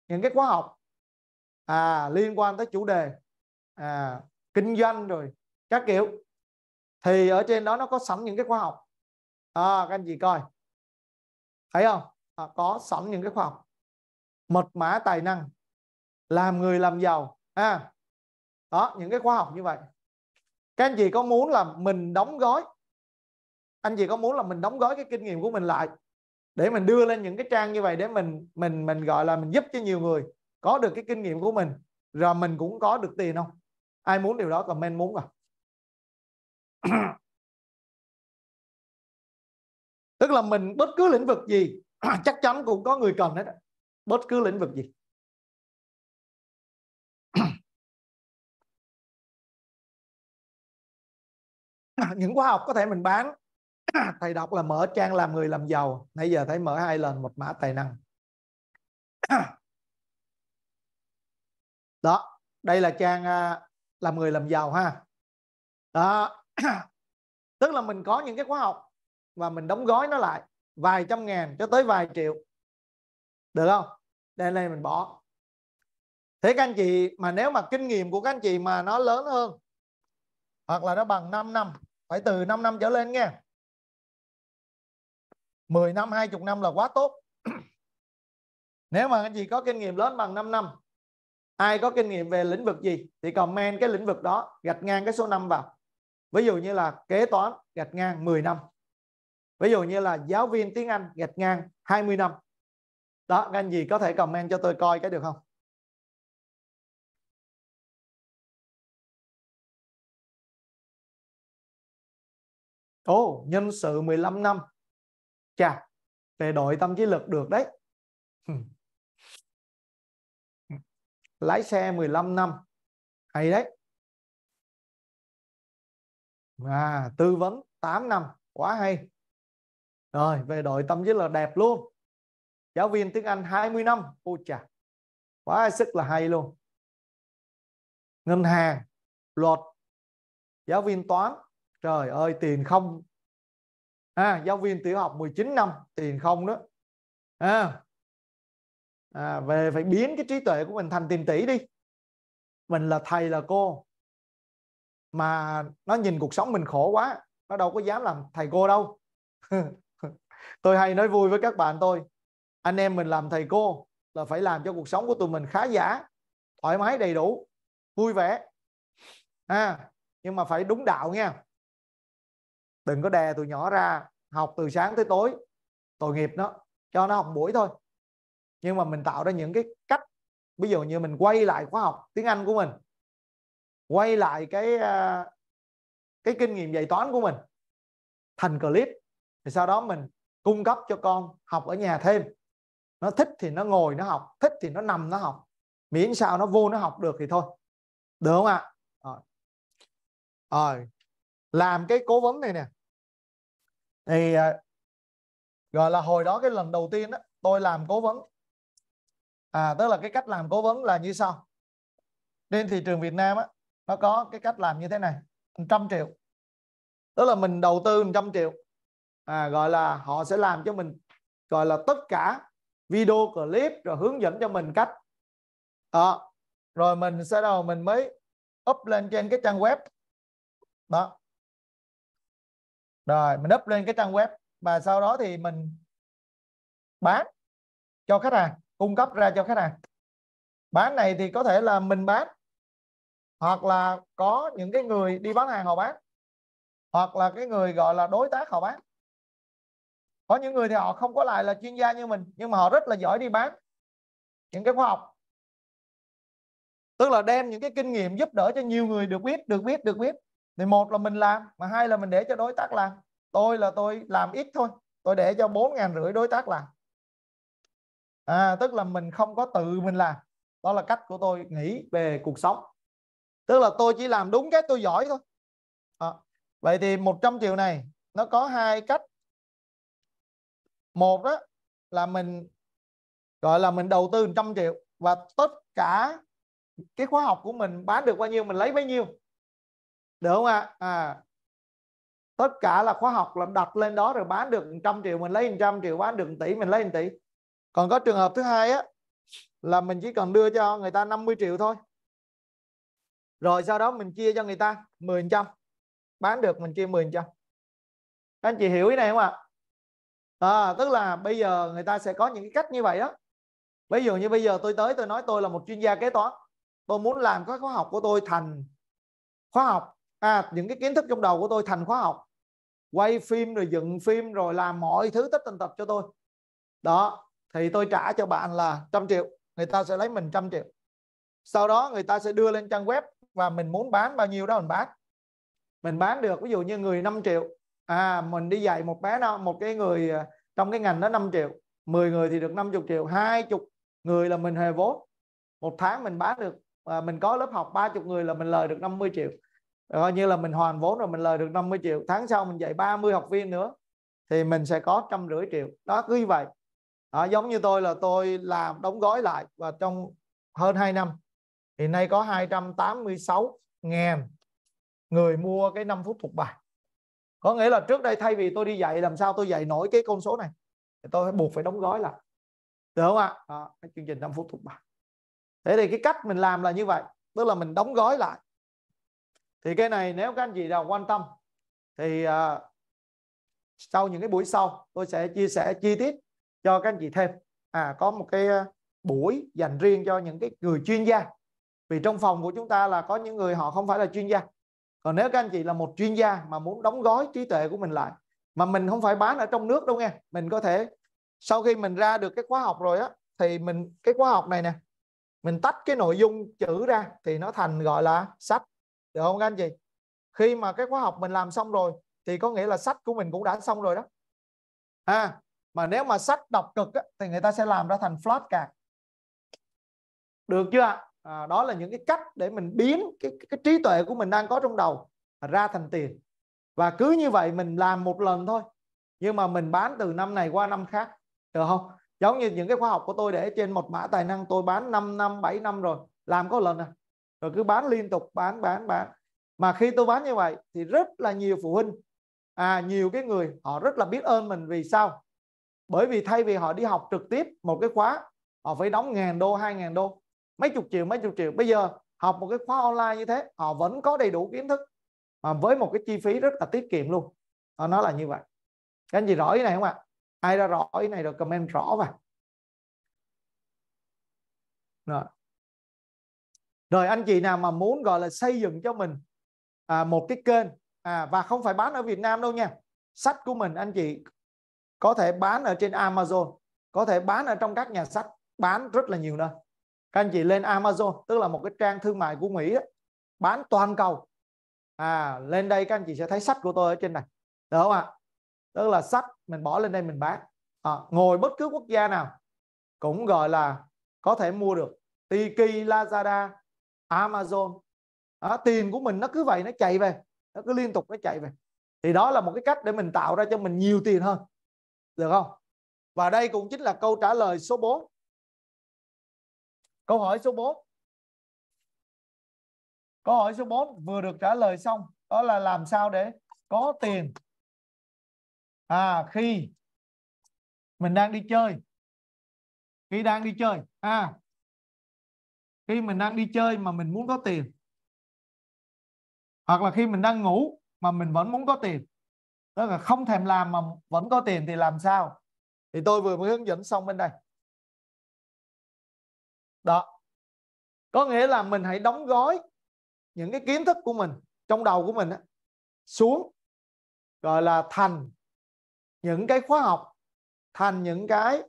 những cái khóa học à liên quan tới chủ đề à, kinh doanh rồi các kiểu thì ở trên đó nó có sẵn những cái khóa học à, các anh chị coi thấy không à, có sẵn những cái khoa học mật mã tài năng làm người làm giàu à, đó những cái khoa học như vậy các anh chị có muốn là mình đóng gói anh chị có muốn là mình đóng gói cái kinh nghiệm của mình lại để mình đưa lên những cái trang như vậy để mình mình mình gọi là mình giúp cho nhiều người có được cái kinh nghiệm của mình rồi mình cũng có được tiền không ai muốn điều đó comment muốn rồi tức là mình bất cứ lĩnh vực gì chắc chắn cũng có người cần hết bất cứ lĩnh vực gì những khóa học có thể mình bán thầy đọc là mở trang làm người làm giàu nãy giờ thấy mở hai lần một mã tài năng đó đây là trang à, làm người làm giàu ha đó tức là mình có những cái khóa học và mình đóng gói nó lại vài trăm ngàn cho tới vài triệu được không đây này mình bỏ thế các anh chị mà nếu mà kinh nghiệm của các anh chị mà nó lớn hơn hoặc là nó bằng 5 năm phải từ 5 năm trở lên nghe 10 năm 20 năm là quá tốt nếu mà anh chị có kinh nghiệm lớn bằng 5 năm ai có kinh nghiệm về lĩnh vực gì thì comment cái lĩnh vực đó gạch ngang cái số 5 vào ví dụ như là kế toán gạch ngang 10 năm ví dụ như là giáo viên tiếng Anh gạch ngang 20 năm đó các anh gì có thể comment cho tôi coi cái được không Ồ, oh, nhân sự 15 năm. Chà, về đội tâm trí lực được đấy. Lái xe 15 năm. Hay đấy à, tư vấn 8 năm quá hay rồi về đội tâm rất là đẹp luôn giáo viên tiếng Anh 20 năm ô chà quá sức là hay luôn ngân hàng luật giáo viên toán trời ơi tiền không à, giáo viên tiểu học 19 năm tiền không đó à, à, về phải biến cái trí tuệ của mình thành tiền tỷ đi mình là thầy là cô mà nó nhìn cuộc sống mình khổ quá nó đâu có dám làm thầy cô đâu tôi hay nói vui với các bạn tôi anh em mình làm thầy cô là phải làm cho cuộc sống của tụi mình khá giả thoải mái đầy đủ vui vẻ à, nhưng mà phải đúng đạo nha đừng có đè tụi nhỏ ra học từ sáng tới tối tội nghiệp nó cho nó học buổi thôi nhưng mà mình tạo ra những cái cách ví dụ như mình quay lại khóa học tiếng Anh của mình quay lại cái à, cái kinh nghiệm dạy toán của mình thành clip thì sau đó mình cung cấp cho con học ở nhà thêm nó thích thì nó ngồi nó học thích thì nó nằm nó học miễn sao nó vô nó học được thì thôi được không ạ à? rồi làm cái cố vấn này nè thì à, gọi là hồi đó cái lần đầu tiên đó, tôi làm cố vấn à tức là cái cách làm cố vấn là như sau trên thị trường Việt Nam á nó có cái cách làm như thế này trăm triệu tức là mình đầu tư trăm triệu à, gọi là họ sẽ làm cho mình gọi là tất cả video clip rồi hướng dẫn cho mình cách đó rồi mình sẽ đầu mình mới up lên trên cái trang web đó rồi mình up lên cái trang web và sau đó thì mình bán cho khách hàng cung cấp ra cho khách hàng bán này thì có thể là mình bán hoặc là có những cái người đi bán hàng họ bán hoặc là cái người gọi là đối tác họ bán có những người thì họ không có lại là chuyên gia như mình nhưng mà họ rất là giỏi đi bán những cái khoa học tức là đem những cái kinh nghiệm giúp đỡ cho nhiều người được biết được biết được biết thì một là mình làm mà hai là mình để cho đối tác làm tôi là tôi làm ít thôi tôi để cho bốn ngàn rưỡi đối tác làm à, tức là mình không có tự mình làm đó là cách của tôi nghĩ về cuộc sống tức là tôi chỉ làm đúng cái tôi giỏi thôi à, vậy thì 100 triệu này nó có hai cách một đó là mình gọi là mình đầu tư 100 triệu và tất cả cái khóa học của mình bán được bao nhiêu mình lấy bấy nhiêu được không ạ à? à tất cả là khóa học là đặt lên đó rồi bán được 100 triệu mình lấy 100 triệu bán được 1 tỷ mình lấy 1 tỷ còn có trường hợp thứ hai á là mình chỉ cần đưa cho người ta 50 triệu thôi rồi sau đó mình chia cho người ta 10 trăm bán được mình chia 10 trăm các anh chị hiểu ý này không ạ à? tức là bây giờ người ta sẽ có những cái cách như vậy đó ví dụ như bây giờ tôi tới tôi nói tôi là một chuyên gia kế toán tôi muốn làm các khóa học của tôi thành khóa học à, những cái kiến thức trong đầu của tôi thành khóa học quay phim rồi dựng phim rồi làm mọi thứ tất tần tật cho tôi đó thì tôi trả cho bạn là trăm triệu người ta sẽ lấy mình trăm triệu sau đó người ta sẽ đưa lên trang web và mình muốn bán bao nhiêu đó mình bán mình bán được ví dụ như người 5 triệu à mình đi dạy một bé đó một cái người à, trong cái ngành đó 5 triệu 10 người thì được 50 triệu 20 người là mình hề vốn một tháng mình bán được à, mình có lớp học 30 người là mình lời được 50 triệu coi như là mình hoàn vốn rồi mình lời được 50 triệu tháng sau mình dạy 30 học viên nữa thì mình sẽ có trăm rưỡi triệu đó cứ như vậy đó, giống như tôi là tôi làm đóng gói lại và trong hơn 2 năm thì nay có 286 ngàn người mua cái 5 phút thuộc bài có nghĩa là trước đây thay vì tôi đi dạy làm sao tôi dạy nổi cái con số này thì tôi buộc phải đóng gói lại được không ạ à? à, chương trình 5 phút thuộc bài thế thì cái cách mình làm là như vậy tức là mình đóng gói lại thì cái này nếu các anh chị nào quan tâm thì à, sau những cái buổi sau tôi sẽ chia sẻ chi tiết cho các anh chị thêm à có một cái à, buổi dành riêng cho những cái người chuyên gia vì trong phòng của chúng ta là có những người họ không phải là chuyên gia còn nếu các anh chị là một chuyên gia mà muốn đóng gói trí tuệ của mình lại mà mình không phải bán ở trong nước đâu nghe mình có thể sau khi mình ra được cái khóa học rồi á thì mình cái khóa học này nè mình tách cái nội dung chữ ra thì nó thành gọi là sách được không các anh chị khi mà cái khóa học mình làm xong rồi thì có nghĩa là sách của mình cũng đã xong rồi đó à mà nếu mà sách đọc cực á, thì người ta sẽ làm ra thành card được chưa ạ à, đó là những cái cách để mình biến cái, cái, cái trí tuệ của mình đang có trong đầu ra thành tiền và cứ như vậy mình làm một lần thôi nhưng mà mình bán từ năm này qua năm khác được không giống như những cái khóa học của tôi để trên một mã tài năng tôi bán 5 năm 7 năm rồi làm có lần à rồi cứ bán liên tục bán bán bán mà khi tôi bán như vậy thì rất là nhiều phụ huynh à nhiều cái người họ rất là biết ơn mình vì sao bởi vì thay vì họ đi học trực tiếp một cái khóa họ phải đóng ngàn đô hai ngàn đô mấy chục triệu mấy chục triệu bây giờ học một cái khóa online như thế họ vẫn có đầy đủ kiến thức mà với một cái chi phí rất là tiết kiệm luôn à, nó là như vậy các anh chị rõ ý này không ạ ai đã rõ ý này rồi comment rõ vào rồi. rồi anh chị nào mà muốn gọi là xây dựng cho mình à, một cái kênh à, và không phải bán ở Việt Nam đâu nha sách của mình anh chị có thể bán ở trên Amazon có thể bán ở trong các nhà sách bán rất là nhiều nơi các anh chị lên Amazon tức là một cái trang thương mại của Mỹ ấy, bán toàn cầu à lên đây các anh chị sẽ thấy sách của tôi ở trên này được không ạ tức là sách mình bỏ lên đây mình bán à, ngồi bất cứ quốc gia nào cũng gọi là có thể mua được Tiki Lazada Amazon à, tiền của mình nó cứ vậy nó chạy về nó cứ liên tục nó chạy về thì đó là một cái cách để mình tạo ra cho mình nhiều tiền hơn được không và đây cũng chính là câu trả lời số 4 Câu hỏi số 4. Câu hỏi số 4 vừa được trả lời xong, đó là làm sao để có tiền à khi mình đang đi chơi. Khi đang đi chơi à khi mình đang đi chơi mà mình muốn có tiền hoặc là khi mình đang ngủ mà mình vẫn muốn có tiền tức là không thèm làm mà vẫn có tiền thì làm sao thì tôi vừa mới hướng dẫn xong bên đây đó có nghĩa là mình hãy đóng gói những cái kiến thức của mình trong đầu của mình xuống gọi là thành những cái khóa học thành những cái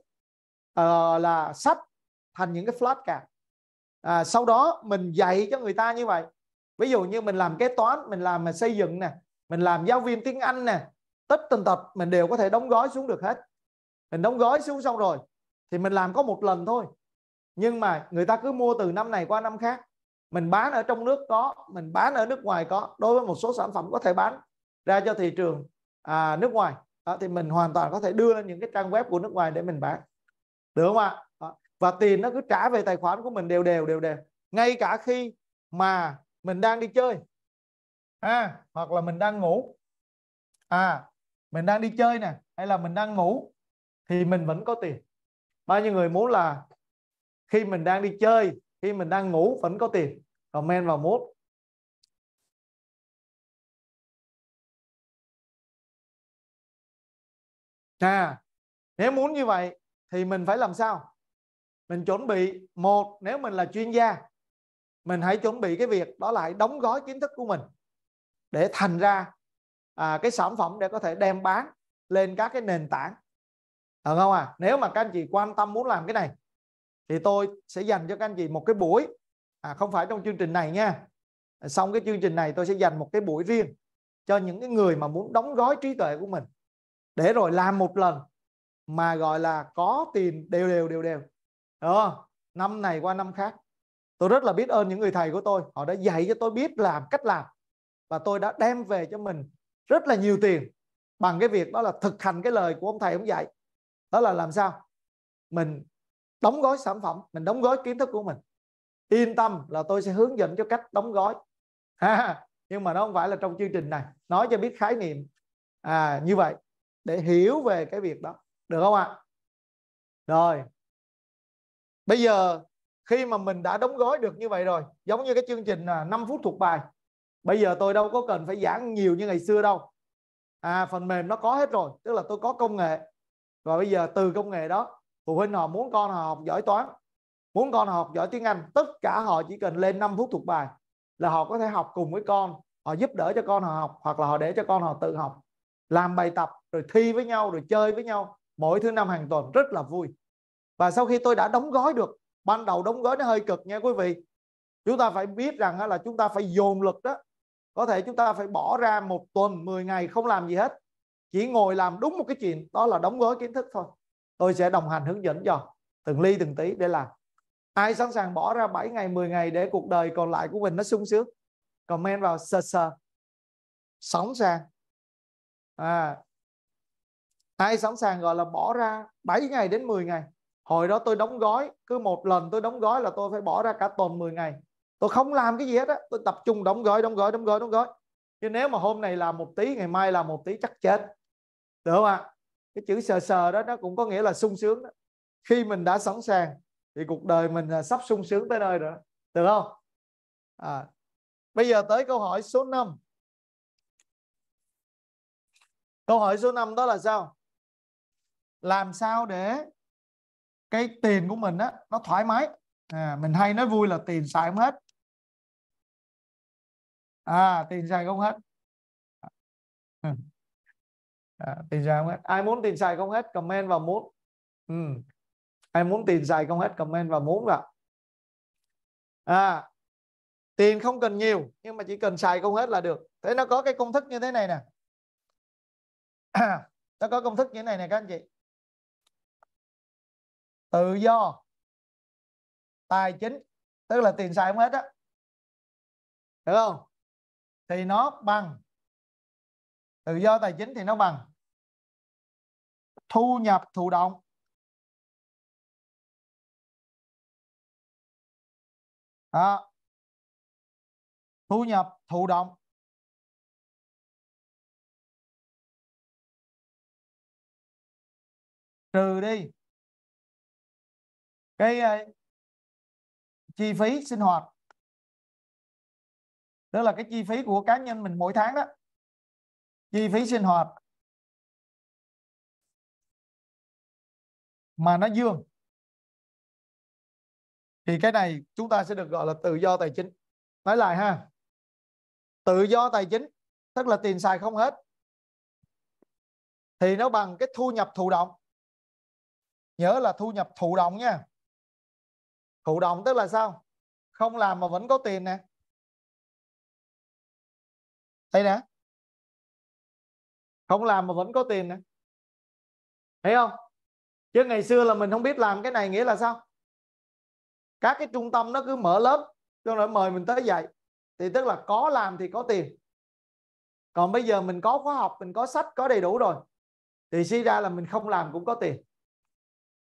uh, là sách thành những cái flashcard à, sau đó mình dạy cho người ta như vậy ví dụ như mình làm kế toán mình làm mà xây dựng nè mình làm giáo viên tiếng anh nè tất tần tật mình đều có thể đóng gói xuống được hết mình đóng gói xuống xong rồi thì mình làm có một lần thôi nhưng mà người ta cứ mua từ năm này qua năm khác mình bán ở trong nước có mình bán ở nước ngoài có đối với một số sản phẩm có thể bán ra cho thị trường à, nước ngoài đó, thì mình hoàn toàn có thể đưa lên những cái trang web của nước ngoài để mình bán được không ạ và tiền nó cứ trả về tài khoản của mình đều đều đều đều ngay cả khi mà mình đang đi chơi à, hoặc là mình đang ngủ à mình đang đi chơi nè hay là mình đang ngủ thì mình vẫn có tiền bao nhiêu người muốn là khi mình đang đi chơi khi mình đang ngủ vẫn có tiền comment vào mốt à nếu muốn như vậy thì mình phải làm sao mình chuẩn bị một nếu mình là chuyên gia mình hãy chuẩn bị cái việc đó lại đóng gói kiến thức của mình để thành ra à, cái sản phẩm để có thể đem bán lên các cái nền tảng được không à nếu mà các anh chị quan tâm muốn làm cái này thì tôi sẽ dành cho các anh chị một cái buổi à, không phải trong chương trình này nha xong à, cái chương trình này tôi sẽ dành một cái buổi riêng cho những cái người mà muốn đóng gói trí tuệ của mình để rồi làm một lần mà gọi là có tiền đều đều đều đều đó năm này qua năm khác tôi rất là biết ơn những người thầy của tôi họ đã dạy cho tôi biết làm cách làm và tôi đã đem về cho mình rất là nhiều tiền bằng cái việc đó là thực hành cái lời của ông thầy ông dạy đó là làm sao mình đóng gói sản phẩm mình đóng gói kiến thức của mình yên tâm là tôi sẽ hướng dẫn cho cách đóng gói ha nhưng mà nó không phải là trong chương trình này nói cho biết khái niệm à, như vậy để hiểu về cái việc đó được không ạ rồi bây giờ khi mà mình đã đóng gói được như vậy rồi giống như cái chương trình 5 à, phút thuộc bài bây giờ tôi đâu có cần phải giảng nhiều như ngày xưa đâu à phần mềm nó có hết rồi tức là tôi có công nghệ và bây giờ từ công nghệ đó phụ huynh họ muốn con họ học giỏi toán muốn con họ học giỏi tiếng Anh tất cả họ chỉ cần lên 5 phút thuộc bài là họ có thể học cùng với con họ giúp đỡ cho con họ học hoặc là họ để cho con họ tự học làm bài tập rồi thi với nhau rồi chơi với nhau mỗi thứ năm hàng tuần rất là vui và sau khi tôi đã đóng gói được ban đầu đóng gói nó hơi cực nha quý vị chúng ta phải biết rằng là chúng ta phải dồn lực đó có thể chúng ta phải bỏ ra một tuần 10 ngày không làm gì hết chỉ ngồi làm đúng một cái chuyện đó là đóng gói kiến thức thôi tôi sẽ đồng hành hướng dẫn cho từng ly từng tí để làm ai sẵn sàng bỏ ra 7 ngày 10 ngày để cuộc đời còn lại của mình nó sung sướng comment vào sơ sơ sẵn sàng à, ai sẵn sàng gọi là bỏ ra 7 ngày đến 10 ngày hồi đó tôi đóng gói cứ một lần tôi đóng gói là tôi phải bỏ ra cả tuần 10 ngày tôi không làm cái gì hết á tôi tập trung đóng gói đóng gói đóng gói đóng gói chứ nếu mà hôm nay làm một tí ngày mai làm một tí chắc chết được không ạ cái chữ sờ sờ đó nó cũng có nghĩa là sung sướng đó. khi mình đã sẵn sàng thì cuộc đời mình à, sắp sung sướng tới nơi rồi được không à, bây giờ tới câu hỏi số 5 câu hỏi số 5 đó là sao làm sao để cái tiền của mình á nó thoải mái à, mình hay nói vui là tiền xài không hết à tiền xài không hết à, ừ à, tiền xài không hết ai muốn tiền xài không hết comment vào muốn ừ. ai muốn tiền xài không hết comment vào muốn vào à tiền không cần nhiều nhưng mà chỉ cần xài không hết là được thế nó có cái công thức như thế này nè nó có công thức như thế này nè các anh chị tự do tài chính tức là tiền xài không hết á được không thì nó bằng tự do tài chính thì nó bằng thu nhập thụ động à, thu nhập thụ động trừ đi cái uh, chi phí sinh hoạt đó là cái chi phí của cá nhân mình mỗi tháng đó chi phí sinh hoạt mà nó dương thì cái này chúng ta sẽ được gọi là tự do tài chính nói lại ha tự do tài chính tức là tiền xài không hết thì nó bằng cái thu nhập thụ động nhớ là thu nhập thụ động nha thụ động tức là sao không làm mà vẫn có tiền nè đây nè không làm mà vẫn có tiền nè thấy không chứ ngày xưa là mình không biết làm cái này nghĩa là sao các cái trung tâm nó cứ mở lớp cho nó mời mình tới dạy thì tức là có làm thì có tiền còn bây giờ mình có khóa học mình có sách có đầy đủ rồi thì suy ra là mình không làm cũng có tiền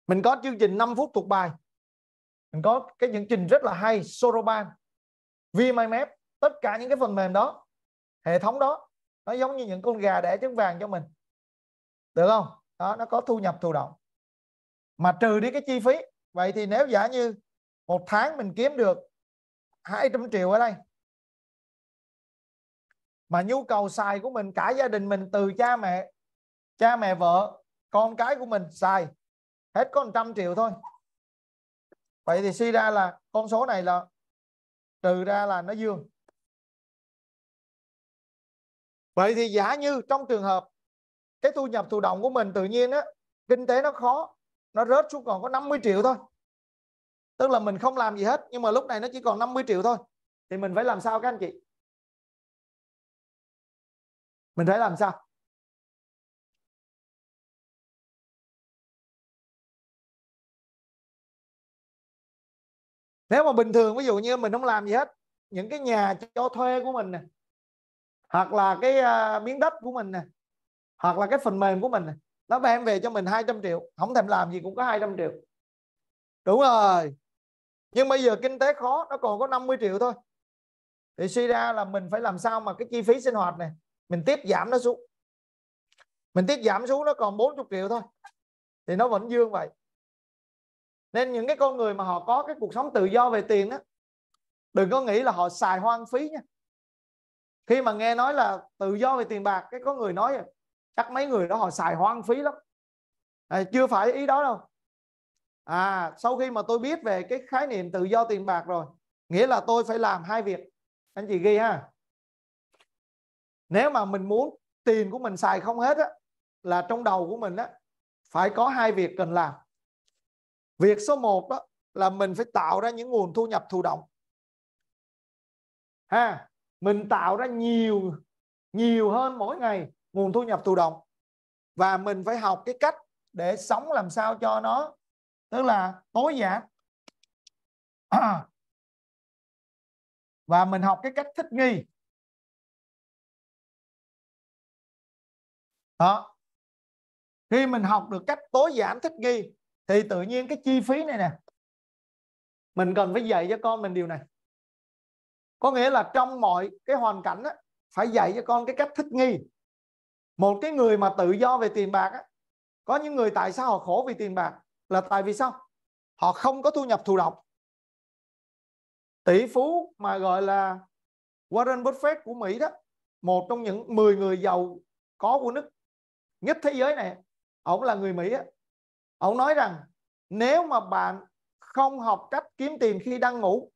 mình có chương trình 5 phút thuộc bài mình có cái những trình rất là hay Soroban VMIMAP tất cả những cái phần mềm đó hệ thống đó nó giống như những con gà đẻ trứng vàng cho mình được không đó nó có thu nhập thụ động mà trừ đi cái chi phí vậy thì nếu giả như một tháng mình kiếm được 200 triệu ở đây mà nhu cầu xài của mình cả gia đình mình từ cha mẹ cha mẹ vợ con cái của mình xài hết có 100 triệu thôi vậy thì suy ra là con số này là trừ ra là nó dương vậy thì giả như trong trường hợp cái thu nhập thụ động của mình tự nhiên á kinh tế nó khó nó rớt xuống còn có 50 triệu thôi tức là mình không làm gì hết nhưng mà lúc này nó chỉ còn 50 triệu thôi thì mình phải làm sao các anh chị mình phải làm sao nếu mà bình thường ví dụ như mình không làm gì hết những cái nhà cho thuê của mình nè hoặc là cái uh, miếng đất của mình nè hoặc là cái phần mềm của mình nè nó đem về cho mình 200 triệu không thèm làm gì cũng có 200 triệu đúng rồi nhưng bây giờ kinh tế khó nó còn có 50 triệu thôi thì suy ra là mình phải làm sao mà cái chi phí sinh hoạt này mình tiết giảm nó xuống mình tiết giảm xuống nó còn 40 triệu thôi thì nó vẫn dương vậy nên những cái con người mà họ có cái cuộc sống tự do về tiền á đừng có nghĩ là họ xài hoang phí nha khi mà nghe nói là tự do về tiền bạc cái có người nói à, chắc mấy người đó họ xài hoang phí lắm à, chưa phải ý đó đâu à sau khi mà tôi biết về cái khái niệm tự do tiền bạc rồi nghĩa là tôi phải làm hai việc anh chị ghi ha nếu mà mình muốn tiền của mình xài không hết á, là trong đầu của mình á, phải có hai việc cần làm việc số một đó là mình phải tạo ra những nguồn thu nhập thụ động ha mình tạo ra nhiều nhiều hơn mỗi ngày nguồn thu nhập thụ động và mình phải học cái cách để sống làm sao cho nó tức là tối giản và mình học cái cách thích nghi đó khi mình học được cách tối giản thích nghi thì tự nhiên cái chi phí này nè mình cần phải dạy cho con mình điều này có nghĩa là trong mọi cái hoàn cảnh á, phải dạy cho con cái cách thích nghi một cái người mà tự do về tiền bạc á, có những người tại sao họ khổ vì tiền bạc là tại vì sao họ không có thu nhập thụ động tỷ phú mà gọi là Warren Buffett của Mỹ đó một trong những 10 người giàu có của nước nhất thế giới này ông là người Mỹ á ông nói rằng nếu mà bạn không học cách kiếm tiền khi đang ngủ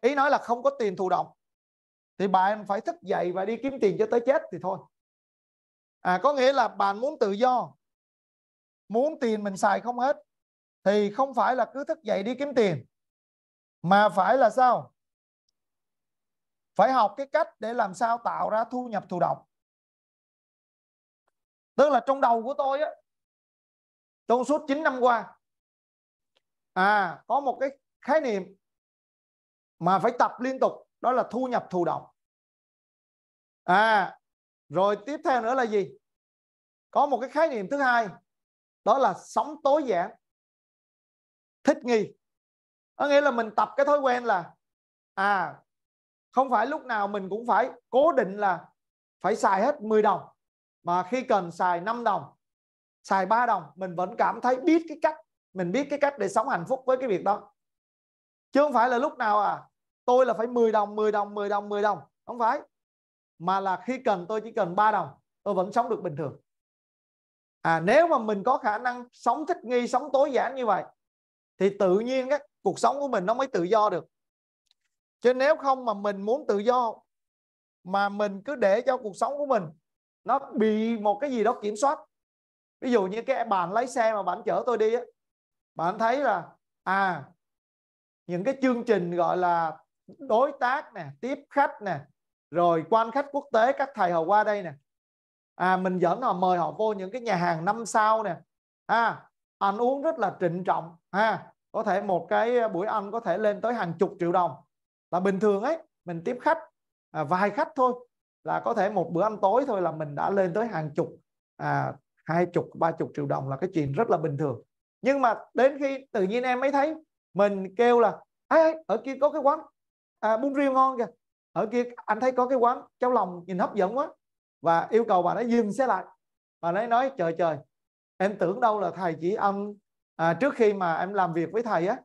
ý nói là không có tiền thụ động thì bạn phải thức dậy và đi kiếm tiền cho tới chết thì thôi à, có nghĩa là bạn muốn tự do muốn tiền mình xài không hết thì không phải là cứ thức dậy đi kiếm tiền mà phải là sao phải học cái cách để làm sao tạo ra thu nhập thụ động tức là trong đầu của tôi á trong suốt 9 năm qua à có một cái khái niệm mà phải tập liên tục đó là thu nhập thụ động à rồi tiếp theo nữa là gì? Có một cái khái niệm thứ hai đó là sống tối giản. Thích nghi. Có nghĩa là mình tập cái thói quen là à không phải lúc nào mình cũng phải cố định là phải xài hết 10 đồng mà khi cần xài 5 đồng, xài 3 đồng mình vẫn cảm thấy biết cái cách, mình biết cái cách để sống hạnh phúc với cái việc đó. Chứ không phải là lúc nào à tôi là phải 10 đồng, 10 đồng, 10 đồng, 10 đồng, không phải mà là khi cần tôi chỉ cần 3 đồng tôi vẫn sống được bình thường à nếu mà mình có khả năng sống thích nghi sống tối giản như vậy thì tự nhiên các cuộc sống của mình nó mới tự do được chứ nếu không mà mình muốn tự do mà mình cứ để cho cuộc sống của mình nó bị một cái gì đó kiểm soát ví dụ như cái bạn lấy xe mà bạn chở tôi đi á bạn thấy là à những cái chương trình gọi là đối tác nè tiếp khách nè rồi quan khách quốc tế các thầy họ qua đây nè à, mình dẫn họ mời họ vô những cái nhà hàng năm sao nè à, ăn uống rất là trịnh trọng ha à, có thể một cái à, buổi ăn có thể lên tới hàng chục triệu đồng là bình thường ấy mình tiếp khách à, vài khách thôi là có thể một bữa ăn tối thôi là mình đã lên tới hàng chục à, hai chục ba chục triệu đồng là cái chuyện rất là bình thường nhưng mà đến khi tự nhiên em mới thấy mình kêu là ấy ở kia có cái quán à, bún riêu ngon kìa ở kia anh thấy có cái quán cháo lòng nhìn hấp dẫn quá và yêu cầu bà ấy dừng xe lại bà ấy nói trời trời em tưởng đâu là thầy chỉ âm à, trước khi mà em làm việc với thầy á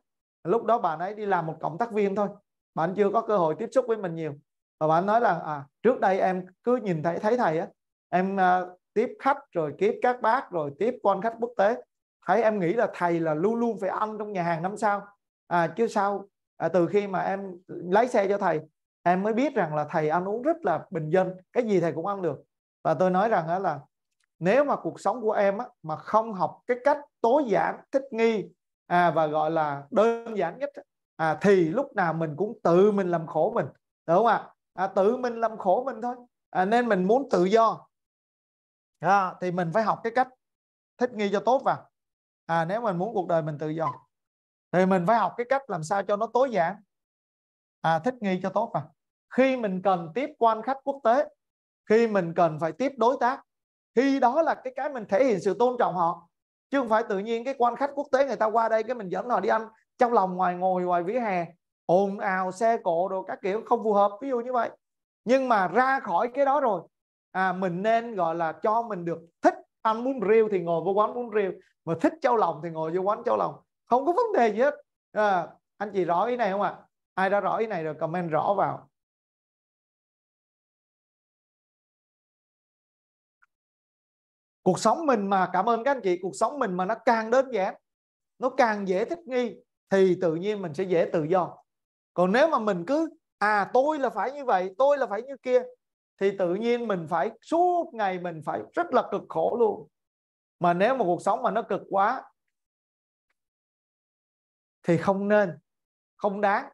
lúc đó bà ấy đi làm một cộng tác viên thôi bà bạn chưa có cơ hội tiếp xúc với mình nhiều và bạn nói là à trước đây em cứ nhìn thấy thấy thầy á em à, tiếp khách rồi tiếp các bác rồi tiếp quan khách quốc tế thấy em nghĩ là thầy là luôn luôn phải ăn trong nhà hàng năm sao à chứ sao à, từ khi mà em lái xe cho thầy em mới biết rằng là thầy ăn uống rất là bình dân cái gì thầy cũng ăn được và tôi nói rằng là nếu mà cuộc sống của em mà không học cái cách tối giản thích nghi à, và gọi là đơn giản nhất à, thì lúc nào mình cũng tự mình làm khổ mình đúng không ạ à, tự mình làm khổ mình thôi à, nên mình muốn tự do à, thì mình phải học cái cách thích nghi cho tốt vào à, nếu mình muốn cuộc đời mình tự do thì mình phải học cái cách làm sao cho nó tối giản à, thích nghi cho tốt vào khi mình cần tiếp quan khách quốc tế khi mình cần phải tiếp đối tác khi đó là cái cái mình thể hiện sự tôn trọng họ chứ không phải tự nhiên cái quan khách quốc tế người ta qua đây cái mình dẫn họ đi ăn trong lòng ngoài ngồi ngoài vỉa hè ồn ào xe cộ rồi các kiểu không phù hợp ví dụ như vậy nhưng mà ra khỏi cái đó rồi à, mình nên gọi là cho mình được thích ăn bún riêu thì ngồi vô quán bún riêu mà thích châu lòng thì ngồi vô quán châu lòng không có vấn đề gì hết à, anh chị rõ ý này không ạ à? ai đã rõ ý này rồi comment rõ vào cuộc sống mình mà cảm ơn các anh chị cuộc sống mình mà nó càng đơn giản nó càng dễ thích nghi thì tự nhiên mình sẽ dễ tự do còn nếu mà mình cứ à tôi là phải như vậy tôi là phải như kia thì tự nhiên mình phải suốt ngày mình phải rất là cực khổ luôn mà nếu mà cuộc sống mà nó cực quá thì không nên không đáng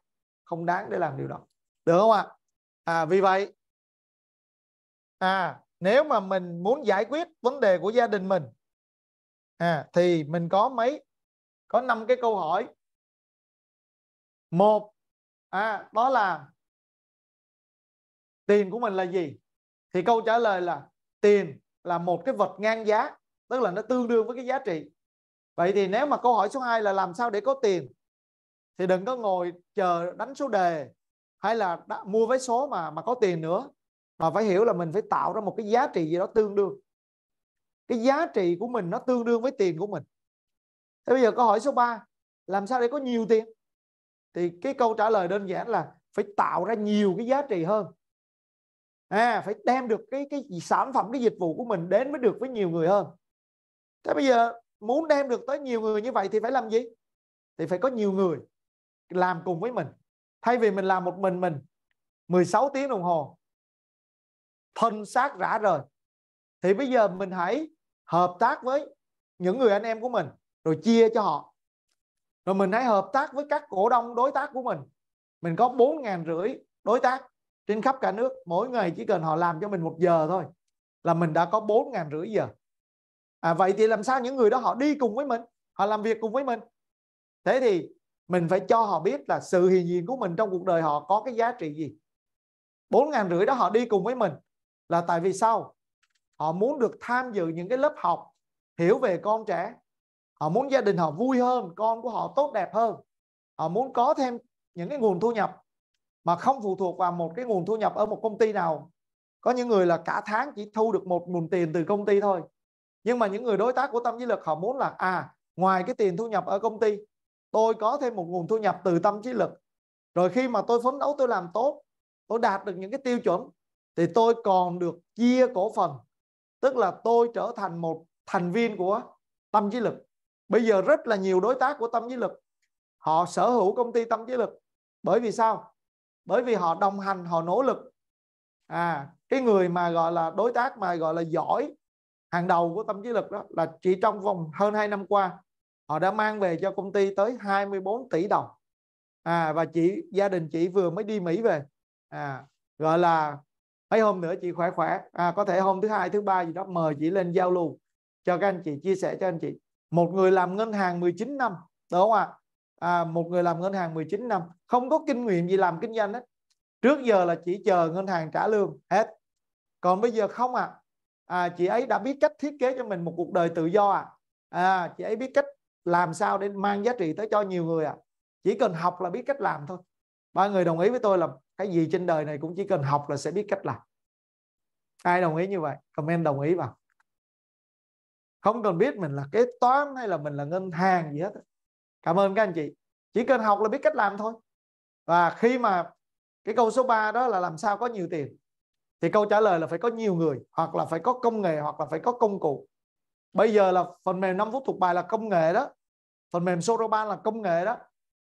không đáng để làm điều đó được không ạ à? à vì vậy à nếu mà mình muốn giải quyết vấn đề của gia đình mình à, thì mình có mấy có năm cái câu hỏi một à, đó là tiền của mình là gì thì câu trả lời là tiền là một cái vật ngang giá tức là nó tương đương với cái giá trị vậy thì nếu mà câu hỏi số 2 là làm sao để có tiền thì đừng có ngồi chờ đánh số đề hay là đã mua vé số mà mà có tiền nữa mà phải hiểu là mình phải tạo ra một cái giá trị gì đó tương đương cái giá trị của mình nó tương đương với tiền của mình thế bây giờ câu hỏi số 3 làm sao để có nhiều tiền thì cái câu trả lời đơn giản là phải tạo ra nhiều cái giá trị hơn à phải đem được cái cái sản phẩm cái dịch vụ của mình đến mới được với nhiều người hơn thế bây giờ muốn đem được tới nhiều người như vậy thì phải làm gì thì phải có nhiều người làm cùng với mình thay vì mình làm một mình mình 16 tiếng đồng hồ thân xác rã rời thì bây giờ mình hãy hợp tác với những người anh em của mình rồi chia cho họ rồi mình hãy hợp tác với các cổ đông đối tác của mình mình có bốn ngàn rưỡi đối tác trên khắp cả nước mỗi ngày chỉ cần họ làm cho mình một giờ thôi là mình đã có bốn ngàn rưỡi giờ à, vậy thì làm sao những người đó họ đi cùng với mình họ làm việc cùng với mình thế thì mình phải cho họ biết là sự hiện diện của mình trong cuộc đời họ có cái giá trị gì bốn ngàn rưỡi đó họ đi cùng với mình là tại vì sao họ muốn được tham dự những cái lớp học hiểu về con trẻ họ muốn gia đình họ vui hơn con của họ tốt đẹp hơn họ muốn có thêm những cái nguồn thu nhập mà không phụ thuộc vào một cái nguồn thu nhập ở một công ty nào có những người là cả tháng chỉ thu được một nguồn tiền từ công ty thôi nhưng mà những người đối tác của tâm trí lực họ muốn là à ngoài cái tiền thu nhập ở công ty tôi có thêm một nguồn thu nhập từ tâm trí lực rồi khi mà tôi phấn đấu tôi làm tốt tôi đạt được những cái tiêu chuẩn thì tôi còn được chia cổ phần tức là tôi trở thành một thành viên của tâm trí lực bây giờ rất là nhiều đối tác của tâm trí lực họ sở hữu công ty tâm trí lực bởi vì sao bởi vì họ đồng hành họ nỗ lực à cái người mà gọi là đối tác mà gọi là giỏi hàng đầu của tâm trí lực đó là chỉ trong vòng hơn 2 năm qua họ đã mang về cho công ty tới 24 tỷ đồng à và chị gia đình chị vừa mới đi Mỹ về à gọi là mấy hôm nữa chị khỏe khỏe à, có thể hôm thứ hai thứ ba gì đó mời chị lên giao lưu cho các anh chị chia sẻ cho anh chị một người làm ngân hàng 19 năm đúng không ạ à? một người làm ngân hàng 19 năm không có kinh nghiệm gì làm kinh doanh hết trước giờ là chỉ chờ ngân hàng trả lương hết còn bây giờ không à, à chị ấy đã biết cách thiết kế cho mình một cuộc đời tự do à, à chị ấy biết cách làm sao để mang giá trị tới cho nhiều người à chỉ cần học là biết cách làm thôi ba người đồng ý với tôi là cái gì trên đời này cũng chỉ cần học là sẽ biết cách làm ai đồng ý như vậy comment đồng ý vào không cần biết mình là kế toán hay là mình là ngân hàng gì hết cảm ơn các anh chị chỉ cần học là biết cách làm thôi và khi mà cái câu số 3 đó là làm sao có nhiều tiền thì câu trả lời là phải có nhiều người hoặc là phải có công nghệ hoặc là phải có công cụ bây giờ là phần mềm 5 phút thuộc bài là công nghệ đó phần mềm Soroban là công nghệ đó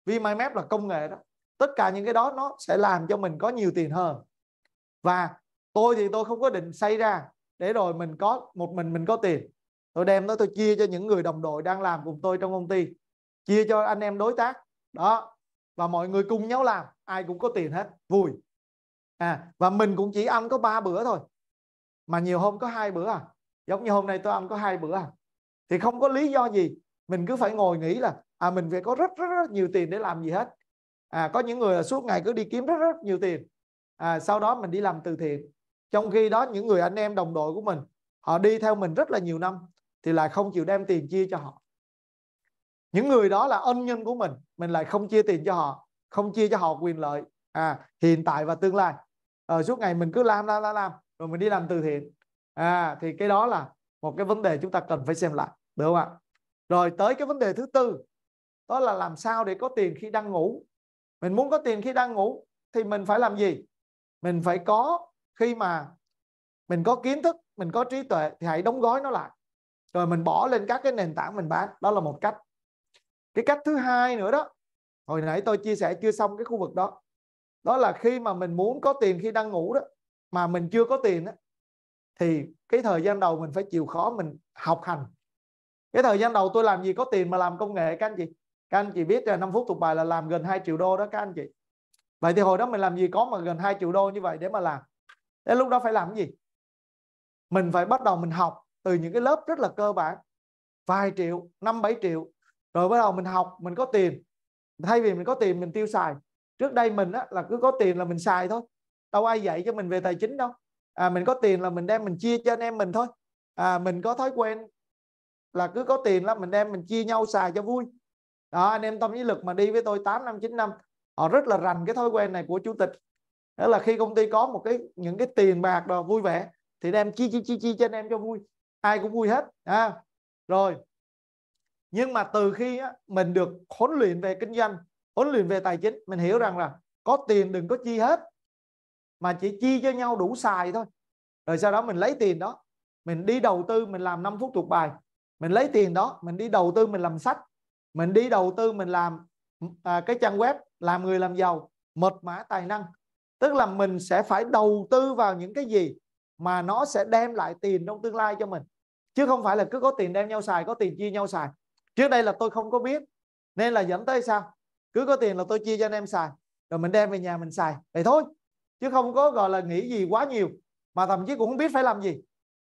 vi máy VMyMap là công nghệ đó tất cả những cái đó nó sẽ làm cho mình có nhiều tiền hơn và tôi thì tôi không có định xây ra để rồi mình có một mình mình có tiền tôi đem nó tôi chia cho những người đồng đội đang làm cùng tôi trong công ty chia cho anh em đối tác đó và mọi người cùng nhau làm ai cũng có tiền hết vui à và mình cũng chỉ ăn có ba bữa thôi mà nhiều hôm có hai bữa à giống như hôm nay tôi ăn có hai bữa à thì không có lý do gì mình cứ phải ngồi nghĩ là à mình phải có rất rất rất nhiều tiền để làm gì hết à, có những người là suốt ngày cứ đi kiếm rất rất nhiều tiền à, sau đó mình đi làm từ thiện trong khi đó những người anh em đồng đội của mình họ đi theo mình rất là nhiều năm thì lại không chịu đem tiền chia cho họ những người đó là ân nhân của mình mình lại không chia tiền cho họ không chia cho họ quyền lợi à hiện tại và tương lai à, suốt ngày mình cứ làm làm làm làm rồi mình đi làm từ thiện à thì cái đó là một cái vấn đề chúng ta cần phải xem lại được không ạ rồi tới cái vấn đề thứ tư đó là làm sao để có tiền khi đang ngủ mình muốn có tiền khi đang ngủ thì mình phải làm gì mình phải có khi mà mình có kiến thức mình có trí tuệ thì hãy đóng gói nó lại rồi mình bỏ lên các cái nền tảng mình bán đó là một cách cái cách thứ hai nữa đó hồi nãy tôi chia sẻ chưa xong cái khu vực đó đó là khi mà mình muốn có tiền khi đang ngủ đó mà mình chưa có tiền đó, thì cái thời gian đầu mình phải chịu khó mình học hành cái thời gian đầu tôi làm gì có tiền mà làm công nghệ các anh chị các anh chị biết là 5 phút thuộc bài là làm gần 2 triệu đô đó các anh chị vậy thì hồi đó mình làm gì có mà gần 2 triệu đô như vậy để mà làm đến lúc đó phải làm cái gì mình phải bắt đầu mình học từ những cái lớp rất là cơ bản vài triệu năm bảy triệu rồi bắt đầu mình học mình có tiền thay vì mình có tiền mình tiêu xài trước đây mình á, là cứ có tiền là mình xài thôi đâu ai dạy cho mình về tài chính đâu à, mình có tiền là mình đem mình chia cho anh em mình thôi à, mình có thói quen là cứ có tiền là mình đem mình chia nhau xài cho vui đó anh em tâm với lực mà đi với tôi 8 năm 9 năm họ rất là rành cái thói quen này của chủ tịch đó là khi công ty có một cái những cái tiền bạc đó vui vẻ thì đem chi chi chi chi cho anh em cho vui ai cũng vui hết à, rồi nhưng mà từ khi á, mình được huấn luyện về kinh doanh huấn luyện về tài chính mình hiểu rằng là có tiền đừng có chi hết mà chỉ chi cho nhau đủ xài thôi rồi sau đó mình lấy tiền đó mình đi đầu tư mình làm 5 phút thuộc bài mình lấy tiền đó mình đi đầu tư mình làm sách mình đi đầu tư mình làm à, cái trang web làm người làm giàu mật mã tài năng tức là mình sẽ phải đầu tư vào những cái gì mà nó sẽ đem lại tiền trong tương lai cho mình chứ không phải là cứ có tiền đem nhau xài có tiền chia nhau xài trước đây là tôi không có biết nên là dẫn tới sao cứ có tiền là tôi chia cho anh em xài rồi mình đem về nhà mình xài vậy thôi chứ không có gọi là nghĩ gì quá nhiều mà thậm chí cũng không biết phải làm gì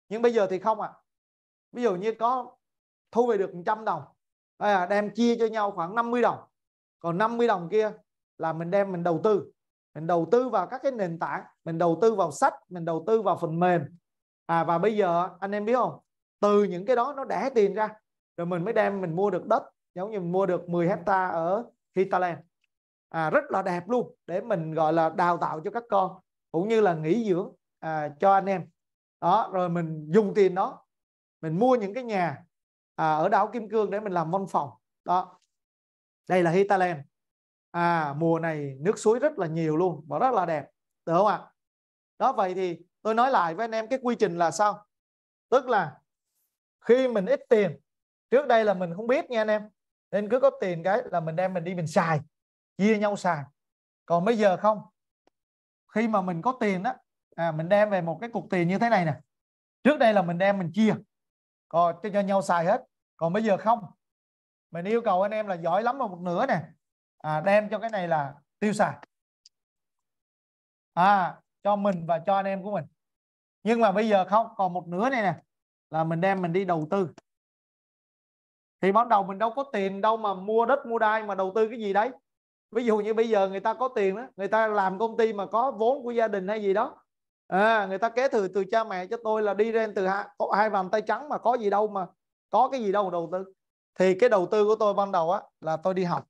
nhưng bây giờ thì không à ví dụ như có thu về được 100 đồng đem chia cho nhau khoảng 50 đồng còn 50 đồng kia là mình đem mình đầu tư mình đầu tư vào các cái nền tảng mình đầu tư vào sách mình đầu tư vào phần mềm à và bây giờ anh em biết không từ những cái đó nó đẻ tiền ra rồi mình mới đem mình mua được đất giống như mình mua được 10 hecta ở Hitalen, à, rất là đẹp luôn để mình gọi là đào tạo cho các con cũng như là nghỉ dưỡng à, cho anh em đó rồi mình dùng tiền đó mình mua những cái nhà à, ở đảo kim cương để mình làm văn phòng đó đây là Hitaland à mùa này nước suối rất là nhiều luôn và rất là đẹp được không ạ đó vậy thì tôi nói lại với anh em cái quy trình là sao tức là khi mình ít tiền trước đây là mình không biết nha anh em nên cứ có tiền cái là mình đem mình đi mình xài chia nhau xài còn bây giờ không khi mà mình có tiền đó à, mình đem về một cái cục tiền như thế này nè trước đây là mình đem mình chia coi cho, cho nhau xài hết còn bây giờ không mình yêu cầu anh em là giỏi lắm mà một nửa nè à, đem cho cái này là tiêu xài à cho mình và cho anh em của mình nhưng mà bây giờ không còn một nửa này nè là mình đem mình đi đầu tư thì ban đầu mình đâu có tiền đâu mà mua đất mua đai mà đầu tư cái gì đấy ví dụ như bây giờ người ta có tiền đó người ta làm công ty mà có vốn của gia đình hay gì đó à, người ta kế thừa từ cha mẹ cho tôi là đi lên từ hai, hai bàn tay trắng mà có gì đâu mà có cái gì đâu đầu tư thì cái đầu tư của tôi ban đầu á là tôi đi học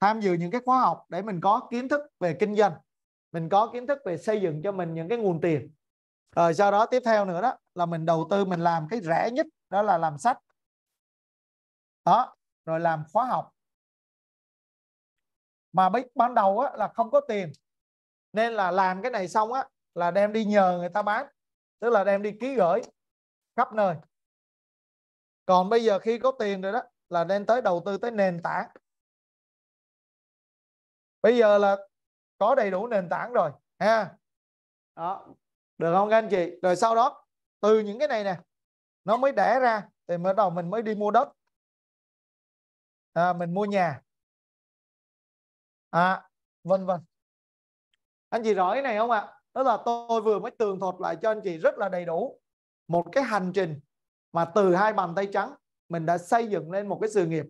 tham dự những cái khóa học để mình có kiến thức về kinh doanh mình có kiến thức về xây dựng cho mình những cái nguồn tiền rồi sau đó tiếp theo nữa đó là mình đầu tư mình làm cái rẻ nhất đó là làm sách đó rồi làm khóa học mà biết ban đầu á, là không có tiền nên là làm cái này xong á là đem đi nhờ người ta bán tức là đem đi ký gửi khắp nơi còn bây giờ khi có tiền rồi đó là đem tới đầu tư tới nền tảng bây giờ là có đầy đủ nền tảng rồi ha đó được không các anh chị rồi sau đó từ những cái này nè nó mới đẻ ra thì bắt đầu mình mới đi mua đất à, mình mua nhà à vân vân anh chị rõ cái này không ạ à? đó là tôi vừa mới tường thuật lại cho anh chị rất là đầy đủ một cái hành trình mà từ hai bàn tay trắng mình đã xây dựng lên một cái sự nghiệp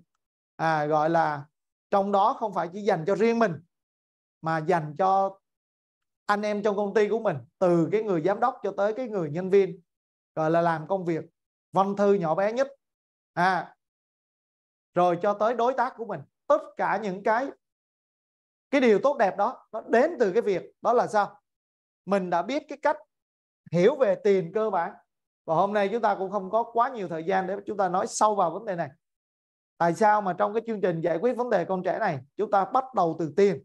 à, gọi là trong đó không phải chỉ dành cho riêng mình mà dành cho anh em trong công ty của mình từ cái người giám đốc cho tới cái người nhân viên gọi là làm công việc văn thư nhỏ bé nhất à rồi cho tới đối tác của mình tất cả những cái cái điều tốt đẹp đó nó đến từ cái việc đó là sao mình đã biết cái cách hiểu về tiền cơ bản và hôm nay chúng ta cũng không có quá nhiều thời gian để chúng ta nói sâu vào vấn đề này tại sao mà trong cái chương trình giải quyết vấn đề con trẻ này chúng ta bắt đầu từ tiền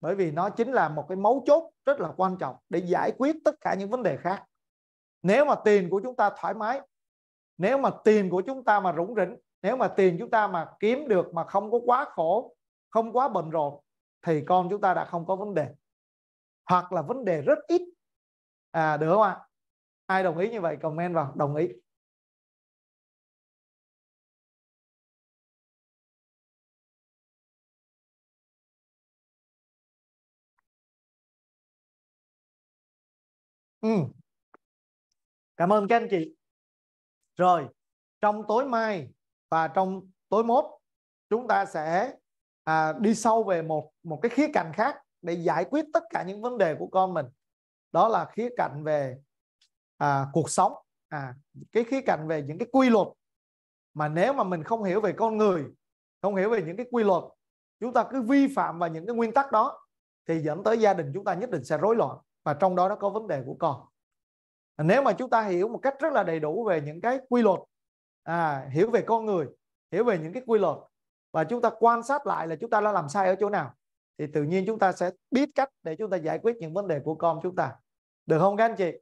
bởi vì nó chính là một cái mấu chốt rất là quan trọng để giải quyết tất cả những vấn đề khác nếu mà tiền của chúng ta thoải mái nếu mà tiền của chúng ta mà rủng rỉnh nếu mà tiền chúng ta mà kiếm được mà không có quá khổ không quá bận rộn thì con chúng ta đã không có vấn đề hoặc là vấn đề rất ít à được không ạ ai đồng ý như vậy comment vào đồng ý Ừ. Cảm ơn các anh chị. Rồi, trong tối mai và trong tối mốt chúng ta sẽ à, đi sâu về một một cái khía cạnh khác để giải quyết tất cả những vấn đề của con mình đó là khía cạnh về à, cuộc sống à, cái khía cạnh về những cái quy luật mà nếu mà mình không hiểu về con người không hiểu về những cái quy luật chúng ta cứ vi phạm vào những cái nguyên tắc đó thì dẫn tới gia đình chúng ta nhất định sẽ rối loạn và trong đó nó có vấn đề của con nếu mà chúng ta hiểu một cách rất là đầy đủ về những cái quy luật à, hiểu về con người hiểu về những cái quy luật và chúng ta quan sát lại là chúng ta đã làm sai ở chỗ nào thì tự nhiên chúng ta sẽ biết cách để chúng ta giải quyết những vấn đề của con chúng ta được không các anh chị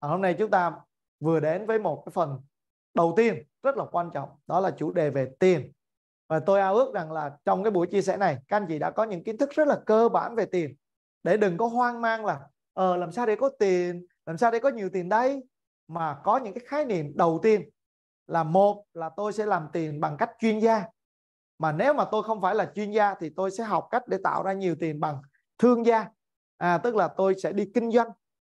à, hôm nay chúng ta vừa đến với một cái phần đầu tiên rất là quan trọng đó là chủ đề về tiền và tôi ao ước rằng là trong cái buổi chia sẻ này các anh chị đã có những kiến thức rất là cơ bản về tiền để đừng có hoang mang là ờ làm sao để có tiền làm sao để có nhiều tiền đây mà có những cái khái niệm đầu tiên là một là tôi sẽ làm tiền bằng cách chuyên gia mà nếu mà tôi không phải là chuyên gia thì tôi sẽ học cách để tạo ra nhiều tiền bằng thương gia à, tức là tôi sẽ đi kinh doanh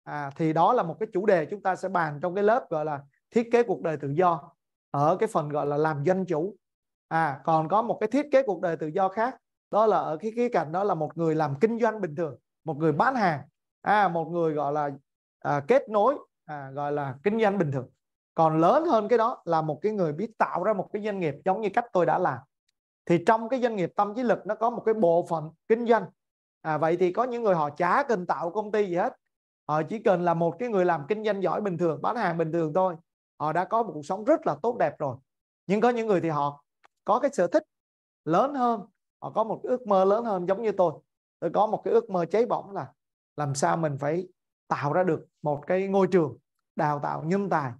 à, thì đó là một cái chủ đề chúng ta sẽ bàn trong cái lớp gọi là thiết kế cuộc đời tự do ở cái phần gọi là làm doanh chủ à còn có một cái thiết kế cuộc đời tự do khác đó là ở cái khía cạnh đó là một người làm kinh doanh bình thường một người bán hàng à một người gọi là à, kết nối à, gọi là kinh doanh bình thường còn lớn hơn cái đó là một cái người biết tạo ra một cái doanh nghiệp giống như cách tôi đã làm thì trong cái doanh nghiệp tâm trí lực nó có một cái bộ phận kinh doanh à, vậy thì có những người họ chả cần tạo công ty gì hết họ chỉ cần là một cái người làm kinh doanh giỏi bình thường bán hàng bình thường thôi họ đã có một cuộc sống rất là tốt đẹp rồi nhưng có những người thì họ có cái sở thích lớn hơn họ có một ước mơ lớn hơn giống như tôi tôi có một cái ước mơ cháy bỏng là làm sao mình phải tạo ra được một cái ngôi trường đào tạo nhân tài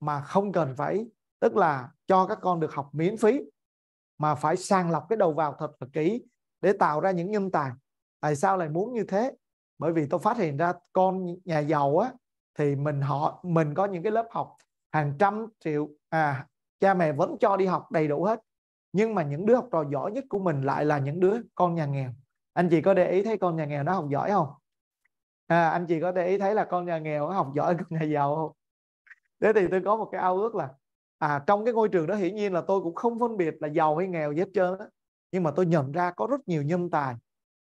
mà không cần phải tức là cho các con được học miễn phí mà phải sàng lọc cái đầu vào thật là kỹ để tạo ra những nhân tài tại sao lại muốn như thế bởi vì tôi phát hiện ra con nhà giàu á thì mình họ mình có những cái lớp học hàng trăm triệu à cha mẹ vẫn cho đi học đầy đủ hết nhưng mà những đứa học trò giỏi nhất của mình lại là những đứa con nhà nghèo anh chị có để ý thấy con nhà nghèo nó học giỏi không à, anh chị có để ý thấy là con nhà nghèo nó học giỏi con nhà giàu không thế thì tôi có một cái ao ước là à, trong cái ngôi trường đó hiển nhiên là tôi cũng không phân biệt là giàu hay nghèo gì hết trơn đó. nhưng mà tôi nhận ra có rất nhiều nhân tài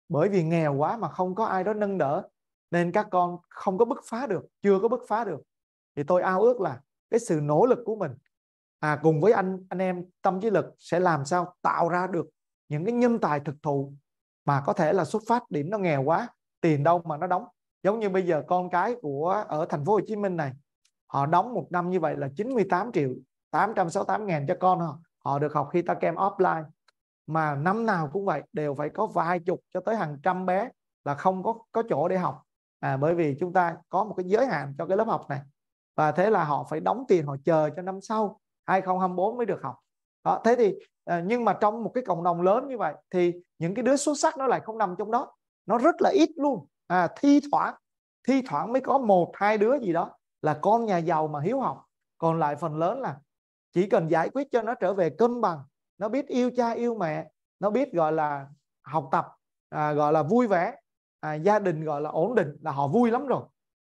bởi vì nghèo quá mà không có ai đó nâng đỡ nên các con không có bứt phá được chưa có bứt phá được thì tôi ao ước là cái sự nỗ lực của mình à, cùng với anh anh em tâm trí lực sẽ làm sao tạo ra được những cái nhân tài thực thụ mà có thể là xuất phát điểm nó nghèo quá tiền đâu mà nó đóng giống như bây giờ con cái của ở thành phố Hồ Chí Minh này họ đóng một năm như vậy là 98 triệu 868 ngàn cho con họ. được học khi ta kem offline mà năm nào cũng vậy đều phải có vài chục cho tới hàng trăm bé là không có có chỗ để học à, bởi vì chúng ta có một cái giới hạn cho cái lớp học này và thế là họ phải đóng tiền họ chờ cho năm sau 2024 mới được học đó, thế thì à, nhưng mà trong một cái cộng đồng lớn như vậy thì những cái đứa xuất sắc nó lại không nằm trong đó nó rất là ít luôn à, thi thoảng thi thoảng mới có một hai đứa gì đó là con nhà giàu mà hiếu học còn lại phần lớn là chỉ cần giải quyết cho nó trở về cân bằng nó biết yêu cha yêu mẹ nó biết gọi là học tập à, gọi là vui vẻ à, gia đình gọi là ổn định là họ vui lắm rồi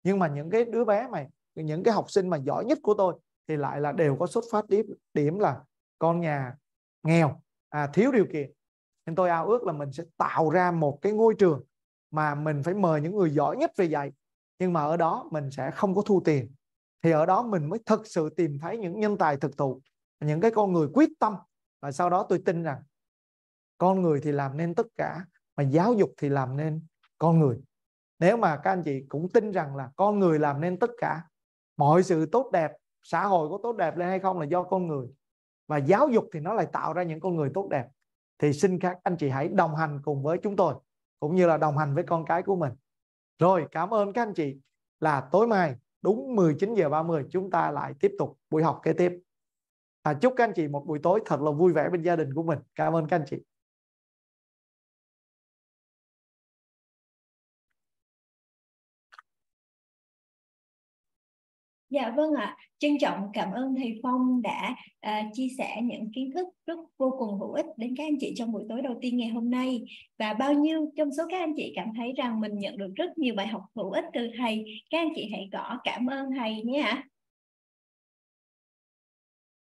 nhưng mà những cái đứa bé mày, những cái học sinh mà giỏi nhất của tôi thì lại là đều có xuất phát điểm điểm là con nhà nghèo à, thiếu điều kiện nên tôi ao ước là mình sẽ tạo ra một cái ngôi trường mà mình phải mời những người giỏi nhất về dạy nhưng mà ở đó mình sẽ không có thu tiền thì ở đó mình mới thực sự tìm thấy những nhân tài thực thụ những cái con người quyết tâm và sau đó tôi tin rằng con người thì làm nên tất cả mà giáo dục thì làm nên con người nếu mà các anh chị cũng tin rằng là con người làm nên tất cả mọi sự tốt đẹp xã hội có tốt đẹp lên hay không là do con người và giáo dục thì nó lại tạo ra những con người tốt đẹp thì xin các anh chị hãy đồng hành cùng với chúng tôi cũng như là đồng hành với con cái của mình rồi cảm ơn các anh chị là tối mai đúng 19 giờ 30 chúng ta lại tiếp tục buổi học kế tiếp à, chúc các anh chị một buổi tối thật là vui vẻ bên gia đình của mình cảm ơn các anh chị Dạ vâng ạ, trân trọng cảm ơn thầy Phong đã uh, chia sẻ những kiến thức rất vô cùng hữu ích đến các anh chị trong buổi tối đầu tiên ngày hôm nay và bao nhiêu trong số các anh chị cảm thấy rằng mình nhận được rất nhiều bài học hữu ích từ thầy, các anh chị hãy gõ cảm ơn thầy nhé ạ.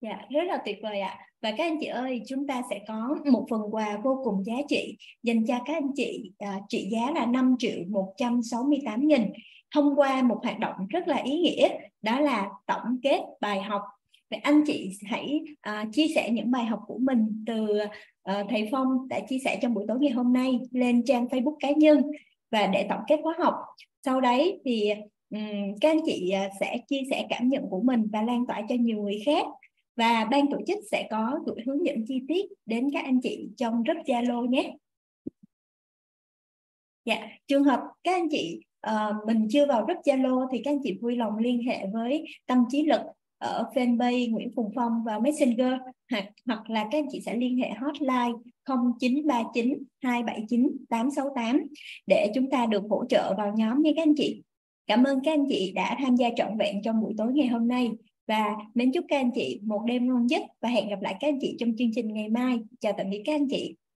Dạ, rất là tuyệt vời ạ. Và các anh chị ơi, chúng ta sẽ có một phần quà vô cùng giá trị dành cho các anh chị, uh, trị giá là 5 triệu 168 nghìn thông qua một hoạt động rất là ý nghĩa đó là tổng kết bài học vậy anh chị hãy à, chia sẻ những bài học của mình từ à, thầy phong đã chia sẻ trong buổi tối ngày hôm nay lên trang facebook cá nhân và để tổng kết khóa học sau đấy thì um, các anh chị à, sẽ chia sẻ cảm nhận của mình và lan tỏa cho nhiều người khác và ban tổ chức sẽ có gửi hướng dẫn chi tiết đến các anh chị trong group Zalo nhé. Dạ, trường hợp các anh chị uh, mình chưa vào group Zalo thì các anh chị vui lòng liên hệ với tâm trí lực ở fanpage Nguyễn Phùng Phong và Messenger hoặc hoặc là các anh chị sẽ liên hệ hotline 0939 279 868 để chúng ta được hỗ trợ vào nhóm nha các anh chị. Cảm ơn các anh chị đã tham gia trọn vẹn trong buổi tối ngày hôm nay và mến chúc các anh chị một đêm ngon nhất và hẹn gặp lại các anh chị trong chương trình ngày mai. Chào tạm biệt các anh chị.